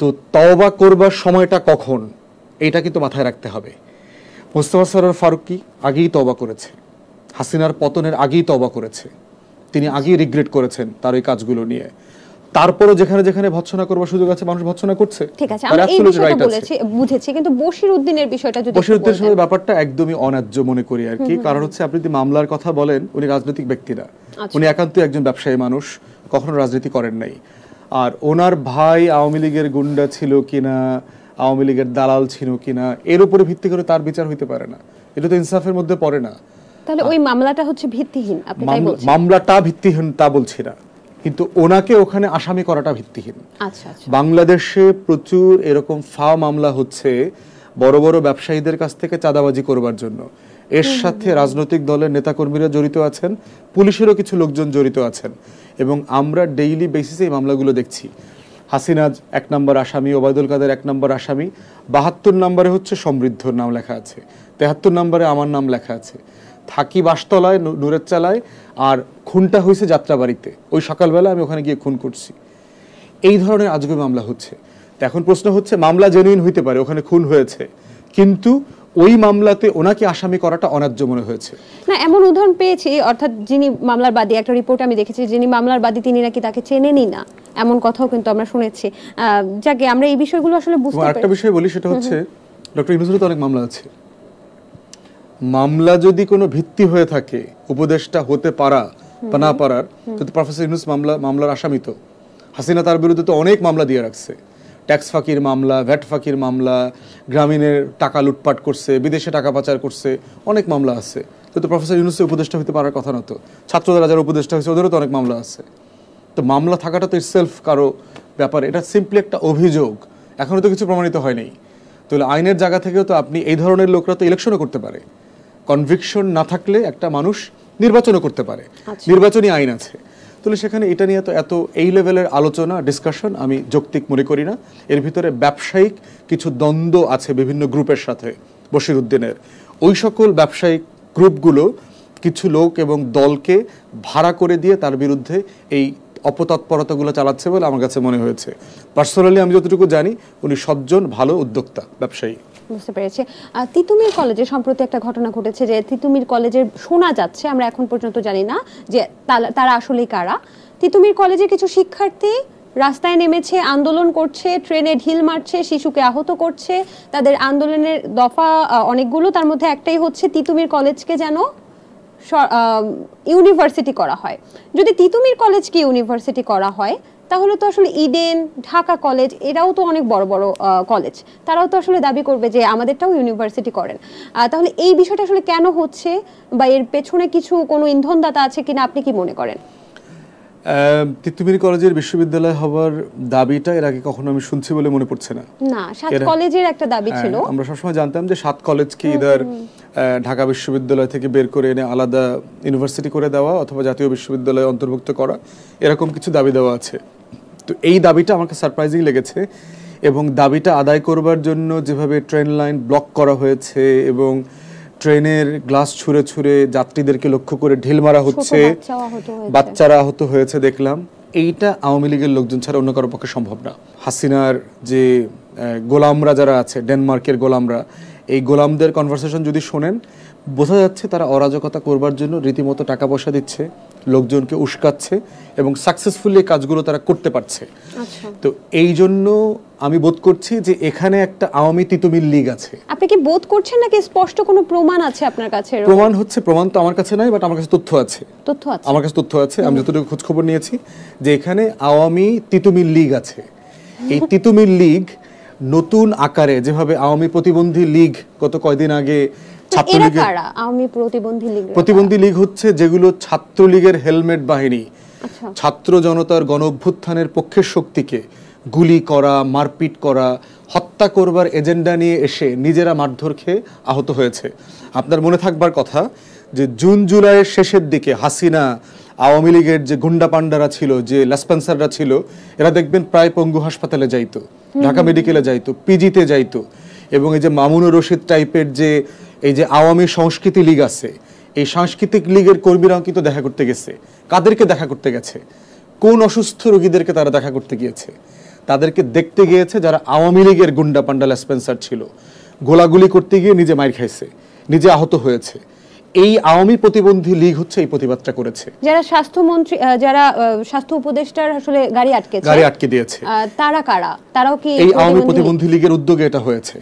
[SPEAKER 1] তো তওবা করবার সময়টা কখন এটা কিন্তু মাথায় রাখতে হবে মোস্তফা সরার ফারুকি আগেই তওবা করেছে হাসিনার পতনের আগেই তওবা করেছে তিনি আগেই রিগ্রেট করেছেন তার ওই কাজগুলো নিয়ে তারপরও যেখানে যেখানে ভৎসনা করবার সুযোগ আছে মানুষ ভৎসনা করছে ঠিক আছে আমরা এই বিষয়টা বলেছি
[SPEAKER 2] বুঝেছি কিন্তু বশির উদ্দিনের বিষয়টা যদি বশির উদ্দিনের সাথে
[SPEAKER 1] ব্যাপারটা একদমই অন্যায্য মনে করি আর কি কারণ হচ্ছে আপনি যদি মামলার কথা বলেন উনি রাজনৈতিক ব্যক্তি না আচ্ছা। উনি একান্তই একজন ব্যবসায়ী মানুষ কখনো রাজনীতি করেন নাই আর ওনার ভাই আওয়ামী লীগের গুন্ডা ছিল কিনা আওয়ামী লীগের দালাল ছিল কিনা এর উপরে ভিত্তি করে তার বিচার হইতে পারে না এটা তো ইনসাফের মধ্যে পড়ে না
[SPEAKER 2] তাহলে ওই মামলাটা হচ্ছে ভিত্তিহীন আপনি তাই বলছেন
[SPEAKER 1] মামলাটা ভিত্তিহীন তা বলছি না কিন্তু ওনাকে ওখানে আসামি করাটা ভিত্তিহীন আচ্ছা, আচ্ছা। বাংলাদেশে প্রচুর এরকম ফা মামলা হচ্ছে বড় বড় ব্যবসায়ীদের কাছ থেকে চাঁদাবাজি করবার জন্য এর সাথে রাজনৈতিক দলের নেতাকর্মীরা জড়িত আছেন পুলিশেরও কিছু লোকজন জড়িত আছেন এবং আমরা ডেইলি বেসিসে এই মামলাগুলো দেখছি হাসিনাজ এক নম্বর আসামি ওবায়দুল কাদের এক নম্বর আসামি বাহাত্তর নম্বরে হচ্ছে সমৃদ্ধর নাম লেখা আছে তেহাত্তর নম্বরে আমার নাম লেখা আছে থাকি বাসতলায় নূরের চালায় আর খুনটা হয়েছে যাত্রাবাড়িতে ওই সকালবেলা আমি ওখানে গিয়ে খুন করছি এই ধরনের আজকে মামলা হচ্ছে এখন প্রশ্ন হচ্ছে মামলা জেনুইন হইতে পারে ওখানে খুন হয়েছে কিন্তু ওই মামলাতে ওনাকে আসামি করাটা অনার্য মনে হয়েছে
[SPEAKER 2] না এমন উদাহরণ পেয়েছি অর্থাৎ যিনি মামলার বাদী একটা রিপোর্ট আমি দেখেছি যিনি মামলার বাদী তিনি নাকি তাকে চেনেনি না এমন কথাও কিন্তু আমরা শুনেছি যাকে আমরা এই বিষয়গুলো আসলে বুঝতে পারি একটা বিষয় বলি সেটা হচ্ছে
[SPEAKER 1] ডক্টর ইউনুসের তো অনেক মামলা আছে মামলা যদি কোনো ভিত্তি হয়ে থাকে উপদেশটা হতে পারা বা না পারার তো প্রফেসর ইউনুস মামলা মামলার আসামি তো হাসিনা তার বিরুদ্ধে তো অনেক মামলা দিয়ে রাখছে ট্যাক্স ফাঁকির মামলা ভ্যাট ফাঁকির মামলা গ্রামীণের টাকা লুটপাট করছে বিদেশে টাকা পাচার করছে অনেক মামলা আছে তো প্রফেসর ইউনুসের উপদেষ্টা হতে পারার কথা না তো রাজার যারা উপদেষ্টা হয়েছে ওদেরও তো অনেক মামলা আছে তো মামলা থাকাটা তো সেলফ কারো ব্যাপার এটা সিম্পলি একটা অভিযোগ এখনও তো কিছু প্রমাণিত হয়নি তাহলে আইনের জায়গা থেকেও তো আপনি এই ধরনের লোকরা তো ইলেকশনও করতে পারে কনভিকশন না থাকলে একটা মানুষ নির্বাচনও করতে পারে আচ্ছা। নির্বাচনী আইন আছে তাহলে সেখানে এটা নিয়ে তো এত এই লেভেলের আলোচনা ডিসকাশন আমি যৌক্তিক মনে করি না এর ভিতরে ব্যবসায়িক কিছু দ্বন্দ্ব আছে বিভিন্ন গ্রুপের সাথে বশির উদ্দিনের ওই সকল ব্যবসায়িক গ্রুপগুলো কিছু লোক এবং দলকে ভাড়া করে দিয়ে তার বিরুদ্ধে এই অপতৎপরতাগুলো চালাচ্ছে বলে আমার কাছে মনে হয়েছে পার্সোনালি আমি যতটুকু জানি উনি সজ্জন ভালো উদ্যোক্তা ব্যবসায়ী
[SPEAKER 2] বুঝতে পেরেছি তিতুমির কলেজে সম্প্রতি একটা ঘটনা ঘটেছে যে তিতুমির কলেজে শোনা যাচ্ছে আমরা এখন পর্যন্ত জানি না যে তারা আসলে কারা তিতুমির কলেজে কিছু শিক্ষার্থী রাস্তায় নেমেছে আন্দোলন করছে ট্রেনে ঢিল মারছে শিশুকে আহত করছে তাদের আন্দোলনের দফা অনেকগুলো তার মধ্যে একটাই হচ্ছে তিতুমির কলেজকে যেন ইউনিভার্সিটি করা হয় যদি তিতুমির কলেজকে ইউনিভার্সিটি করা হয় তাহলে তো আসলে ইডেন ঢাকা কলেজ এরাও তো অনেক বড় বড় কলেজ তারাও তো আসলে দাবি করবে যে আমাদেরটাও ইউনিভার্সিটি করেন তাহলে এই বিষয়টা আসলে কেন হচ্ছে বা এর পেছনে কিছু কোনো ইন্ধনদাতা আছে কিনা আপনি কি মনে করেন
[SPEAKER 1] তিতুমির কলেজের বিশ্ববিদ্যালয় দাবিটা এর আগে কখনো আমি শুনছি বলে মনে পড়ছে
[SPEAKER 2] না সাত কলেজের একটা দাবি হ্যাঁ, ছিল
[SPEAKER 1] আমরা সবসময় জানতাম যে সাত কলেজকে ইদার ঢাকা বিশ্ববিদ্যালয় থেকে বের করে এনে আলাদা ইউনিভার্সিটি করে দেওয়া অথবা জাতীয় বিশ্ববিদ্যালয়ে অন্তর্ভুক্ত করা এরকম কিছু দাবি দেওয়া আছে তো এই দাবিটা আমাকে সারপ্রাইজিং লেগেছে এবং দাবিটা আদায় করবার জন্য যেভাবে ট্রেন লাইন ব্লক করা হয়েছে এবং ট্রেনের গ্লাস ছুঁড়ে ছুঁড়ে যাত্রীদেরকে লক্ষ্য করে ঢিল মারা হচ্ছে বাচ্চারা আহত হয়েছে দেখলাম এইটা আওয়ামী লীগের লোকজন ছাড়া অন্য কারো পক্ষে সম্ভব না হাসিনার যে গোলামরা যারা আছে ডেনমার্কের গোলামরা এই গোলামদের কনভারসেশন যদি শোনেন বোঝা যাচ্ছে তারা অরাজকতা করবার জন্য রীতিমতো টাকা পয়সা দিচ্ছে লোকজনকে উস্কাচ্ছে এবং সাকসেসফুলি কাজগুলো তারা করতে পারছে আচ্ছা। তো এই জন্য আমি বোধ করছি যে এখানে একটা আওয়ামী তিতুমির লীগ আছে
[SPEAKER 2] আপনি কি বোধ করছেন নাকি স্পষ্ট কোনো প্রমাণ আছে আপনার কাছে প্রমাণ
[SPEAKER 1] হচ্ছে প্রমাণ তো আমার কাছে নাই বাট আমার কাছে তথ্য আছে
[SPEAKER 2] তথ্য আছে আমার কাছে
[SPEAKER 1] তথ্য আছে আমি যতটুকু খোঁজ খবর নিয়েছি যে এখানে আওয়ামী তিতুমির লীগ আছে এই তিতুমির লীগ নতুন আকারে যেভাবে আওয়ামী প্রতিবন্ধী লীগ গত কয়দিন আগে
[SPEAKER 2] প্রতিবন্ধী
[SPEAKER 1] লীগ হচ্ছে যেগুলো ছাত্রলীগের হেলমেট বাহিনী আচ্ছা। ছাত্র জনতার গণ অভ্যুত্থানের পক্ষের শক্তিকে গুলি করা মারপিট করা হত্যা করবার এজেন্ডা নিয়ে এসে নিজেরা মারধর খেয়ে আহত হয়েছে আপনার মনে থাকবার কথা যে জুন জুলাইয়ের শেষের দিকে হাসিনা আওয়ামী লীগের যে গুন্ডা পান্ডারা ছিল যে লাসপেন্সাররা ছিল এরা দেখবেন প্রায় পঙ্গু হাসপাতালে যাইতো ঢাকা মেডিকেলে যাইতো পিজিতে যাইতো এবং এই যে মামুন রশিদ টাইপের যে এই যে আওয়ামী সংস্কৃতি লীগ আছে এই সাংস্কৃতিক লীগের কর্মীরাও কিন্তু দেখা করতে গেছে কাদেরকে দেখা করতে গেছে কোন অসুস্থ রোগীদেরকে তারা দেখা করতে গিয়েছে তাদেরকে দেখতে গিয়েছে যারা আওয়ামী লীগের গুন্ডা পান্ডাল স্পেন্সার ছিল গোলাগুলি করতে গিয়ে নিজে মায়ের খাইছে নিজে আহত হয়েছে এই আওয়ামী প্রতিবন্ধী লীগ হচ্ছে এই প্রতিবাদটা করেছে
[SPEAKER 2] যারা স্বাস্থ্যমন্ত্রী যারা স্বাস্থ্য উপদেষ্টার আসলে গাড়ি আটকে গাড়ি আটকে দিয়েছে তারা কারা তারাও কি এই আওয়ামী প্রতিবন্ধী
[SPEAKER 1] লীগের উদ্যোগে এটা হয়েছে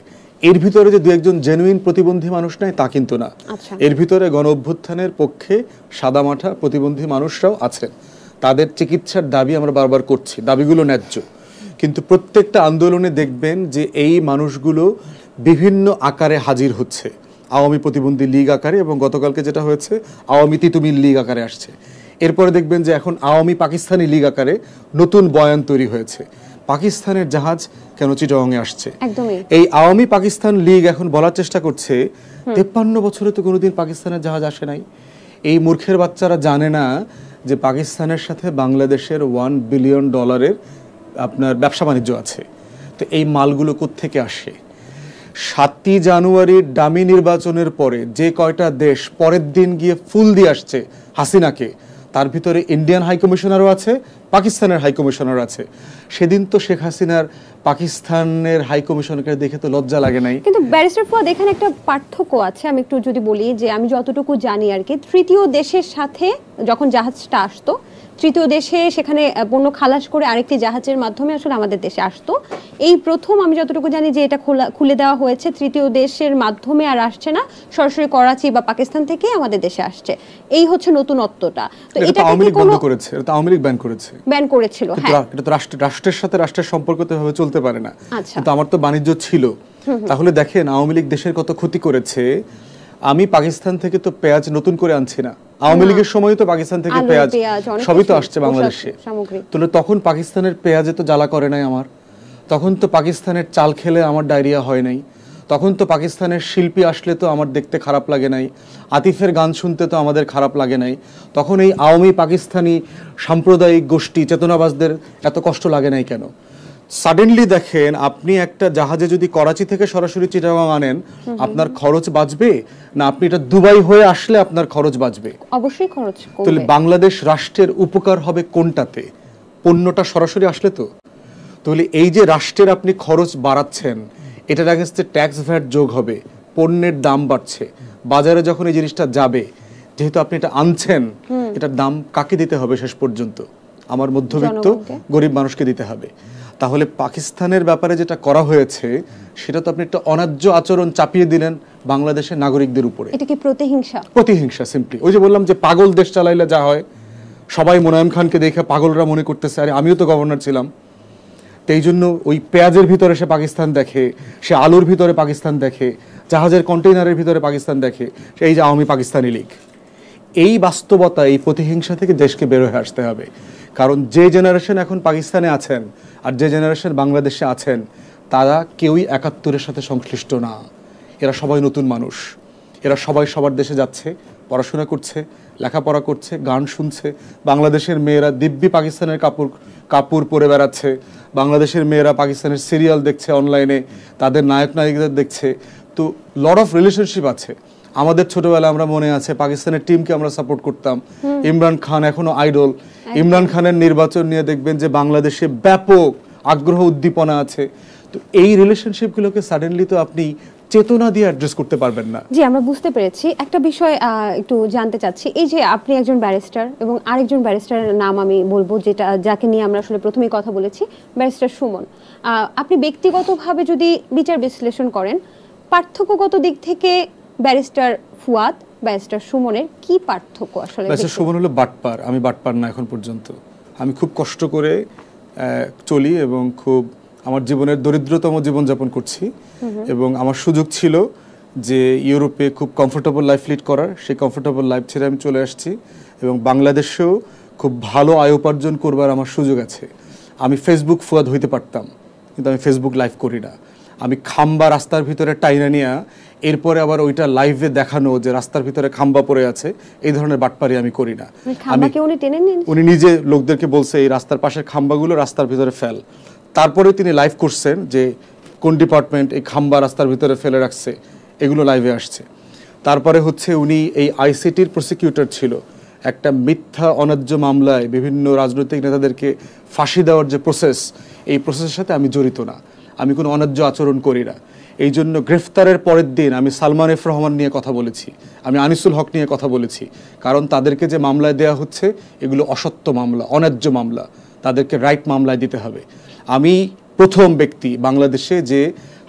[SPEAKER 1] এর ভিতরে যে দু একজন জেনুইন প্রতিবন্ধী মানুষ নাই তা কিন্তু না আচ্ছা। এর ভিতরে গণ অভ্যুত্থানের পক্ষে সাদা মাঠা প্রতিবন্ধী মানুষরাও আছেন তাদের চিকিৎসার দাবি আমরা বারবার করছি দাবিগুলো ন্যায্য কিন্তু প্রত্যেকটা আন্দোলনে দেখবেন যে এই মানুষগুলো বিভিন্ন আকারে হাজির হচ্ছে আওয়ামী প্রতিবন্ধী লীগ আকারে এবং গতকালকে যেটা হয়েছে আওয়ামী তিতুমির লীগ আকারে আসছে এরপরে দেখবেন যে এখন আওয়ামী পাকিস্তানি লীগ আকারে নতুন বয়ান তৈরি হয়েছে পাকিস্তানের জাহাজ কেন চিটাগংয়ে আসছে এই আওয়ামী পাকিস্তান লীগ এখন বলার চেষ্টা করছে তেপ্পান্ন বছরে তো কোনোদিন পাকিস্তানের জাহাজ আসে নাই এই মূর্খের বাচ্চারা জানে না যে পাকিস্তানের সাথে বাংলাদেশের ওয়ান বিলিয়ন ডলারের আপনার ব্যবসা বাণিজ্য আছে তো এই মালগুলো থেকে আসে সাতই জানুয়ারির ডামি নির্বাচনের পরে যে কয়টা দেশ পরের দিন গিয়ে ফুল দিয়ে আসছে হাসিনাকে তার ভিতরে ইন্ডিয়ান হাইকমিশনারও আছে পাকিস্তানের হাইকমিশনার আছে সেদিন তো শেখ হাসিনার পাকিস্তানের হাইকমিশনকে দেখে তো লজ্জা লাগে নাই
[SPEAKER 2] কিন্তু ব্যারিস্টার ফুয়াদ এখানে একটা পার্থক্য আছে আমি একটু যদি বলি যে আমি যতটুকু জানি আর কি তৃতীয় দেশের সাথে যখন জাহাজটা আসতো তৃতীয় দেশে সেখানে পণ্য খালাস করে আরেকটি জাহাজের মাধ্যমে আসলে আমাদের দেশে আসতো এই প্রথম আমি যতটুকু জানি যে এটা খোলা খুলে দেওয়া হয়েছে তৃতীয় দেশের মাধ্যমে আর আসছে না সরাসরি করাচি বা পাকিস্তান থেকে আমাদের দেশে আসছে এই হচ্ছে নতুনত্বটা তো এটা আওয়ামী লীগ বন্ধ
[SPEAKER 1] করেছে এটা আওয়ামী লীগ ব্যান করেছে
[SPEAKER 2] ব্যান করেছিল হ্যাঁ
[SPEAKER 1] এটা তো রাষ্ট্র রাষ্ট্রের সাথে রাষ্ট্রের সম্পর্ক তো এভাবে চলতে পারে না আচ্ছা। কিন্তু আমার তো বাণিজ্য ছিল তাহলে দেখেন আওয়ামী লীগ দেশের কত ক্ষতি করেছে আমি পাকিস্তান থেকে তো পেঁয়াজ নতুন করে আনছি না আওয়ামী লীগের সময় তো পাকিস্তান থেকে পেঁয়াজ সবই তো আসছে বাংলাদেশে তাহলে তখন পাকিস্তানের পেঁয়াজে তো জ্বালা করে নাই আমার তখন তো পাকিস্তানের চাল খেলে আমার ডায়রিয়া হয় নাই তখন তো পাকিস্তানের শিল্পী আসলে তো আমার দেখতে খারাপ লাগে নাই আতিফের গান শুনতে তো আমাদের খারাপ লাগে নাই তখন এই আওয়ামী পাকিস্তানি সাম্প্রদায়িক গোষ্ঠী চেতনাবাজদের এত কষ্ট লাগে নাই কেন সাডেনলি দেখেন আপনি একটা জাহাজে যদি করাচি থেকে সরাসরি চিটাগাং আনেন আপনার খরচ বাঁচবে না আপনি এটা দুবাই হয়ে আসলে আপনার খরচ বাঁচবে
[SPEAKER 2] অবশ্যই খরচ তাহলে
[SPEAKER 1] বাংলাদেশ রাষ্ট্রের উপকার হবে কোনটাতে পণ্যটা সরাসরি আসলে তো তাহলে এই যে রাষ্ট্রের আপনি খরচ বাড়াচ্ছেন এটার আগেস্টে ট্যাক্স ভ্যাট যোগ হবে পণ্যের দাম বাড়ছে বাজারে যখন এই জিনিসটা যাবে যেহেতু আপনি এটা আনছেন এটার দাম কাকে দিতে হবে শেষ পর্যন্ত আমার মধ্যবিত্ত গরিব মানুষকে দিতে হবে তাহলে পাকিস্তানের ব্যাপারে যেটা করা হয়েছে সেটা তো আপনি একটা অনাজ্য আচরণ চাপিয়ে দিলেন বাংলাদেশের নাগরিকদের উপরে
[SPEAKER 2] এটা কি প্রতিহিংসা
[SPEAKER 1] প্রতিহিংসা সিম্পলি ওই যে বললাম যে পাগল দেশ চালাইলে যা হয় সবাই মোনায়েম খানকে দেখে পাগলরা মনে করতেছে আরে আমিও তো গভর্নর ছিলাম তো জন্য ওই পেঁয়াজের ভিতরে সে পাকিস্তান দেখে সে আলুর ভিতরে পাকিস্তান দেখে জাহাজের কন্টেইনারের ভিতরে পাকিস্তান দেখে সে এই যে আওয়ামী পাকিস্তানি লীগ এই বাস্তবতা এই প্রতিহিংসা থেকে দেশকে বের হয়ে আসতে হবে কারণ যে জেনারেশন এখন পাকিস্তানে আছেন আর যে জেনারেশন বাংলাদেশে আছেন তারা কেউই একাত্তরের সাথে সংশ্লিষ্ট না এরা সবাই নতুন মানুষ এরা সবাই সবার দেশে যাচ্ছে পড়াশোনা করছে লেখাপড়া করছে গান শুনছে বাংলাদেশের মেয়েরা দিব্যি পাকিস্তানের কাপড় কাপড় পরে বেড়াচ্ছে বাংলাদেশের মেয়েরা পাকিস্তানের সিরিয়াল দেখছে অনলাইনে তাদের নায়ক নায়িকদের দেখছে তো লড অফ রিলেশনশিপ আছে আমাদের ছোটবেলা আমরা মনে আছে পাকিস্তানের টিমকে আমরা সাপোর্ট করতাম ইমরান খান এখনো আইডল হ্যাঁ। ইমরান খানের নির্বাচন নিয়ে দেখবেন যে বাংলাদেশে ব্যাপক আগ্রহ উদ্দীপনা আছে তো এই রিলেশনশিপ গুলোকে সাডেনলি তো আপনি চেতনা দিয়ে অ্যাড্রেস করতে পারবেন না
[SPEAKER 2] জি আমরা বুঝতে পেরেছি একটা বিষয় একটু জানতে চাচ্ছি এই যে আপনি একজন ব্যারিস্টার এবং আরেকজন ব্যারিস্টারের নাম আমি বলবো যেটা যাকে নিয়ে আমরা আসলে প্রথমেই কথা বলেছি ব্যারিস্টার সুমন আপনি ব্যক্তিগতভাবে যদি বিচার বিশ্লেষণ করেন পার্থক্যগত দিক থেকে ব্যারিস্টার ফুয়াদ ব্যারিস্টার সুমনের কি পার্থক্য আসলে ব্যারিস্টার সুমন হলো
[SPEAKER 1] বাটপার আমি বাটপার না এখন পর্যন্ত আমি খুব কষ্ট করে চলি এবং খুব আমার জীবনের দরিদ্রতম জীবনযাপন করছি এবং আমার সুযোগ ছিল যে ইউরোপে খুব কমফোর্টেবল লাইফ লিড করার সেই কমফোর্টেবল লাইফ ছেড়ে আমি চলে আসছি এবং বাংলাদেশেও খুব ভালো আয় উপার্জন করবার আমার সুযোগ আছে আমি ফেসবুক ফুয়াদ হইতে পারতাম কিন্তু আমি ফেসবুক লাইভ করি না আমি খাম্বা রাস্তার ভিতরে টাইনা নিয়ে এরপরে আবার ওইটা লাইভে দেখানো যে রাস্তার ভিতরে খাম্বা পড়ে আছে এই ধরনের বাটপারি আমি করি না মানে উনি নিজে লোকদেরকে বলছে এই রাস্তার পাশের খাম্বাগুলো রাস্তার ভিতরে ফেল তারপরে তিনি লাইভ করছেন যে কোন ডিপার্টমেন্ট এই খাম্বা রাস্তার ভিতরে ফেলে রাখছে এগুলো লাইভে আসছে তারপরে হচ্ছে উনি এই আইসিটির প্রসিকিউটর ছিল একটা মিথ্যা অন্যায্য মামলায় বিভিন্ন রাজনৈতিক নেতাদেরকে ফাঁসি দেওয়ার যে প্রসেস এই প্রসেসের সাথে আমি জড়িত না আমি কোনো অন্যায্য আচরণ করি না এই জন্য গ্রেফতারের পরের দিন আমি সালমান এফ রহমান নিয়ে কথা বলেছি আমি আনিসুল হক নিয়ে কথা বলেছি কারণ তাদেরকে যে মামলায় দেয়া হচ্ছে এগুলো অসত্য মামলা অন্যায্য মামলা তাদেরকে রাইট মামলায় দিতে হবে আমি প্রথম ব্যক্তি বাংলাদেশে যে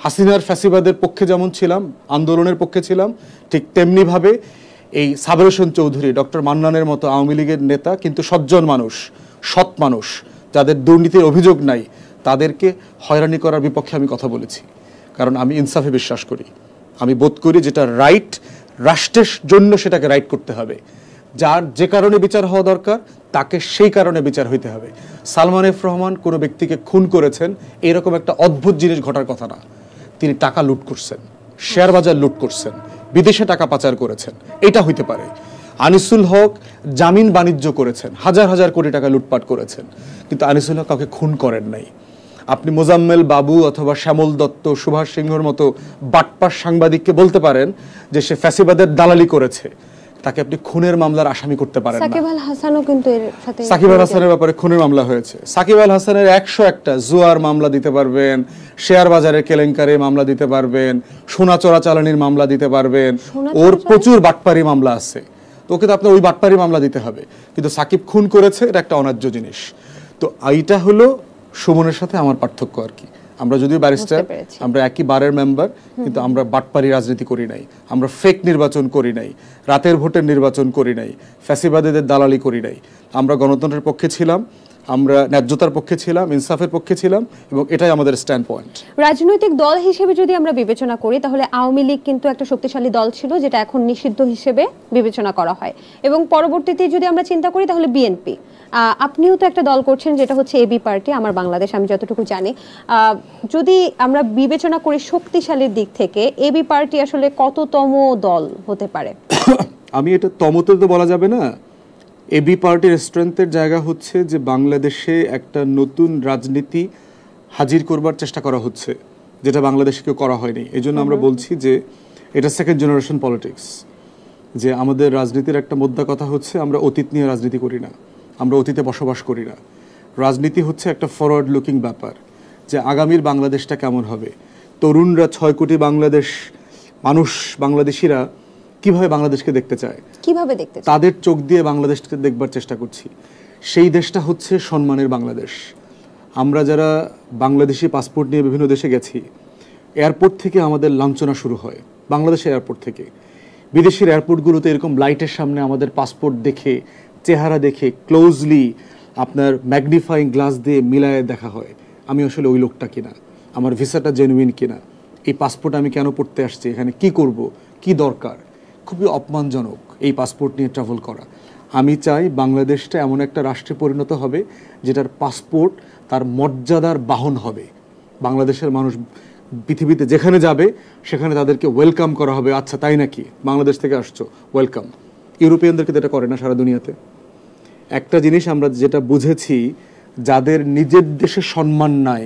[SPEAKER 1] হাসিনার ফ্যাসিবাদের পক্ষে যেমন ছিলাম আন্দোলনের পক্ষে ছিলাম ঠিক তেমনিভাবে এই সাবের চৌধুরী ডক্টর মান্নানের মতো আওয়ামী লীগের নেতা কিন্তু সজ্জন মানুষ সৎ মানুষ যাদের দুর্নীতির অভিযোগ নাই তাদেরকে হয়রানি করার বিপক্ষে আমি কথা বলেছি কারণ আমি ইনসাফে বিশ্বাস করি আমি বোধ করি যেটা রাইট রাষ্ট্রের জন্য সেটাকে রাইট করতে হবে যার যে কারণে বিচার হওয়া দরকার তাকে সেই কারণে বিচার হইতে হবে সালমান এফ রহমান কোনো ব্যক্তিকে খুন করেছেন এরকম একটা অদ্ভুত জিনিস ঘটার কথা না তিনি টাকা লুট করছেন শেয়ার বাজার লুট করছেন বিদেশে টাকা পাচার করেছেন এটা হইতে পারে আনিসুল হক জামিন বাণিজ্য করেছেন হাজার হাজার কোটি টাকা লুটপাট করেছেন কিন্তু আনিসুল হক কাউকে খুন করেন নাই আপনি মোজাম্মেল বাবু অথবা শ্যামল দত্ত সুভাষ সিংহর মতো বাটপাস সাংবাদিককে বলতে পারেন যে সে ফ্যাসিবাদের দালালি করেছে তাকে আপনি খুনের মামলার আসামি করতে পারেন সাকিব
[SPEAKER 2] আল হাসানও কিন্তু এর সাথে সাকিব হাসানের
[SPEAKER 1] ব্যাপারে খুনের মামলা হয়েছে সাকিব আল হাসানের একশো একটা জুয়ার মামলা দিতে পারবেন শেয়ার বাজারের কেলেঙ্কারে মামলা দিতে পারবেন সোনা চোরা চালানির মামলা দিতে পারবেন ওর প্রচুর বাটপারি মামলা আছে তো ওকে তো আপনার ওই বাটপারি মামলা দিতে হবে কিন্তু সাকিব খুন করেছে এটা একটা অনার্য জিনিস তো এইটা হলো সুমনের সাথে আমার পার্থক্য আর কি আমরা যদিও ব্যারিস্টার আমরা একই বারের মেম্বার কিন্তু আমরা বাটপারি রাজনীতি করি নাই আমরা ফেক নির্বাচন করি নাই রাতের ভোটের নির্বাচন করি নাই ফ্যাসিবাদীদের দালালি করি নাই আমরা গণতন্ত্রের পক্ষে ছিলাম আমরা ন্যায্যতার পক্ষে ছিলাম ইনসাফের পক্ষে ছিলাম এবং এটাই আমাদের স্ট্যান্ড পয়েন্ট
[SPEAKER 2] রাজনৈতিক দল হিসেবে যদি আমরা বিবেচনা করি তাহলে আওয়ামী লীগ কিন্তু একটা শক্তিশালী দল ছিল যেটা এখন নিষিদ্ধ হিসেবে বিবেচনা করা হয় এবং পরবর্তীতে যদি আমরা চিন্তা করি তাহলে বিএনপি আপনিও তো একটা দল করছেন যেটা হচ্ছে এবি পার্টি আমার বাংলাদেশ আমি যতটুকু জানি যদি আমরা বিবেচনা করি শক্তিশালীর দিক থেকে এবি পার্টি আসলে কততম দল হতে পারে
[SPEAKER 1] আমি এটা তমতে তো বলা যাবে না এবি পার্টির স্ট্রেংথের জায়গা হচ্ছে যে বাংলাদেশে একটা নতুন রাজনীতি হাজির করবার চেষ্টা করা হচ্ছে যেটা বাংলাদেশে কেউ করা হয়নি এই জন্য আমরা বলছি যে এটা সেকেন্ড জেনারেশন পলিটিক্স যে আমাদের রাজনীতির একটা মোদ্দা কথা হচ্ছে আমরা অতীত নিয়ে রাজনীতি করি না আমরা অতীতে বসবাস করি না রাজনীতি হচ্ছে একটা ফরওয়ার্ড লুকিং ব্যাপার যে আগামীর বাংলাদেশটা কেমন হবে তরুণরা ছয় কোটি বাংলাদেশ মানুষ বাংলাদেশিরা কিভাবে বাংলাদেশকে দেখতে চায় কিভাবে দেখতে তাদের চোখ দিয়ে বাংলাদেশকে দেখবার চেষ্টা করছি সেই দেশটা হচ্ছে সম্মানের বাংলাদেশ আমরা যারা বাংলাদেশি পাসপোর্ট নিয়ে বিভিন্ন দেশে গেছি এয়ারপোর্ট থেকে আমাদের লাঞ্ছনা শুরু হয় বাংলাদেশের এয়ারপোর্ট থেকে বিদেশের এয়ারপোর্টগুলোতে এরকম লাইটের সামনে আমাদের পাসপোর্ট দেখে চেহারা দেখে ক্লোজলি আপনার ম্যাগনিফাইং গ্লাস দিয়ে মিলায় দেখা হয় আমি আসলে ওই লোকটা কিনা আমার ভিসাটা জেনুইন কিনা এই পাসপোর্ট আমি কেন পড়তে আসছি এখানে কি করব কি দরকার খুবই অপমানজনক এই পাসপোর্ট নিয়ে ট্রাভেল করা আমি চাই বাংলাদেশটা এমন একটা রাষ্ট্রে পরিণত হবে যেটার পাসপোর্ট তার মর্যাদার বাহন হবে বাংলাদেশের মানুষ পৃথিবীতে যেখানে যাবে সেখানে তাদেরকে ওয়েলকাম করা হবে আচ্ছা তাই নাকি বাংলাদেশ থেকে আসছো ওয়েলকাম ইউরোপিয়ানদেরকে তো এটা করে না সারা দুনিয়াতে একটা জিনিস আমরা যেটা বুঝেছি যাদের নিজের দেশে সম্মান নাই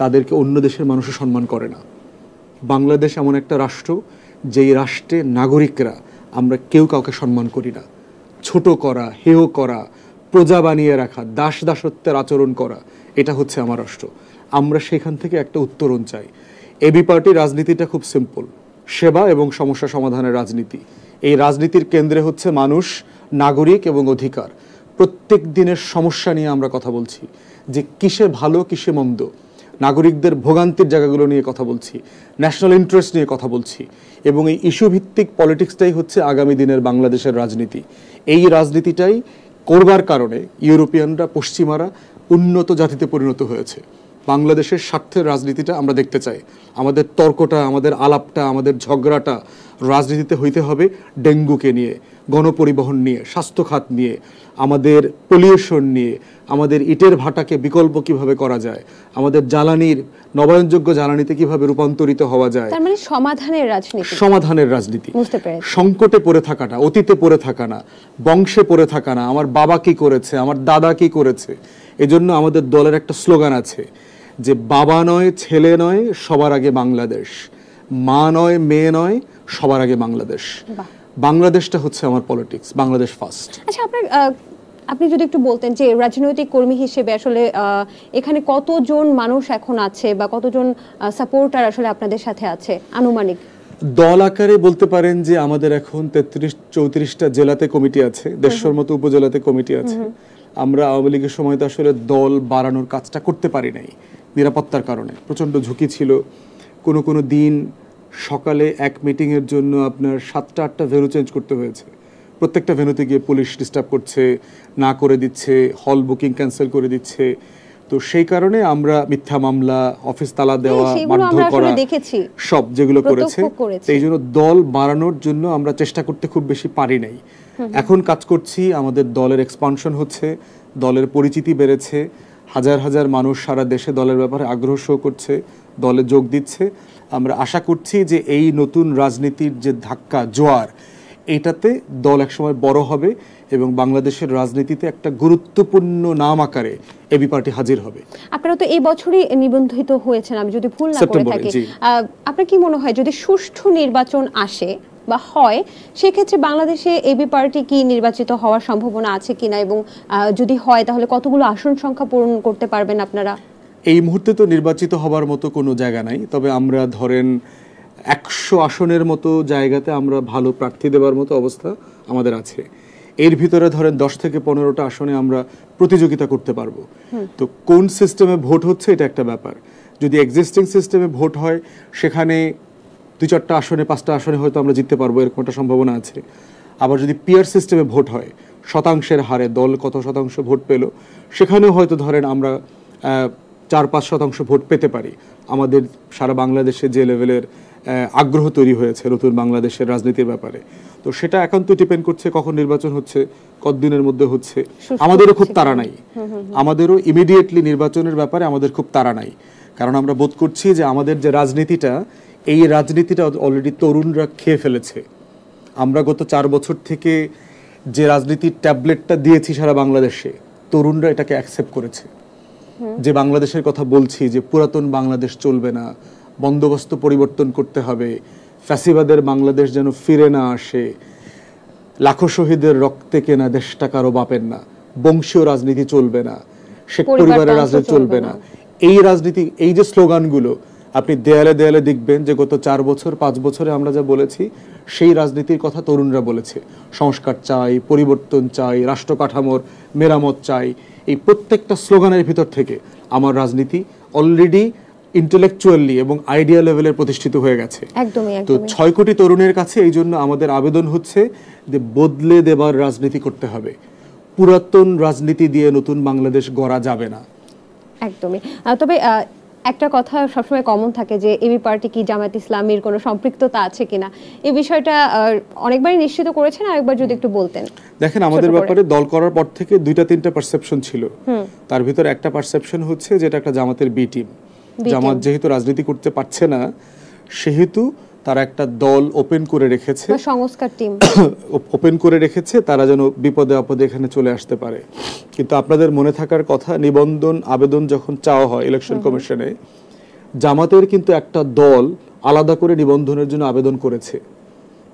[SPEAKER 1] তাদেরকে অন্য দেশের মানুষও সম্মান করে না বাংলাদেশ এমন একটা রাষ্ট্র যেই রাষ্ট্রে নাগরিকরা আমরা কেউ কাউকে সম্মান করি না ছোট করা হেয় করা প্রজা বানিয়ে রাখা দাস দাসত্বের আচরণ করা এটা হচ্ছে আমার রাষ্ট্র আমরা সেখান থেকে একটা উত্তরণ চাই এবি পার্টির রাজনীতিটা খুব সিম্পল সেবা এবং সমস্যা সমাধানের রাজনীতি এই রাজনীতির কেন্দ্রে হচ্ছে মানুষ নাগরিক এবং অধিকার প্রত্যেক দিনের সমস্যা নিয়ে আমরা কথা বলছি যে কিসে ভালো কিসে মন্দ নাগরিকদের ভোগান্তির জায়গাগুলো নিয়ে কথা বলছি ন্যাশনাল ইন্টারেস্ট নিয়ে কথা বলছি এবং এই ইস্যু ভিত্তিক পলিটিক্সটাই হচ্ছে আগামী দিনের বাংলাদেশের রাজনীতি এই রাজনীতিটাই করবার কারণে ইউরোপিয়ানরা পশ্চিমারা উন্নত জাতিতে পরিণত হয়েছে বাংলাদেশের স্বার্থের রাজনীতিটা আমরা দেখতে চাই আমাদের তর্কটা আমাদের আলাপটা আমাদের ঝগড়াটা রাজনীতিতে হইতে হবে ডেঙ্গুকে নিয়ে গণপরিবহন নিয়ে স্বাস্থ্যখাত নিয়ে আমাদের পলিউশন নিয়ে আমাদের ইটের ভাটাকে বিকল্প কিভাবে করা যায় আমাদের জ্বালানির নবায়নযোগ্য জ্বালানিতে কিভাবে রূপান্তরিত হওয়া যায় তার
[SPEAKER 2] মানে সমাধানের রাজনীতি
[SPEAKER 1] সমাধানের রাজনীতি সংকটে পড়ে থাকাটা অতীতে পড়ে থাকা না বংশে পড়ে থাকা না আমার বাবা কি করেছে আমার দাদা কি করেছে এজন্য আমাদের দলের একটা স্লোগান আছে যে বাবা নয় ছেলে নয় সবার আগে বাংলাদেশ মা নয় মেয়ে নয় সবার আগে বাংলাদেশ বাংলাদেশটা হচ্ছে আমার পলিটিক্স বাংলাদেশ ফার্স্ট
[SPEAKER 2] আচ্ছা আপনার আপনি যদি একটু বলতেন যে রাজনৈতিক কর্মী হিসেবে আসলে এখানে কতজন মানুষ এখন আছে বা কতজন সাপোর্টার আসলে আপনাদের সাথে আছে আনুমানিক
[SPEAKER 1] দল আকারে বলতে পারেন যে আমাদের এখন তেত্রিশ চৌত্রিশটা জেলাতে কমিটি আছে দেড়শোর মতো উপজেলাতে কমিটি আছে আমরা আওয়ামী লীগের সময় তো আসলে দল বাড়ানোর কাজটা করতে পারি নাই নিরাপত্তার কারণে প্রচণ্ড ঝুঁকি ছিল কোনো কোনো দিন সকালে এক মিটিংয়ের জন্য আপনার সাতটা আটটা ভেনু চেঞ্জ করতে হয়েছে প্রত্যেকটা ভেনুতে গিয়ে পুলিশ ডিস্টার্ব করছে না করে দিচ্ছে হল বুকিং ক্যান্সেল করে দিচ্ছে তো সেই কারণে আমরা মিথ্যা মামলা অফিস তালা দেওয়া মারধর করা দেখেছি সব যেগুলো করেছে সেই জন্য দল বাড়ানোর জন্য আমরা চেষ্টা করতে খুব বেশি পারি নাই এখন কাজ করছি আমাদের দলের এক্সপানশন হচ্ছে দলের পরিচিতি বেড়েছে হাজার হাজার মানুষ সারা দেশে দলের ব্যাপারে আগ্রহ শো করছে দলে যোগ দিচ্ছে আমরা আশা করছি যে এই নতুন রাজনীতির যে ধাক্কা জোয়ার এটাতে দল একসময় বড় হবে এবং বাংলাদেশের রাজনীতিতে একটা গুরুত্বপূর্ণ নাম আকারে এবি পার্টি হাজির হবে
[SPEAKER 2] আপনারা তো এই বছরই নিবন্ধিত হয়েছেন আমি যদি ভুল না করে থাকি আপনার কি মনে হয় যদি সুষ্ঠু নির্বাচন আসে বা হয় সেক্ষেত্রে বাংলাদেশে এবি পার্টি কি নির্বাচিত হওয়ার সম্ভাবনা আছে কিনা এবং যদি হয় তাহলে কতগুলো আসন সংখ্যা পূরণ করতে পারবেন আপনারা
[SPEAKER 1] এই মুহূর্তে তো নির্বাচিত হবার মতো কোনো জায়গা নাই তবে আমরা ধরেন একশো আসনের মতো জায়গাতে আমরা ভালো প্রার্থী দেবার মতো অবস্থা আমাদের আছে এর ভিতরে ধরেন দশ থেকে পনেরোটা আসনে আমরা প্রতিযোগিতা করতে পারবো তো কোন সিস্টেমে ভোট হচ্ছে এটা একটা ব্যাপার যদি এক্সিস্টিং সিস্টেমে ভোট হয় সেখানে দুই চারটা আসনে পাঁচটা আসনে হয়তো আমরা জিততে পারবো এরকম একটা সম্ভাবনা আছে আবার যদি পিয়ার সিস্টেমে ভোট হয় শতাংশের হারে দল কত শতাংশ ভোট পেল সেখানেও হয়তো ধরেন আমরা চার পাঁচ শতাংশ ভোট পেতে পারি আমাদের সারা বাংলাদেশে যে লেভেলের আগ্রহ তৈরি হয়েছে নতুন বাংলাদেশের রাজনীতির ব্যাপারে তো সেটা একান্ত ডিপেন্ড করছে কখন নির্বাচন হচ্ছে কতদিনের মধ্যে হচ্ছে আমাদেরও খুব তারা নাই আমাদেরও ইমিডিয়েটলি নির্বাচনের ব্যাপারে আমাদের খুব তারা নাই কারণ আমরা বোধ করছি যে আমাদের যে রাজনীতিটা এই রাজনীতিটা অলরেডি তরুণরা খেয়ে ফেলেছে আমরা গত চার বছর থেকে যে রাজনীতির ট্যাবলেটটা দিয়েছি সারা বাংলাদেশে তরুণরা এটাকে অ্যাকসেপ্ট করেছে যে বাংলাদেশের কথা বলছি যে পুরাতন বাংলাদেশ চলবে না বন্দোবস্ত পরিবর্তন করতে হবে ফ্যাসিবাদের বাংলাদেশ যেন ফিরে না আসে লাখো শহীদের রক্তে কেনা দেশটা কারো বাপের না বংশীয় রাজনীতি চলবে না শেখ পরিবারের রাজনীতি চলবে না এই রাজনীতি এই যে স্লোগানগুলো আপনি দেয়ালে দেয়ালে দেখবেন যে গত চার বছর পাঁচ বছরে আমরা যা বলেছি সেই রাজনীতির কথা তরুণরা বলেছে সংস্কার চাই পরিবর্তন চাই রাষ্ট্র কাঠামোর মেরামত চাই এই প্রত্যেকটা স্লোগানের ভিতর থেকে আমার রাজনীতি অলরেডি ইন্টেলেকচুয়ালি এবং আইডিয়া লেভেলে প্রতিষ্ঠিত হয়ে গেছে তো ছয় কোটি তরুণের কাছে এই জন্য আমাদের আবেদন হচ্ছে যে বদলে দেবার রাজনীতি করতে হবে পুরাতন রাজনীতি দিয়ে নতুন বাংলাদেশ গড়া যাবে না
[SPEAKER 2] একদমই তবে একটা কথা সবসময় কমন থাকে যে এবি পার্টি কি জামায়াত ইসলামের কোনো সম্পৃক্ততা আছে কিনা এই বিষয়টা অনেকবারই নিশ্চিত করেছেন আরেকবার যদি একটু বলতেন
[SPEAKER 1] দেখেন আমাদের ব্যাপারে দল করার পর থেকে দুইটা তিনটা পারসেপশন ছিল তার ভিতরে একটা পারসেপশন হচ্ছে যেটা একটা জামাতের বি টিম জামাত যেহেতু রাজনীতি করতে পারছে না সেহেতু তারা একটা দল ওপেন করে রেখেছে
[SPEAKER 2] সংস্কার টিম
[SPEAKER 1] ওপেন করে রেখেছে তারা যেন বিপদে আপদে এখানে চলে আসতে পারে কিন্তু আপনাদের মনে থাকার কথা নিবন্ধন আবেদন যখন চাওয়া হয় ইলেকশন কমিশনে জামাতের কিন্তু একটা দল আলাদা করে নিবন্ধনের জন্য আবেদন করেছে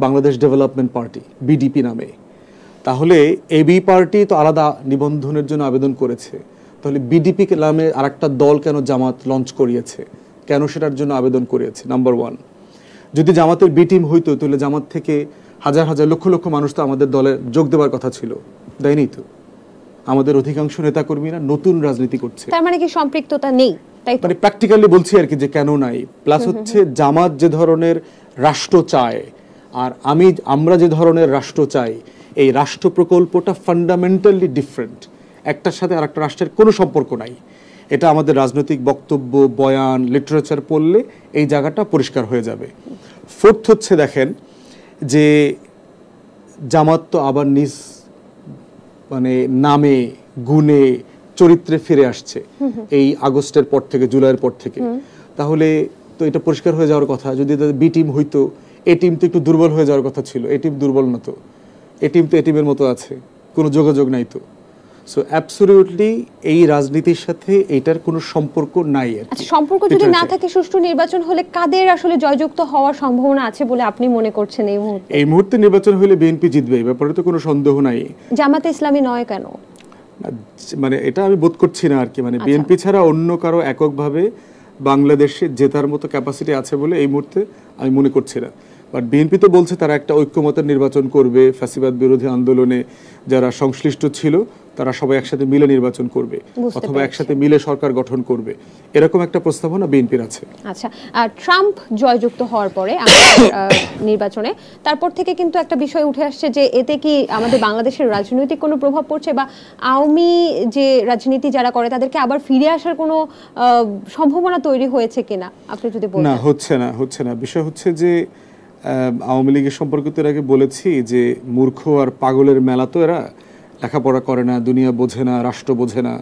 [SPEAKER 1] বাংলাদেশ ডেভেলপমেন্ট পার্টি বিডিপি নামে তাহলে এবি পার্টি তো আলাদা নিবন্ধনের জন্য আবেদন করেছে তাহলে বিডিপি নামে আর একটা দল কেন জামাত লঞ্চ করিয়েছে কেন সেটার জন্য আবেদন করিয়েছে নাম্বার ওয়ান যদি জামাতের বি টিম হইতো তাহলে জামাত থেকে হাজার হাজার লক্ষ লক্ষ মানুষ তো আমাদের দলে যোগ দেওয়ার কথা ছিল দেয়নি তো আমাদের অধিকাংশ নেতাকর্মীরা নতুন রাজনীতি করছে তার
[SPEAKER 2] মানে কি সম্পৃক্ততা নেই তাই মানে
[SPEAKER 1] প্র্যাকটিক্যালি বলছি আর কি যে কেন নাই প্লাস হচ্ছে জামাত যে ধরনের রাষ্ট্র চায় আর আমি আমরা যে ধরনের রাষ্ট্র চাই এই রাষ্ট্র প্রকল্পটা ফান্ডামেন্টালি ডিফারেন্ট একটার সাথে আর একটা রাষ্ট্রের কোনো সম্পর্ক নাই এটা আমাদের রাজনৈতিক বক্তব্য বয়ান লিটারেচার পড়লে এই জায়গাটা পরিষ্কার হয়ে যাবে ফোর্থ হচ্ছে দেখেন যে জামাত তো আবার নিজ মানে নামে গুণে চরিত্রে ফিরে আসছে এই আগস্টের পর থেকে জুলাইয়ের পর থেকে তাহলে তো এটা পরিষ্কার হয়ে যাওয়ার কথা যদি বি টিম হইতো এ টিম তো একটু দুর্বল হয়ে যাওয়ার কথা ছিল এ টিম দুর্বল না তো এ টিম তো এ টিমের মতো আছে কোনো যোগাযোগ নাই তো সো অ্যাবসলিউটলি এই রাজনীতির সাথে এটার কোনো সম্পর্ক নাই আচ্ছা
[SPEAKER 2] সম্পর্ক যদি না থাকে সুষ্ঠু নির্বাচন হলে কাদের আসলে জয়যুক্ত হওয়ার সম্ভাবনা আছে বলে আপনি মনে করছেন এই মুহূর্তে
[SPEAKER 1] এই মুহূর্তে নির্বাচন হলে বিএনপি জিতবে এই ব্যাপারে তো কোনো সন্দেহ নাই
[SPEAKER 2] জামাতে ইসলামী নয় কেন
[SPEAKER 1] মানে এটা আমি বোধ করছি না আর কি মানে আচ্ছা। বিএনপি ছাড়া অন্য কারো এককভাবে বাংলাদেশে জেতার মতো ক্যাপাসিটি আছে বলে এই মুহূর্তে আমি মনে করছি না বাট বিএনপি তো বলছে তারা একটা ঐক্যমতের নির্বাচন করবে ফ্যাসিবাদ বিরোধী আন্দোলনে যারা সংশ্লিষ্ট ছিল তারা সবাই একসাথে মিলে নির্বাচন করবে অথবা একসাথে মিলে সরকার গঠন করবে এরকম একটা প্রস্তাবনা বিএনপির আছে
[SPEAKER 2] আচ্ছা আর ট্রাম্প জয়যুক্ত হওয়ার পরে নির্বাচনে তারপর থেকে কিন্তু একটা বিষয় উঠে আসছে যে এতে কি আমাদের বাংলাদেশের রাজনৈতিক কোনো প্রভাব পড়ছে বা আওয়ামী যে রাজনীতি যারা করে তাদেরকে আবার ফিরে আসার কোনো সম্ভাবনা তৈরি হয়েছে কিনা আপনি যদি না
[SPEAKER 1] হচ্ছে না হচ্ছে না বিষয় হচ্ছে যে আওয়ামী লীগের সম্পর্কে তো এর আগে বলেছি যে মূর্খ আর পাগলের মেলা তো এরা লেখাপড়া করে না দুনিয়া বোঝে না রাষ্ট্র বোঝে না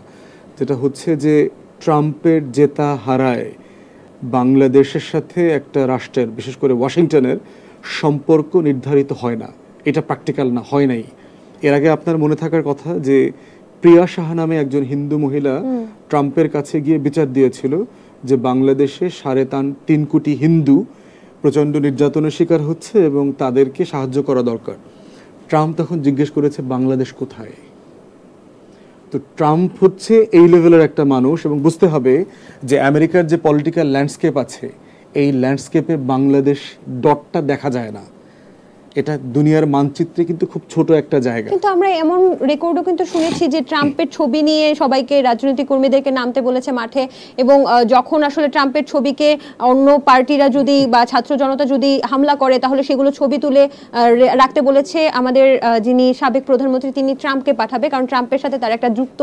[SPEAKER 1] যেটা হচ্ছে যে ট্রাম্পের জেতা হারায় বাংলাদেশের সাথে একটা রাষ্ট্রের বিশেষ করে ওয়াশিংটনের সম্পর্ক নির্ধারিত হয় না এটা প্র্যাকটিক্যাল না হয় নাই এর আগে আপনার মনে থাকার কথা যে প্রিয়া সাহা নামে একজন হিন্দু মহিলা ট্রাম্পের কাছে গিয়ে বিচার দিয়েছিল যে বাংলাদেশে সাড়ে তিন কোটি হিন্দু প্রচণ্ড নির্যাতনের শিকার হচ্ছে এবং তাদেরকে সাহায্য করা দরকার ট্রাম্প তখন জিজ্ঞেস করেছে বাংলাদেশ কোথায় তো ট্রাম্প হচ্ছে এই লেভেলের একটা মানুষ এবং বুঝতে হবে যে আমেরিকার যে পলিটিক্যাল ল্যান্ডস্কেপ আছে এই ল্যান্ডস্কেপে বাংলাদেশ ডটটা দেখা যায় না এটা দুনিয়ার মানচিত্রে কিন্তু খুব ছোট একটা জায়গা
[SPEAKER 2] কিন্তু আমরা এমন রেকর্ডও কিন্তু শুনেছি যে ট্রাম্পের ছবি নিয়ে সবাইকে রাজনৈতিক কর্মীদেরকে নামতে বলেছে মাঠে এবং যখন আসলে ট্রাম্পের ছবিকে অন্য পার্টিরা যদি বা ছাত্র জনতা যদি হামলা করে তাহলে সেগুলো ছবি তুলে রাখতে বলেছে আমাদের যিনি সাবেক প্রধানমন্ত্রী তিনি ট্রাম্পকে পাঠাবে কারণ ট্রাম্পের সাথে তার একটা যুক্ত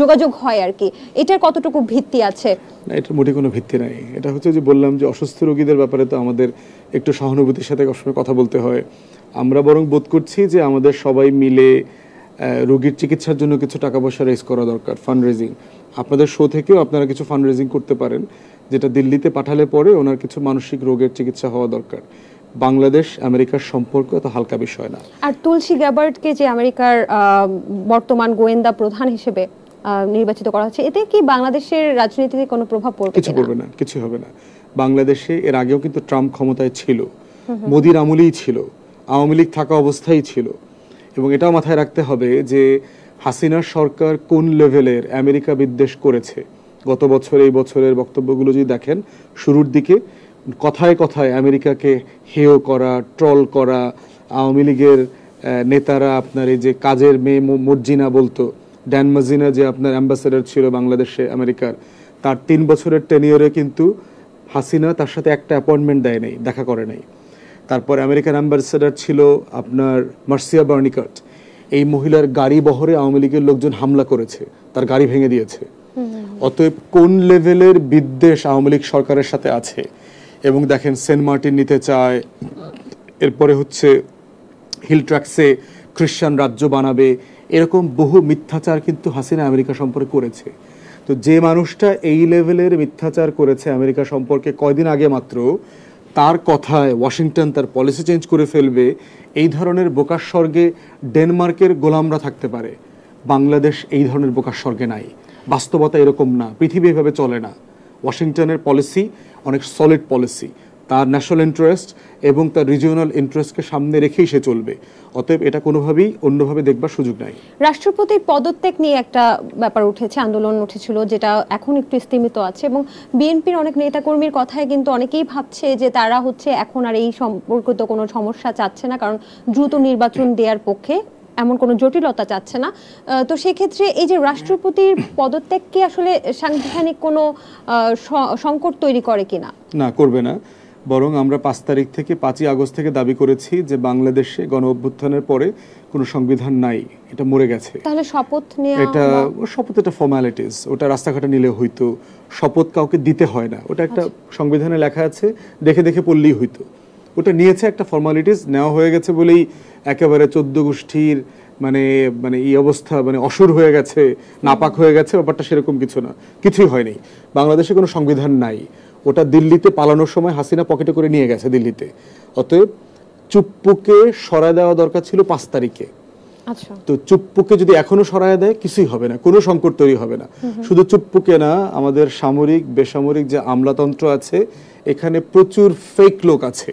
[SPEAKER 2] যোগাযোগ হয় আর কি এটার কতটুকু ভিত্তি আছে
[SPEAKER 1] না এটার মোটে কোনো ভিত্তি নাই এটা হচ্ছে যে বললাম যে অসুস্থ রোগীদের ব্যাপারে তো আমাদের একটু সহানুভূতির সাথে সবসময় কথা বলতে হয় আমরা বরং বোধ করছি যে আমাদের সবাই মিলে রোগীর চিকিৎসার জন্য কিছু টাকা পয়সা রেজ করা দরকার ফান্ড রেজিং আপনাদের শো থেকেও আপনারা কিছু ফান্ড রেজিং করতে পারেন যেটা দিল্লিতে পাঠালে পরে ওনার কিছু মানসিক রোগের চিকিৎসা হওয়া দরকার বাংলাদেশ আমেরিকার সম্পর্ক এত হালকা বিষয় না
[SPEAKER 2] আর তুলসী গ্যাবার্টকে যে আমেরিকার বর্তমান গোয়েন্দা প্রধান হিসেবে নির্বাচিত করা হচ্ছে এতে কি বাংলাদেশের রাজনীতিতে কোনো প্রভাব পড়বে কিছু পড়বে
[SPEAKER 1] না কিছু হবে না বাংলাদেশে এর আগেও কিন্তু ট্রাম্প ক্ষমতায় ছিল মোদির আমলেই ছিল আওয়ামী লীগ থাকা অবস্থায় ছিল এবং এটাও মাথায় রাখতে হবে যে হাসিনা সরকার কোন লেভেলের আমেরিকা বিদ্বেষ করেছে গত বছর এই বছরের বক্তব্যগুলো যদি দেখেন শুরুর দিকে কথায় কথায় আমেরিকাকে হেয় করা ট্রল করা আওয়ামী লীগের নেতারা আপনার এই যে কাজের মেয়ে মর্জিনা বলতো ড্যান মজিনা যে আপনার অ্যাম্বাসেডার ছিল বাংলাদেশে আমেরিকার তার তিন বছরের টেনিয়রে কিন্তু হাসিনা তার সাথে একটা অ্যাপয়েন্টমেন্ট দেয় নাই দেখা করে নাই তারপর আমেরিকান অ্যাম্বাসেডার ছিল আপনার মার্সিয়া বার্নিকট এই মহিলার গাড়ি বহরে আওয়ামী লীগের লোকজন হামলা করেছে তার গাড়ি ভেঙে দিয়েছে অতএব কোন লেভেলের বিদ্বেষ আওয়ামী লীগ সরকারের সাথে আছে এবং দেখেন সেন্ট মার্টিন নিতে চায় এরপরে হচ্ছে হিল ট্র্যাক্সে খ্রিস্টান রাজ্য বানাবে এরকম বহু মিথ্যাচার কিন্তু হাসিনা আমেরিকা সম্পর্কে করেছে তো যে মানুষটা এই লেভেলের মিথ্যাচার করেছে আমেরিকা সম্পর্কে কয়দিন আগে মাত্র তার কথায় ওয়াশিংটন তার পলিসি চেঞ্জ করে ফেলবে এই ধরনের বোকার স্বর্গে ডেনমার্কের গোলামরা থাকতে পারে বাংলাদেশ এই ধরনের বোকার স্বর্গে নাই বাস্তবতা এরকম না পৃথিবী এভাবে চলে না ওয়াশিংটনের পলিসি অনেক সলিড পলিসি তার ন্যাশনাল ইন্টারেস্ট এবং তার রিজিওনাল ইন্টারেস্টকে সামনে রেখেই সে চলবে অতএব এটা কোনোভাবেই অন্যভাবে দেখবার সুযোগ নাই
[SPEAKER 2] রাষ্ট্রপতির পদত্যাগ নিয়ে একটা ব্যাপার উঠেছে আন্দোলন উঠেছিল যেটা এখন একটু স্তিমিত আছে এবং বিএনপির অনেক নেতাকর্মীর কথায় কিন্তু অনেকেই ভাবছে যে তারা হচ্ছে এখন আর এই সম্পর্কিত কোনো সমস্যা চাচ্ছে না কারণ দ্রুত নির্বাচন দেওয়ার পক্ষে এমন কোনো জটিলতা চাচ্ছে না তো সেক্ষেত্রে এই যে রাষ্ট্রপতির পদত্যাগ কি আসলে সাংবিধানিক কোনো সংকট তৈরি করে কিনা
[SPEAKER 1] না করবে না বরং আমরা পাঁচ তারিখ থেকে পাঁচই আগস্ট থেকে দাবি করেছি যে বাংলাদেশে গণ অভ্যুত্থানের পরে কোনো সংবিধান নাই এটা মরে গেছে
[SPEAKER 2] তাহলে শপথ নিয়ে এটা
[SPEAKER 1] শপথ এটা ফর্মালিটিস ওটা রাস্তাঘাটে নিলে হইতো শপথ কাউকে দিতে হয় না ওটা একটা আচ্ছা। সংবিধানে লেখা আছে দেখে দেখে পড়লেই হইতো ওটা নিয়েছে একটা ফর্মালিটিস নেওয়া হয়ে গেছে বলেই একেবারে চোদ্দ গোষ্ঠীর মানে মানে এই অবস্থা মানে অসুর হয়ে গেছে নাপাক হয়ে গেছে ব্যাপারটা সেরকম কিছু না কিছুই হয়নি বাংলাদেশে কোনো সংবিধান নাই ওটা দিল্লিতে পালানোর সময় হাসিনা পকেটে করে নিয়ে গেছে দিল্লিতে অতএব চুপ্পুকে সরায় দেওয়া দরকার ছিল পাঁচ তারিখে আচ্ছা। তো চুপ্পুকে যদি এখনো সরায় দেয় কিছুই হবে না কোনো সংকট তৈরি হবে না শুধু চুপ্পুকে না আমাদের সামরিক বেসামরিক যে আমলাতন্ত্র আছে এখানে প্রচুর ফেক লোক আছে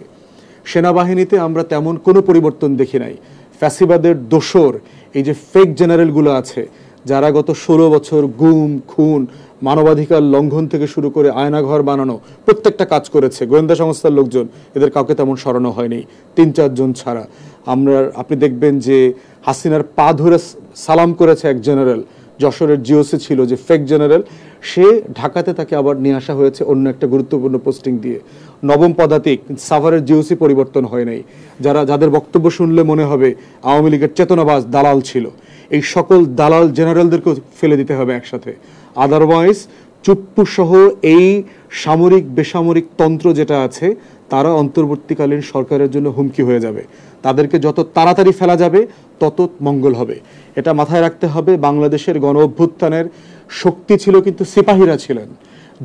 [SPEAKER 1] সেনাবাহিনীতে আমরা তেমন কোনো পরিবর্তন দেখি নাই ফ্যাসিবাদের দোষর এই যে ফেক জেনারেলগুলো আছে যারা গত ষোলো বছর গুম খুন মানবাধিকার লঙ্ঘন থেকে শুরু করে আয়নাঘর বানানো প্রত্যেকটা কাজ করেছে গোয়েন্দা সংস্থার লোকজন এদের কাউকে তেমন স্মরণও হয়নি তিন চারজন ছাড়া আমরা আপনি দেখবেন যে হাসিনার পা ধরে সালাম করেছে এক জেনারেল যশোরের জিওসি ছিল যে ফেক জেনারেল সে ঢাকাতে তাকে আবার নিয়ে আসা হয়েছে অন্য একটা গুরুত্বপূর্ণ পোস্টিং দিয়ে নবম পদাতিক সাভারের জিওসি পরিবর্তন হয় নাই যারা যাদের বক্তব্য শুনলে মনে হবে আওয়ামী লীগের চেতনাবাস দালাল ছিল এই সকল দালাল জেনারেলদেরকেও ফেলে দিতে হবে একসাথে আদারওয়াইজ চুপ্পুসহ এই সামরিক বেসামরিক তন্ত্র যেটা আছে তারা অন্তর্বর্তীকালীন সরকারের জন্য হুমকি হয়ে যাবে তাদেরকে যত তাড়াতাড়ি ফেলা যাবে তত মঙ্গল হবে এটা মাথায় রাখতে হবে বাংলাদেশের গণ অভ্যুত্থানের শক্তি ছিল কিন্তু সিপাহীরা ছিলেন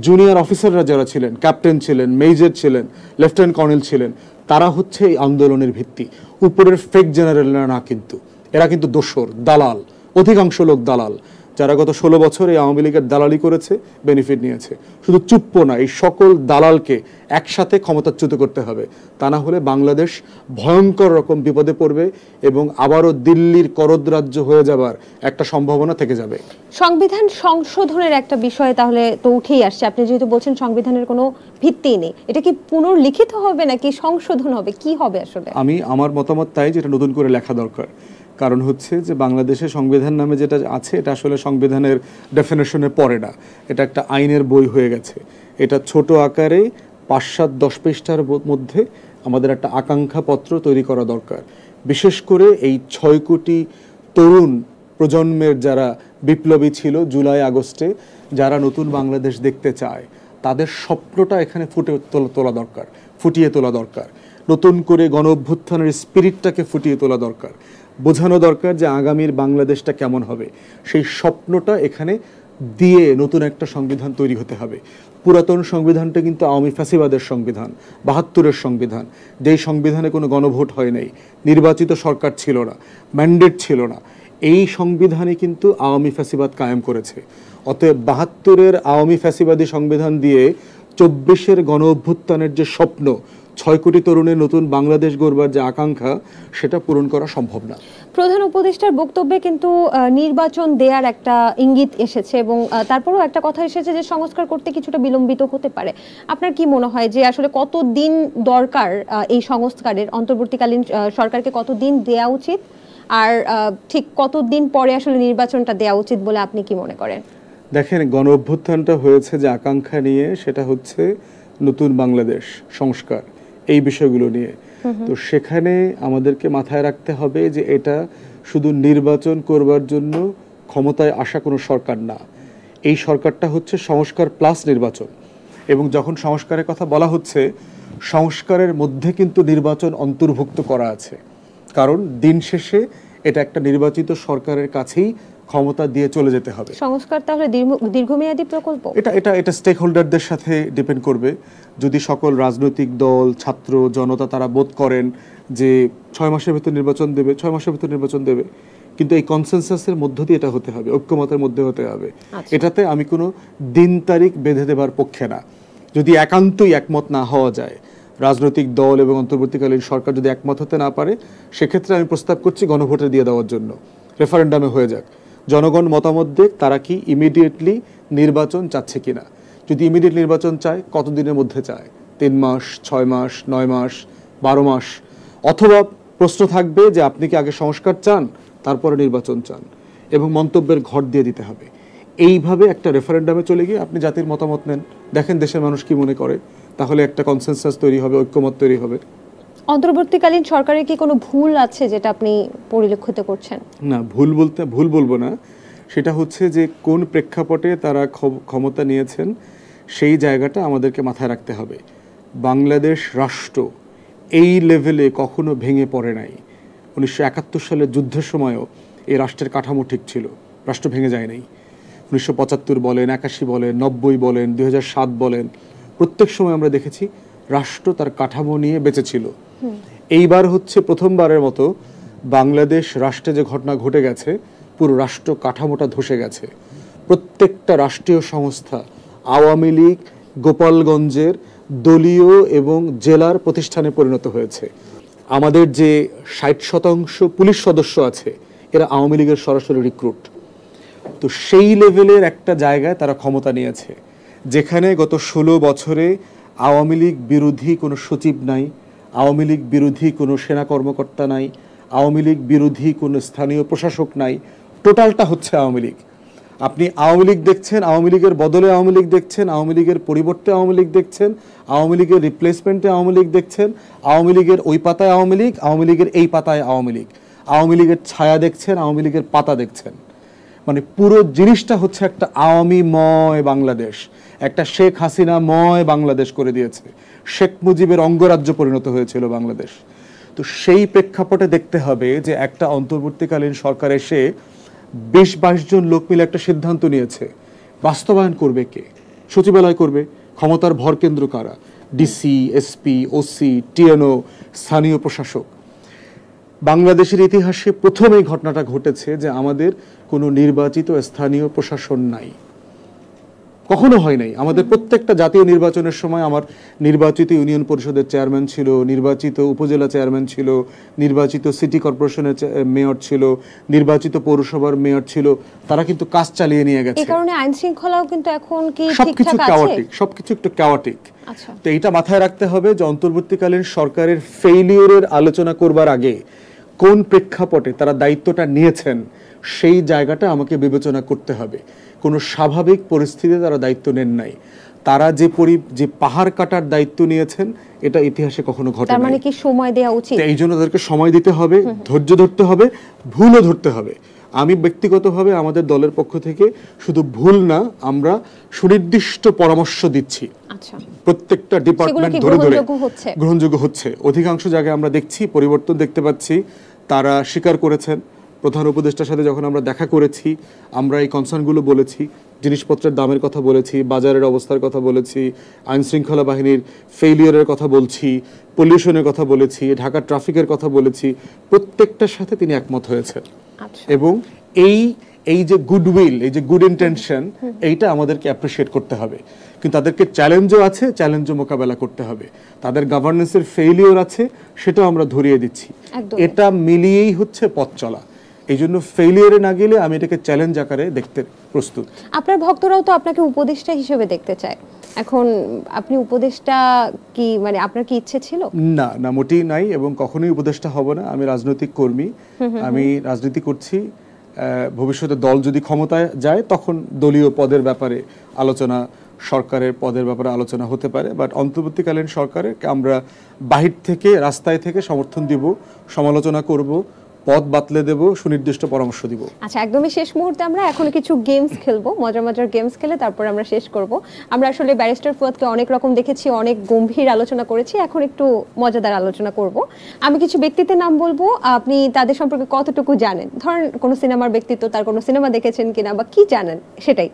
[SPEAKER 1] জুনিয়র অফিসাররা যারা ছিলেন ক্যাপ্টেন ছিলেন মেজর ছিলেন লেফটেন্যান্ট কর্নেল ছিলেন তারা হচ্ছে এই আন্দোলনের ভিত্তি উপরের ফেক জেনারেলরা না কিন্তু এরা কিন্তু দোসর দালাল অধিকাংশ লোক দালাল যারা গত ষোলো বছর এই আওয়ামী লীগের দালালি করেছে বেনিফিট নিয়েছে শুধু চুপ্প না এই সকল দালালকে একসাথে ক্ষমতাচ্যুত করতে হবে তা না হলে বাংলাদেশ ভয়ঙ্কর রকম বিপদে পড়বে এবং আবারও দিল্লির করদ রাজ্য হয়ে যাবার একটা সম্ভাবনা থেকে যাবে
[SPEAKER 2] সংবিধান সংশোধনের একটা বিষয় তাহলে তো উঠেই আসছে আপনি যেহেতু বলছেন সংবিধানের কোনো ভিত্তি নেই এটা কি পুনর্লিখিত হবে নাকি সংশোধন হবে কি হবে আসলে
[SPEAKER 1] আমি আমার মতামত তাই যেটা নতুন করে লেখা দরকার কারণ হচ্ছে যে বাংলাদেশে সংবিধান নামে যেটা আছে এটা আসলে সংবিধানের ডেফিনেশনে পড়ে না এটা একটা আইনের বই হয়ে গেছে এটা ছোট আকারে পাঁচ সাত দশ পৃষ্ঠার মধ্যে আমাদের একটা আকাঙ্ক্ষাপত্র তৈরি করা দরকার বিশেষ করে এই ছয় কোটি তরুণ প্রজন্মের যারা বিপ্লবী ছিল জুলাই আগস্টে যারা নতুন বাংলাদেশ দেখতে চায় তাদের স্বপ্নটা এখানে ফুটে তোলা দরকার ফুটিয়ে তোলা দরকার নতুন করে গণ অভ্যুত্থানের স্পিরিটটাকে ফুটিয়ে তোলা দরকার বোঝানো দরকার যে আগামীর বাংলাদেশটা কেমন হবে সেই স্বপ্নটা এখানে দিয়ে নতুন একটা সংবিধান তৈরি হতে হবে পুরাতন সংবিধানটা কিন্তু আওয়ামী ফাঁসিবাদের সংবিধান বাহাত্তরের সংবিধান যেই সংবিধানে কোনো গণভোট হয় নাই নির্বাচিত সরকার ছিল না ম্যান্ডেট ছিল না এই সংবিধানে কিন্তু আওয়ামী ফাঁসিবাদ কায়েম করেছে অতএব বাহাত্তরের আওয়ামী ফ্যাসিবাদী সংবিধান দিয়ে চব্বিশের গণ অভ্যুত্থানের যে স্বপ্ন ছয় কোটি তরুণের নতুন বাংলাদেশ গড়বার যে আকাঙ্ক্ষা সেটা পূরণ করা সম্ভব না
[SPEAKER 2] প্রধান উপদেষ্টার বক্তব্যে কিন্তু নির্বাচন দেয়ার একটা ইঙ্গিত এসেছে এবং তারপরেও একটা কথা এসেছে যে সংস্কার করতে কিছুটা বিলম্বিত হতে পারে আপনার কি মনে হয় যে আসলে কত দিন দরকার এই সংস্কারের অন্তর্বর্তীকালীন সরকারকে কত দিন দেয়া উচিত আর ঠিক কত দিন পরে আসলে নির্বাচনটা দেওয়া উচিত বলে আপনি কি মনে করেন
[SPEAKER 1] দেখেন গণ অভ্যুত্থানটা হয়েছে যে আকাঙ্ক্ষা নিয়ে সেটা হচ্ছে নতুন বাংলাদেশ সংস্কার এই বিষয়গুলো নিয়ে তো সেখানে আমাদেরকে মাথায় রাখতে হবে যে এটা শুধু নির্বাচন করবার জন্য ক্ষমতায় আসা কোনো সরকার না এই সরকারটা হচ্ছে সংস্কার প্লাস নির্বাচন এবং যখন সংস্কারের কথা বলা হচ্ছে সংস্কারের মধ্যে কিন্তু নির্বাচন অন্তর্ভুক্ত করা আছে কারণ দিন শেষে এটা একটা নির্বাচিত সরকারের কাছেই ক্ষমতা দিয়ে চলে যেতে হবে
[SPEAKER 2] সংস্কার তাহলে দীর্ঘমেয়াদী প্রকল্প এটা
[SPEAKER 1] এটা এটা স্টেক হোল্ডারদের সাথে ডিপেন্ড করবে যদি সকল রাজনৈতিক দল ছাত্র জনতা তারা বোধ করেন যে ছয় মাসের ভেতর নির্বাচন দেবে ছয় মাসের ভেতর নির্বাচন দেবে কিন্তু এই কনসেনসাসের মধ্য দিয়ে এটা হতে হবে ঐক্যমতের মধ্যে হতে হবে আচ্ছা। এটাতে আমি কোনো দিন তারিখ বেঁধে দেবার পক্ষে না যদি একান্তই একমত না হওয়া যায় রাজনৈতিক দল এবং অন্তর্বর্তীকালীন সরকার যদি একমত হতে না পারে সেক্ষেত্রে আমি প্রস্তাব করছি গণভোটে দিয়ে দেওয়ার জন্য রেফারেন্ডামে হয়ে যাক জনগণ মতামত দেখ তারা কি ইমিডিয়েটলি নির্বাচন চাচ্ছে কিনা যদি ইমিডিয়েট নির্বাচন চায় কতদিনের মধ্যে চায় তিন মাস ছয় মাস নয় মাস বারো মাস অথবা প্রশ্ন থাকবে যে আপনি কি আগে সংস্কার চান তারপরে নির্বাচন চান এবং মন্তব্যের ঘর দিয়ে দিতে হবে এইভাবে একটা রেফারেন্ডামে চলে গিয়ে আপনি জাতির মতামত নেন দেখেন দেশের মানুষ কি মনে করে তাহলে একটা কনসেনসাস তৈরি হবে ঐক্যমত তৈরি হবে
[SPEAKER 2] অন্তর্বর্তীকালীন সরকারের কি কোনো ভুল আছে যেটা আপনি পরিলক্ষিত করছেন
[SPEAKER 1] না ভুল বলতে ভুল বলবো না সেটা হচ্ছে যে কোন প্রেক্ষাপটে তারা ক্ষমতা নিয়েছেন সেই জায়গাটা আমাদেরকে মাথায় রাখতে হবে বাংলাদেশ রাষ্ট্র এই লেভেলে কখনো ভেঙে পড়ে নাই উনিশশো একাত্তর সালের যুদ্ধের সময়ও এই রাষ্ট্রের কাঠামো ঠিক ছিল রাষ্ট্র ভেঙে যায় নাই উনিশশো পঁচাত্তর বলেন একাশি বলেন নব্বই বলেন দুই বলেন প্রত্যেক সময় আমরা দেখেছি রাষ্ট্র তার কাঠামো নিয়ে বেঁচেছিল এইবার হচ্ছে প্রথমবারের মতো বাংলাদেশ রাষ্ট্রে যে ঘটনা ঘটে গেছে পুরো রাষ্ট্র কাঠামোটা ধসে গেছে প্রত্যেকটা রাষ্ট্রীয় সংস্থা আওয়ামী লীগ গোপালগঞ্জের দলীয় এবং জেলার প্রতিষ্ঠানে পরিণত হয়েছে আমাদের যে ষাট শতাংশ পুলিশ সদস্য আছে এরা আওয়ামী লীগের সরাসরি রিক্রুট তো সেই লেভেলের একটা জায়গায় তারা ক্ষমতা নিয়েছে যেখানে গত ষোলো বছরে আওয়ামী লীগ বিরোধী কোনো সচিব নাই আওয়ামী লীগ বিরোধী কোনো সেনা কর্মকর্তা নাই আওয়ামী লীগ বিরোধী কোনো স্থানীয় প্রশাসক নাই টোটালটা হচ্ছে আওয়ামী লীগ আপনি আওয়ামী লীগ দেখছেন আওয়ামী লীগের বদলে আওয়ামী লীগ দেখছেন আওয়ামী লীগের পরিবর্তে আওয়ামী লীগ দেখছেন আওয়ামী লীগের রিপ্লেসমেন্টে আওয়ামী লীগ দেখছেন আওয়ামী লীগের ওই পাতায় আওয়ামী লীগ আওয়ামী লীগের এই পাতায় আওয়ামী লীগ আওয়ামী লীগের ছায়া দেখছেন আওয়ামী লীগের পাতা দেখছেন মানে পুরো জিনিসটা হচ্ছে একটা আওয়ামী ময় বাংলাদেশ একটা শেখ হাসিনা ময় বাংলাদেশ করে দিয়েছে শেখ মুজিবের অঙ্গরাজ্য পরিণত হয়েছিল বাংলাদেশ তো সেই প্রেক্ষাপটে দেখতে হবে যে একটা অন্তর্বর্তীকালীন সরকার এসে বিশ বাইশ জন লোক মিলে একটা সিদ্ধান্ত নিয়েছে বাস্তবায়ন করবে কে সচিবালয় করবে ক্ষমতার ভর কেন্দ্র কারা ডিসি এসপি ওসি টিএনও স্থানীয় প্রশাসক বাংলাদেশের ইতিহাসে প্রথম এই ঘটনাটা ঘটেছে যে আমাদের কোনো নির্বাচিত স্থানীয় প্রশাসন নাই কখনো হয় নাই আমাদের প্রত্যেকটা জাতীয় নির্বাচনের সময় আমার নির্বাচিত ইউনিয়ন পরিষদের চেয়ারম্যান ছিল নির্বাচিত উপজেলা চেয়ারম্যান ছিল নির্বাচিত সিটি কর্পোরেশনের মেয়র ছিল নির্বাচিত পৌরসভার মেয়র ছিল তারা কিন্তু কাজ চালিয়ে নিয়ে গেছে এই
[SPEAKER 2] কারণে আইন শৃঙ্খলাও কিন্তু এখন কি সবকিছু কাওয়াটিক
[SPEAKER 1] সবকিছু একটু কাওয়াটিক আচ্ছা। তো এটা মাথায় রাখতে হবে যে অন্তর্বর্তীকালীন সরকারের ফেইলিওরের আলোচনা করবার আগে কোন প্রেক্ষাপটে তারা দায়িত্বটা নিয়েছেন সেই জায়গাটা আমাকে বিবেচনা করতে হবে কোনো স্বাভাবিক পরিস্থিতিতে তারা দায়িত্ব নেন নাই তারা যে পরি যে পাহাড় কাটার দায়িত্ব নিয়েছেন এটা ইতিহাসে কখনো ঘটে তার মানে
[SPEAKER 2] কি সময় দেওয়া উচিত এই জন্য
[SPEAKER 1] তাদেরকে সময় দিতে হবে ধৈর্য ধরতে হবে ভুলও ধরতে হবে আমি ব্যক্তিগতভাবে আমাদের দলের পক্ষ থেকে শুধু ভুল না আমরা সুনির্দিষ্ট পরামর্শ দিচ্ছি আচ্ছা। প্রত্যেকটা ডিপার্টমেন্ট ধরে ধরে গ্রহণযোগ্য হচ্ছে অধিকাংশ জায়গায় আমরা দেখছি পরিবর্তন দেখতে পাচ্ছি তারা স্বীকার করেছেন প্রধান উপদেষ্টার সাথে যখন আমরা দেখা করেছি আমরা এই কনসার্নগুলো বলেছি জিনিসপত্রের দামের কথা বলেছি বাজারের অবস্থার কথা বলেছি আইন শৃঙ্খলা বাহিনীর ফেইলিয়ারের কথা বলছি পলিউশনের কথা বলেছি ঢাকা ট্রাফিকের কথা বলেছি প্রত্যেকটার সাথে তিনি একমত হয়েছে আচ্ছা। এবং এই এই যে গুডউইল এই যে গুড ইন্টেনশন এইটা আমাদেরকে অ্যাপ্রিসিয়েট করতে হবে কিন্তু তাদেরকে চ্যালেঞ্জও আছে চ্যালেঞ্জও মোকাবেলা করতে হবে তাদের গভর্নেন্সের ফেইলিওর আছে সেটাও আমরা ধরিয়ে দিচ্ছি এটা মিলিয়েই হচ্ছে পথ চলা এই জন্য ফেলিয়ারে না গেলে আমি এটাকে চ্যালেঞ্জ আকারে দেখতে প্রস্তুত
[SPEAKER 2] আপনার ভক্তরাও তো আপনাকে উপদেষ্টা হিসেবে দেখতে চায় এখন আপনি উপদেষ্টা কি মানে আপনার কি ইচ্ছে ছিল
[SPEAKER 1] না না মোটেই নাই এবং কখনোই উপদেষ্টা হব না আমি রাজনৈতিক কর্মী আমি রাজনীতি করছি ভবিষ্যতে দল যদি ক্ষমতায় যায় তখন দলীয় পদের ব্যাপারে আলোচনা সরকারের পদের ব্যাপারে আলোচনা হতে পারে বাট অন্তর্বর্তীকালীন সরকারের আমরা বাহির থেকে রাস্তায় থেকে সমর্থন দিব সমালোচনা করব পথ বাতলে দেব সুনির্দিষ্ট পরামর্শ দিব
[SPEAKER 2] আচ্ছা একদমই শেষ মুহূর্তে আমরা এখন কিছু গেমস খেলবো মজার মজার গেমস খেলে তারপর আমরা শেষ করব আমরা আসলে ব্যারিস্টার ফুয়াদকে অনেক রকম দেখেছি অনেক গম্ভীর আলোচনা করেছি এখন একটু মজাদার আলোচনা করব আমি কিছু ব্যক্তিত্বের নাম বলবো আপনি তাদের সম্পর্কে কতটুকু জানেন ধরেন কোন সিনেমার ব্যক্তিত্ব তার কোন সিনেমা দেখেছেন কিনা বা কি জানেন সেটাই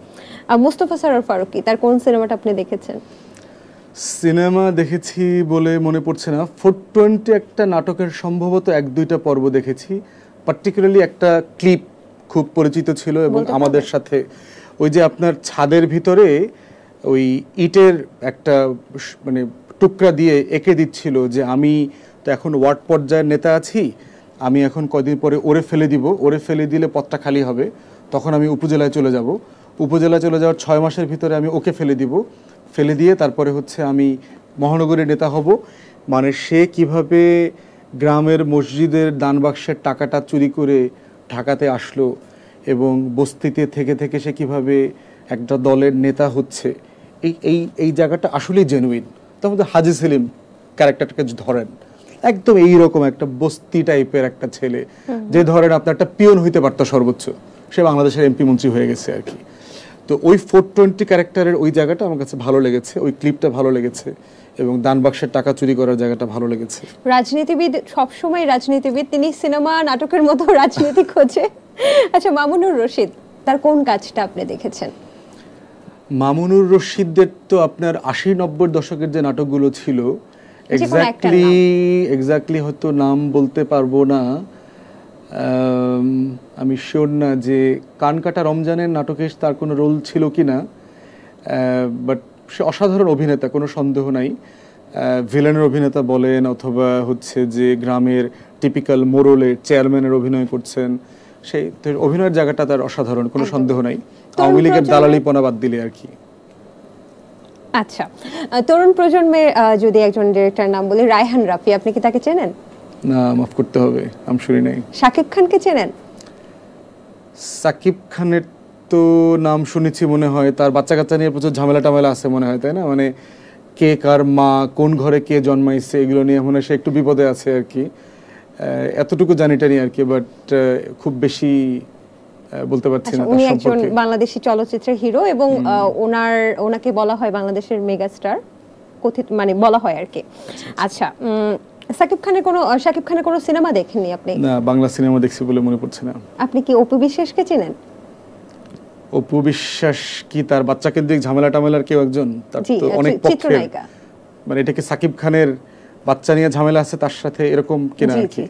[SPEAKER 2] মুস্তফা সারর ফারুকি তার কোন সিনেমাটা আপনি দেখেছেন
[SPEAKER 1] সিনেমা দেখেছি বলে মনে পড়ছে না ফোর টোয়েন্টি একটা নাটকের সম্ভবত এক দুইটা পর্ব দেখেছি পার্টিকুলারলি একটা ক্লিপ খুব পরিচিত ছিল এবং আমাদের সাথে ওই যে আপনার ছাদের ভিতরে ওই ইটের একটা মানে টুকরা দিয়ে এঁকে দিচ্ছিল যে আমি তো এখন ওয়ার্ড পর্যায়ের নেতা আছি আমি এখন কদিন পরে ওরে ফেলে দিব ওরে ফেলে দিলে পথটা খালি হবে তখন আমি উপজেলায় চলে যাব উপজেলায় চলে যাওয়ার ছয় মাসের ভিতরে আমি ওকে ফেলে দিব ফেলে দিয়ে তারপরে হচ্ছে আমি মহানগরের নেতা হব মানে সে কিভাবে গ্রামের মসজিদের দানবাক্সের টাকাটা চুরি করে ঢাকাতে আসলো এবং বস্তিতে থেকে থেকে সে কিভাবে একটা দলের নেতা হচ্ছে এই এই এই জায়গাটা আসলেই জেনুইন তার মধ্যে হাজি সেলিম ক্যারেক্টারটাকে ধরেন একদম এইরকম একটা বস্তি টাইপের একটা ছেলে যে ধরেন আপনার একটা পিয়ন হইতে পারতো সর্বোচ্চ সে বাংলাদেশের এমপি মন্ত্রী হয়ে গেছে আর কি তো ওই ফোর টোয়েন্টি ক্যারেক্টারের ওই জায়গাটা আমার কাছে ভালো লেগেছে ওই ক্লিপটা ভালো লেগেছে এবং দান বাক্সের টাকা চুরি করার জায়গাটা ভালো লেগেছে
[SPEAKER 2] রাজনীতিবিদ সবসময় রাজনীতিবিদ তিনি সিনেমা নাটকের মতো রাজনীতি খোঁজে আচ্ছা মামুনুর রশিদ তার কোন কাজটা আপনি দেখেছেন
[SPEAKER 1] মামুনুর রশিদদের তো আপনার আশি নব্বই দশকের যে নাটকগুলো ছিল
[SPEAKER 2] এক্স্যাক্টলি
[SPEAKER 1] এক্স্যাক্টলি হয়তো নাম বলতে পারবো না আমি শিওর না যে কানকাটা রমজানের নাটকে তার কোনো রোল ছিল কি না বাট সে অসাধারণ অভিনেতা কোনো সন্দেহ নাই ভিলেনের অভিনেতা বলেন অথবা হচ্ছে যে গ্রামের টিপিক্যাল মোরলে চেয়ারম্যানের অভিনয় করছেন সেই অভিনয়ের জায়গাটা তার অসাধারণ কোনো সন্দেহ নাই আওয়ামী লীগের দালালিপনা বাদ দিলে আর কি
[SPEAKER 2] আচ্ছা তরুণ প্রজন্মের যদি একজন ডিরেক্টর নাম বলি রায়হান রাফি আপনি কি তাকে চেনেন
[SPEAKER 1] না মাফ করতে হবে আমি নাই
[SPEAKER 2] শাকিব খানকে চেনেন
[SPEAKER 1] সাকিব খানের তো নাম শুনেছি মনে হয় তার বাচ্চা কাচ্চা নিয়ে প্রচুর ঝামেলা টামেলা আছে মনে হয় তাই না মানে কে কার মা কোন ঘরে কে জন্মাইছে এগুলো নিয়ে মনে সে একটু বিপদে আছে আর কি এতটুকু জানি টানি আর কি বাট খুব বেশি বলতে পারছি না আচ্ছা, উনি একজন
[SPEAKER 2] বাংলাদেশি চলচ্চিত্রের হিরো এবং ওনার ওনাকে বলা হয় বাংলাদেশের মেগাস্টার কথিত মানে বলা হয় আর কি আচ্ছা, আচ্ছা।, আচ্ছা সাকিব খানের কোনো সাকিব খানের কোনো সিনেমা দেখেননি আপনি না
[SPEAKER 1] বাংলা সিনেমা দেখছি বলে মনে পড়ছে না
[SPEAKER 2] আপনি কি অপু বিশ্বাসকে চেনেন
[SPEAKER 1] অপু বিশ্বাস কি তার বাচ্চাকে দিয়ে ঝামেলা টামেলার কেউ একজন তার তো অনেক পক্ষের মানে এটা কি সাকিব খানের বাচ্চা নিয়ে ঝামেলা আছে তার সাথে এরকম কিনা আর কি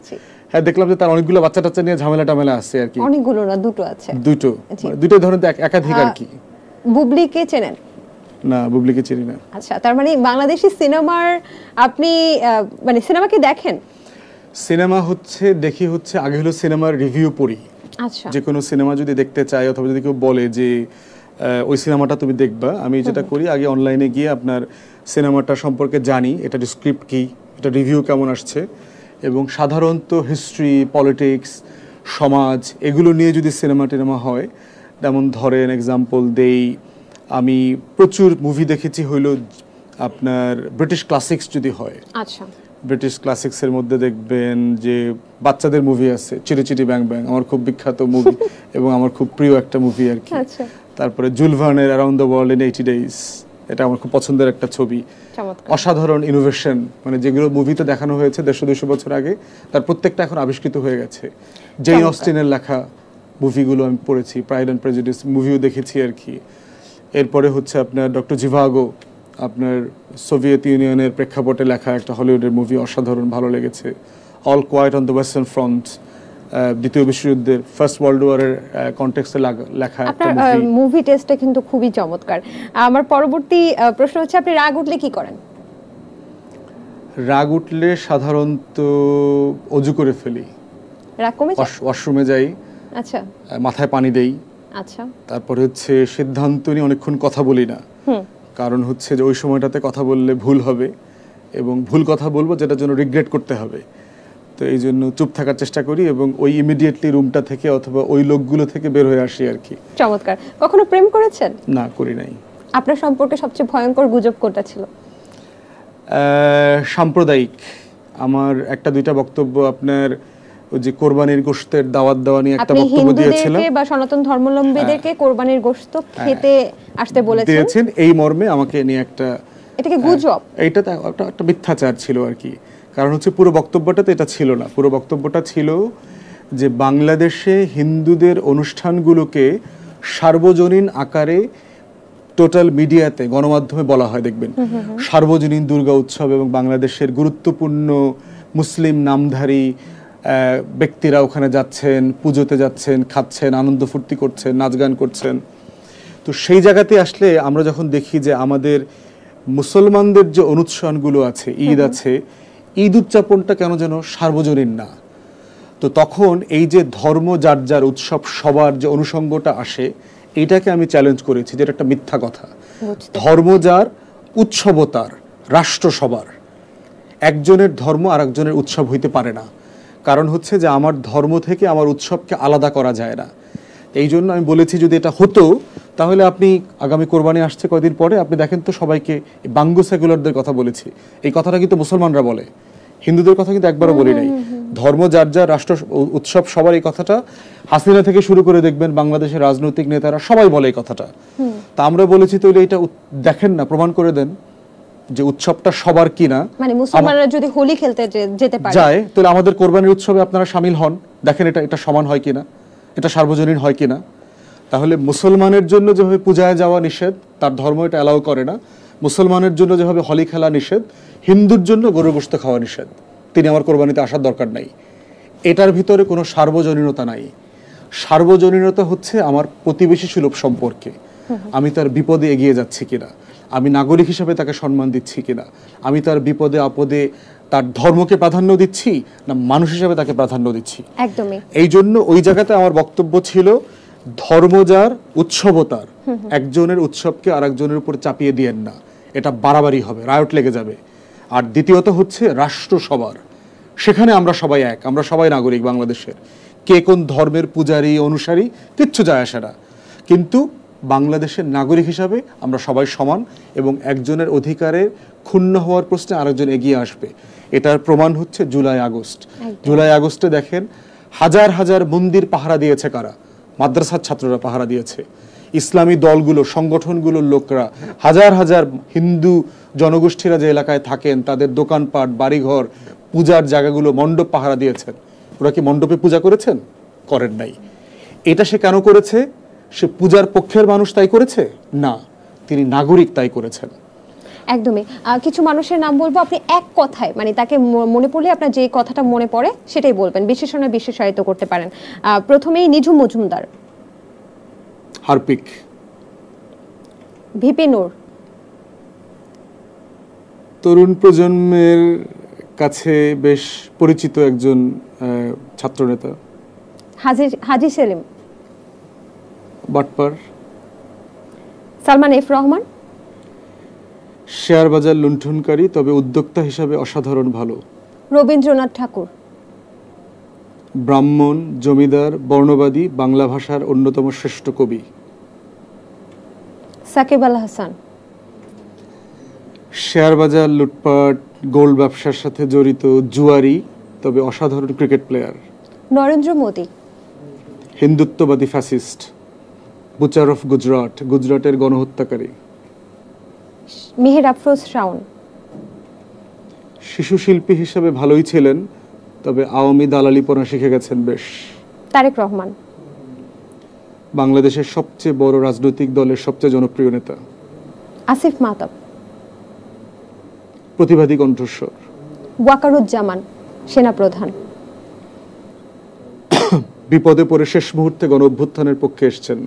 [SPEAKER 1] হ্যাঁ দেখলাম যে তার অনেকগুলো বাচ্চা টাচ্চা নিয়ে ঝামেলা টামেলা আছে আর কি
[SPEAKER 2] অনেকগুলো না দুটো আছে
[SPEAKER 1] দুটো দুটো ধরনের একাধিক আর কি
[SPEAKER 2] বুবলিকে চেনেন
[SPEAKER 1] না বুবলিকে চিনি না
[SPEAKER 2] আচ্ছা তার মানে বাংলাদেশি সিনেমার আপনি মানে সিনেমা কি দেখেন
[SPEAKER 1] সিনেমা হচ্ছে দেখি হচ্ছে আগে হলো সিনেমার রিভিউ পড়ি আচ্ছা যে কোনো সিনেমা যদি দেখতে চাই অথবা যদি কেউ বলে যে ওই সিনেমাটা তুমি দেখবা আমি যেটা করি আগে অনলাইনে গিয়ে আপনার সিনেমাটা সম্পর্কে জানি এটা স্ক্রিপ্ট কি এটা রিভিউ কেমন আসছে এবং সাধারণত হিস্ট্রি পলিটিক্স সমাজ এগুলো নিয়ে যদি সিনেমা টিনেমা হয় যেমন ধরেন এক্সাম্পল দেই আমি প্রচুর মুভি দেখেছি হইল আপনার ব্রিটিশ ক্লাসিক্স যদি হয় আচ্ছা ব্রিটিশ ক্লাসিক্সের মধ্যে দেখবেন যে বাচ্চাদের মুভি আছে চিরিচিটি ব্যাং ব্যাং আমার খুব বিখ্যাত মুভি এবং আমার খুব প্রিয় একটা মুভি আর কি আচ্ছা। তারপরে জুলভার্নের around the world in eighty days এটা আমার খুব পছন্দের একটা ছবি অসাধারণ ইনোভেশন মানে যেগুলো মুভিতে দেখানো হয়েছে দেড়শো দুশো বছর আগে তার প্রত্যেকটা এখন আবিষ্কৃত হয়ে গেছে যেই অস্টিনের লেখা মুভিগুলো আমি পড়েছি প্রাইড অ্যান্ড প্রেজুডিস মুভিও দেখেছি আর কি এরপরে হচ্ছে আপনার ডক্টর জিভাগো আপনার সোভিয়েত ইউনিয়নের প্রেক্ষাপটে লেখা একটা হলিউডের মুভি অসাধারণ ভালো লেগেছে all quiet on the western front দ্বিতীয় বিশ্বযুদ্ধের ফার্স্ট ওয়ার্ল্ড ওয়ারের কনটেক্সে লেখা
[SPEAKER 2] একটা মুভি মুভি টেস্টটা কিন্তু খুবই চমৎকার আমার পরবর্তী প্রশ্ন হচ্ছে আপনি রাগ উঠলে কি করেন
[SPEAKER 1] রাগ উঠলে সাধারণত অজু করে ফেলি রাগ কমে যায় ওয়াশরুমে যাই আচ্ছা মাথায় পানি দেই আচ্ছা তারপরে হচ্ছে সিদ্ধান্ত নিয়ে অনেকক্ষণ কথা বলি না কারণ হচ্ছে যে ওই সময়টাতে কথা বললে ভুল হবে এবং ভুল কথা বলবো যেটার জন্য রিগ্রেট করতে হবে তো এই জন্য চুপ থাকার চেষ্টা করি এবং ওই ইমিডিয়েটলি রুমটা থেকে অথবা ওই লোকগুলো থেকে বের হয়ে আসি আর কি
[SPEAKER 2] চমৎকার কখনো প্রেম করেছেন না করি নাই আপনার সম্পর্কে সবচেয়ে ভয়ঙ্কর গুজব কোনটা ছিল
[SPEAKER 1] সাম্প্রদায়িক আমার একটা দুইটা বক্তব্য আপনার যে কোরবানির গোশতের দাওয়াত দেওয়া নিয়ে একটা বক্তব্য দিয়েছিলেন আপনি
[SPEAKER 2] বা সনাতন ধর্মলম্বীদেরকে হ্যাঁ। কোরবানির গোশত হ্যাঁ। খেতে আসতে বলেছেন দিয়েছেন
[SPEAKER 1] এই মর্মে আমাকে নিয়ে একটা
[SPEAKER 2] এটা কি হ্যাঁ। গুজব
[SPEAKER 1] এটা একটা একটা মিথ্যাচার ছিল আর কি কারণ হচ্ছে পুরো বক্তব্যটা তো এটা ছিল না পুরো বক্তব্যটা ছিল যে বাংলাদেশে হিন্দুদের অনুষ্ঠানগুলোকে সার্বজনীন আকারে টোটাল মিডিয়াতে গণমাধ্যমে বলা হয় দেখবেন সার্বজনীন দুর্গা উৎসব এবং বাংলাদেশের গুরুত্বপূর্ণ মুসলিম নামধারী ব্যক্তিরা ওখানে যাচ্ছেন পুজোতে যাচ্ছেন খাচ্ছেন আনন্দ ফুর্তি করছেন নাচ গান করছেন তো সেই জায়গাতে আসলে আমরা যখন দেখি যে আমাদের মুসলমানদের যে অনুৎসবগুলো আছে ঈদ আছে ঈদ উদযাপনটা কেন যেন সার্বজনীন না তো তখন এই যে ধর্ম যার যার উৎসব সবার যে অনুষঙ্গটা আসে এটাকে আমি চ্যালেঞ্জ করেছি যেটা একটা মিথ্যা কথা ধর্ম যার উৎসবতার রাষ্ট্র সবার একজনের ধর্ম আর একজনের উৎসব হইতে পারে না কারণ হচ্ছে যে আমার ধর্ম থেকে আমার উৎসবকে আলাদা করা যায় না এই জন্য আমি বলেছি যদি এটা হতো তাহলে আপনি আগামী কোরবানি আসছে কয়দিন পরে আপনি দেখেন তো সবাইকে বাঙ্গু সেকুলারদের কথা বলেছি এই কথাটা কিন্তু মুসলমানরা বলে হিন্দুদের কথা কিন্তু একবারও বলি নাই ধর্ম যার যার রাষ্ট্র উৎসব সবার এই কথাটা হাসিনা থেকে শুরু করে দেখবেন বাংলাদেশের রাজনৈতিক নেতারা সবাই বলে এই কথাটা তা আমরা বলেছি তো এটা দেখেন না প্রমাণ করে দেন যে উৎসবটা সবার কিনা
[SPEAKER 2] মানে মুসলমানরা যদি হোলি খেলতে যেতে পারে যায়
[SPEAKER 1] তাহলে আমাদের কোরবানির উৎসবে আপনারা শামিল হন দেখেন এটা এটা সমান হয় কিনা এটা সার্বজনীন হয় কিনা তাহলে মুসলমানের জন্য যেভাবে পূজায় যাওয়া নিষেধ তার ধর্ম এটা অ্যালাউ করে না মুসলমানের জন্য যেভাবে হলি খেলা নিষেধ হিন্দুর জন্য গরু গোস্ত খাওয়া নিষেধ তিনি আমার কোরবানিতে আসার দরকার নাই এটার ভিতরে কোনো সার্বজনীনতা নাই সার্বজনীনতা হচ্ছে আমার প্রতিবেশী সুলভ সম্পর্কে আমি তার বিপদে এগিয়ে যাচ্ছি কিনা আমি নাগরিক হিসেবে তাকে সম্মান দিচ্ছি কিনা আমি তার বিপদে আপদে তার ধর্মকে প্রাধান্য দিচ্ছি না মানুষ হিসেবে তাকে প্রাধান্য দিচ্ছি একদমই এই জন্য ওই জায়গাতে আমার বক্তব্য ছিল ধর্ম যার উৎসবতার একজনের উৎসবকে আরেকজনের উপর চাপিয়ে দিয়েন না এটা বাড়াবাড়ি হবে রায়ট লেগে যাবে আর দ্বিতীয়ত হচ্ছে রাষ্ট্র সবার সেখানে আমরা সবাই এক আমরা সবাই নাগরিক বাংলাদেশের কে কোন ধর্মের পূজারী অনুসারী কিচ্ছু যায় আসে না কিন্তু বাংলাদেশের নাগরিক হিসাবে আমরা সবাই সমান এবং একজনের অধিকারে ক্ষুণ্ণ হওয়ার প্রশ্নে আরেকজন এগিয়ে আসবে এটার প্রমাণ হচ্ছে জুলাই আগস্ট জুলাই আগস্টে দেখেন হাজার হাজার মন্দির পাহারা দিয়েছে কারা মাদ্রাসার ছাত্ররা পাহারা দিয়েছে ইসলামী দলগুলো সংগঠনগুলোর লোকরা হাজার হাজার হিন্দু জনগোষ্ঠীরা যে এলাকায় থাকেন তাদের দোকানপাট বাড়িঘর পূজার জায়গাগুলো মণ্ডপ পাহারা দিয়েছেন ওরা কি মণ্ডপে পূজা করেছেন করেন নাই এটা সে কেন করেছে সে পূজার পক্ষের মানুষ তাই করেছে না তিনি নাগরিক তাই করেছেন
[SPEAKER 2] একদমই কিছু মানুষের নাম বলবো আপনি এক কথায় মানে তাকে মনে পড়লে আপনার যে কথাটা মনে পড়ে সেটাই বলবেন বিশেষণে বিশেষায়িত করতে পারেন প্রথমেই নিঝু মজুমদার হারপিক ভিপিনুর
[SPEAKER 1] তরুণ প্রজন্মের কাছে বেশ পরিচিত একজন ছাত্রনেতা
[SPEAKER 2] হাজি হাজি সেলিম বাটপার সালমান এফ রহমান
[SPEAKER 1] শেয়ার বাজার লুণ্ঠনকারী তবে উদ্যোক্তা হিসাবে অসাধারণ ভালো
[SPEAKER 2] রবীন্দ্রনাথ ঠাকুর
[SPEAKER 1] ব্রাহ্মণ জমিদার বর্ণবাদী বাংলা ভাষার অন্যতম শ্রেষ্ঠ কবি
[SPEAKER 2] সাকিব আল হাসান
[SPEAKER 1] শেয়ার বাজার লুটপাট গোল ব্যবসার সাথে জড়িত জুয়ারি তবে অসাধারণ ক্রিকেট প্লেয়ার
[SPEAKER 2] নরেন্দ্র মোদী
[SPEAKER 1] হিন্দুত্ববাদী ফ্যাসিস্ট বুচার অফ গুজরাট গুজরাটের গণহত্যাকারী
[SPEAKER 2] মেহের আফরোজ শাওন
[SPEAKER 1] শিশু শিল্পী হিসেবে ভালোই ছিলেন তবে আওয়ামী দালালি পড়া শিখে গেছেন বেশ তারেক রহমান বাংলাদেশের সবচেয়ে বড় রাজনৈতিক দলের সবচেয়ে জনপ্রিয় নেতা আসিফ মাতব প্রতিবাদী কণ্ঠস্বর
[SPEAKER 2] ওয়াকারুজ্জামান সেনাপ্রধান
[SPEAKER 1] বিপদে পড়ে শেষ মুহূর্তে গণ অভ্যুত্থানের পক্ষে এসছেন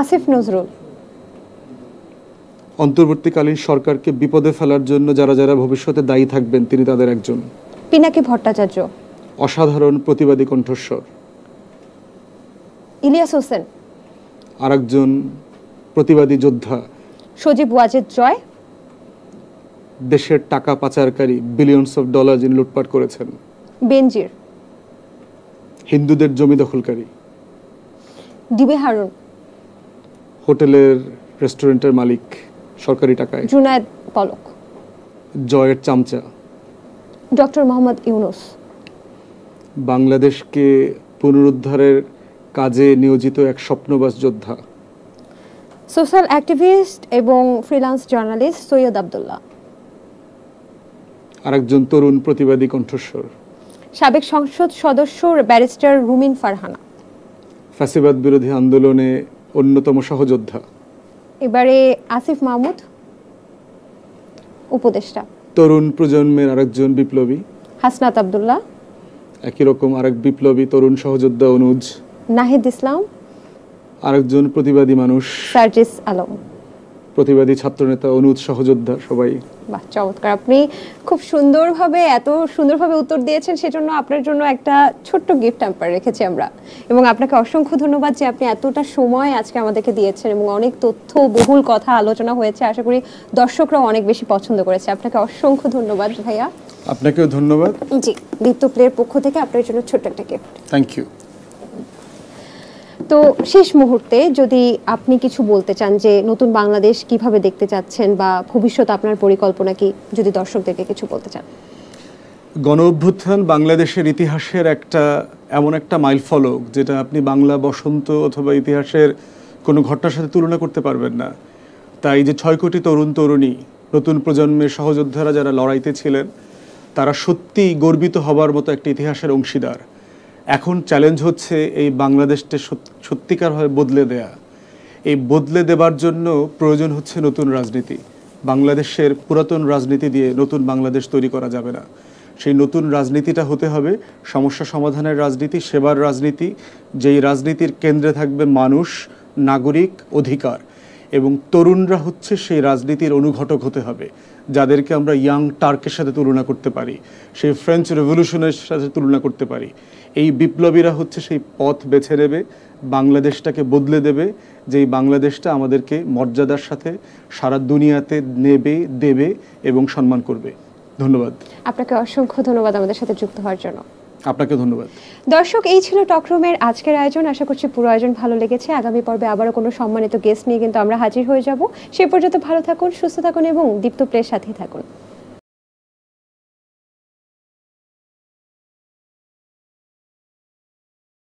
[SPEAKER 2] আসিফ নজরুল
[SPEAKER 1] অন্তর্বর্তীকালীন সরকারকে বিপদে ফেলার জন্য যারা যারা ভবিষ্যতে দায়ী থাকবেন তিনি তাদের একজন
[SPEAKER 2] পিনাকি ভট্টাচার্য
[SPEAKER 1] অসাধারণ প্রতিবাদী কণ্ঠস্বর ইলিয়াস হোসেন আরেকজন প্রতিবাদী যোদ্ধা
[SPEAKER 2] সজীব ওয়াজেদ জয়
[SPEAKER 1] দেশের টাকা পাচারকারী বিলিয়নস অফ ডলার যিনি লুটপাট করেছেন বেনজির হিন্দুদের জমি দখলকারী ডিবি হারুন হোটেলের রেস্টুরেন্টের মালিক সরকারি টাকায়
[SPEAKER 2] জুনায়েদ পলক
[SPEAKER 1] জয়ের চামচা
[SPEAKER 2] ডক্টর মোহাম্মদ ইউনুস
[SPEAKER 1] বাংলাদেশকে পুনরুদ্ধারের কাজে নিয়োজিত এক স্বপ্নবাস যোদ্ধা
[SPEAKER 2] সোশ্যাল অ্যাক্টিভিস্ট এবং ফ্রিল্যান্স জার্নালিস্ট সৈয়দ আবদুল্লাহ
[SPEAKER 1] আরেকজন তরুণ প্রতিবাদী কণ্ঠস্বর
[SPEAKER 2] সাবেক সংসদ সদস্য ব্যারিস্টার রুমিন ফারহানা
[SPEAKER 1] ফ্যাসিবাদ বিরোধী আন্দোলনে অন্যতম সহযোদ্ধা
[SPEAKER 2] এবারে আসিফ মাহমুদ উপদেষ্টা
[SPEAKER 1] তরুণ প্রজন্মের আরেকজন বিপ্লবী
[SPEAKER 2] হাসনাত আব্দুল্লাহ
[SPEAKER 1] একই রকম আরেক বিপ্লবী তরুণ সহযোদ্ধা অনুজ
[SPEAKER 2] নাহিদ ইসলাম
[SPEAKER 1] আরেকজন প্রতিবাদী মানুষ
[SPEAKER 2] সার্জিস আলম
[SPEAKER 1] প্রতিবাদী নেতা অনুজ সহযোদ্ধা সবাই
[SPEAKER 2] চমৎকার আপনি খুব সুন্দরভাবে এত সুন্দরভাবে উত্তর দিয়েছেন সেজন্য আপনার জন্য একটা ছোট্ট গিফট আমরা রেখেছি আমরা এবং আপনাকে অসংখ্য ধন্যবাদ যে আপনি এতটা সময় আজকে আমাদেরকে দিয়েছেন এবং অনেক তথ্য বহুল কথা আলোচনা হয়েছে আশা করি দর্শকরাও অনেক বেশি পছন্দ করেছে আপনাকে অসংখ্য ধন্যবাদ ভাইয়া
[SPEAKER 1] আপনাকেও ধন্যবাদ
[SPEAKER 2] জি দীপ্ত প্লের পক্ষ থেকে আপনার জন্য ছোট্ট একটা গিফট থ্যাংক ইউ তো শেষ মুহূর্তে যদি আপনি কিছু বলতে চান যে নতুন বাংলাদেশ কিভাবে দেখতে চাচ্ছেন বা ভবিষ্যৎ আপনার পরিকল্পনা কি যদি দর্শকদেরকে কিছু বলতে চান
[SPEAKER 1] গণ অভ্যুত্থান বাংলাদেশের ইতিহাসের একটা এমন একটা মাইল ফলক যেটা আপনি বাংলা বসন্ত অথবা ইতিহাসের কোনো ঘটনার সাথে তুলনা করতে পারবেন না তাই যে ছয় কোটি তরুণ তরুণী নতুন প্রজন্মের সহযোদ্ধারা যারা লড়াইতে ছিলেন তারা সত্যি গর্বিত হবার মতো একটা ইতিহাসের অংশীদার এখন চ্যালেঞ্জ হচ্ছে এই বাংলাদেশটা সত্যিকারভাবে বদলে দেয়া এই বদলে দেবার জন্য প্রয়োজন হচ্ছে নতুন রাজনীতি বাংলাদেশের পুরাতন রাজনীতি দিয়ে নতুন বাংলাদেশ তৈরি করা যাবে না সেই নতুন রাজনীতিটা হতে হবে সমস্যা সমাধানের রাজনীতি সেবার রাজনীতি যেই রাজনীতির কেন্দ্রে থাকবে মানুষ নাগরিক অধিকার এবং তরুণরা হচ্ছে সেই রাজনীতির অনুঘটক হতে হবে যাদেরকে আমরা ইয়াং টার্কের সাথে তুলনা করতে পারি সেই ফ্রেঞ্চ রেভলিউশনের সাথে তুলনা করতে পারি এই বিপ্লবীরা হচ্ছে সেই পথ বেছে নেবে বাংলাদেশটাকে বদলে দেবে যেই বাংলাদেশটা আমাদেরকে মর্যাদার সাথে সারা দুনিয়াতে নেবে দেবে এবং সম্মান করবে ধন্যবাদ
[SPEAKER 2] আপনাকে অসংখ্য ধন্যবাদ আমাদের সাথে যুক্ত হওয়ার জন্য আপনাকে ধন্যবাদ দর্শক এই ছিল টকরুমের আজকের আয়োজন আশা করছি পুরো আয়োজন ভালো লেগেছে আগামী পর্বে আবারও কোনো সম্মানিত গেস্ট নিয়ে কিন্তু আমরা হাজির হয়ে যাব সে পর্যন্ত ভালো থাকুন সুস্থ থাকুন এবং দীপ্ত প্লের সাথেই থাকুন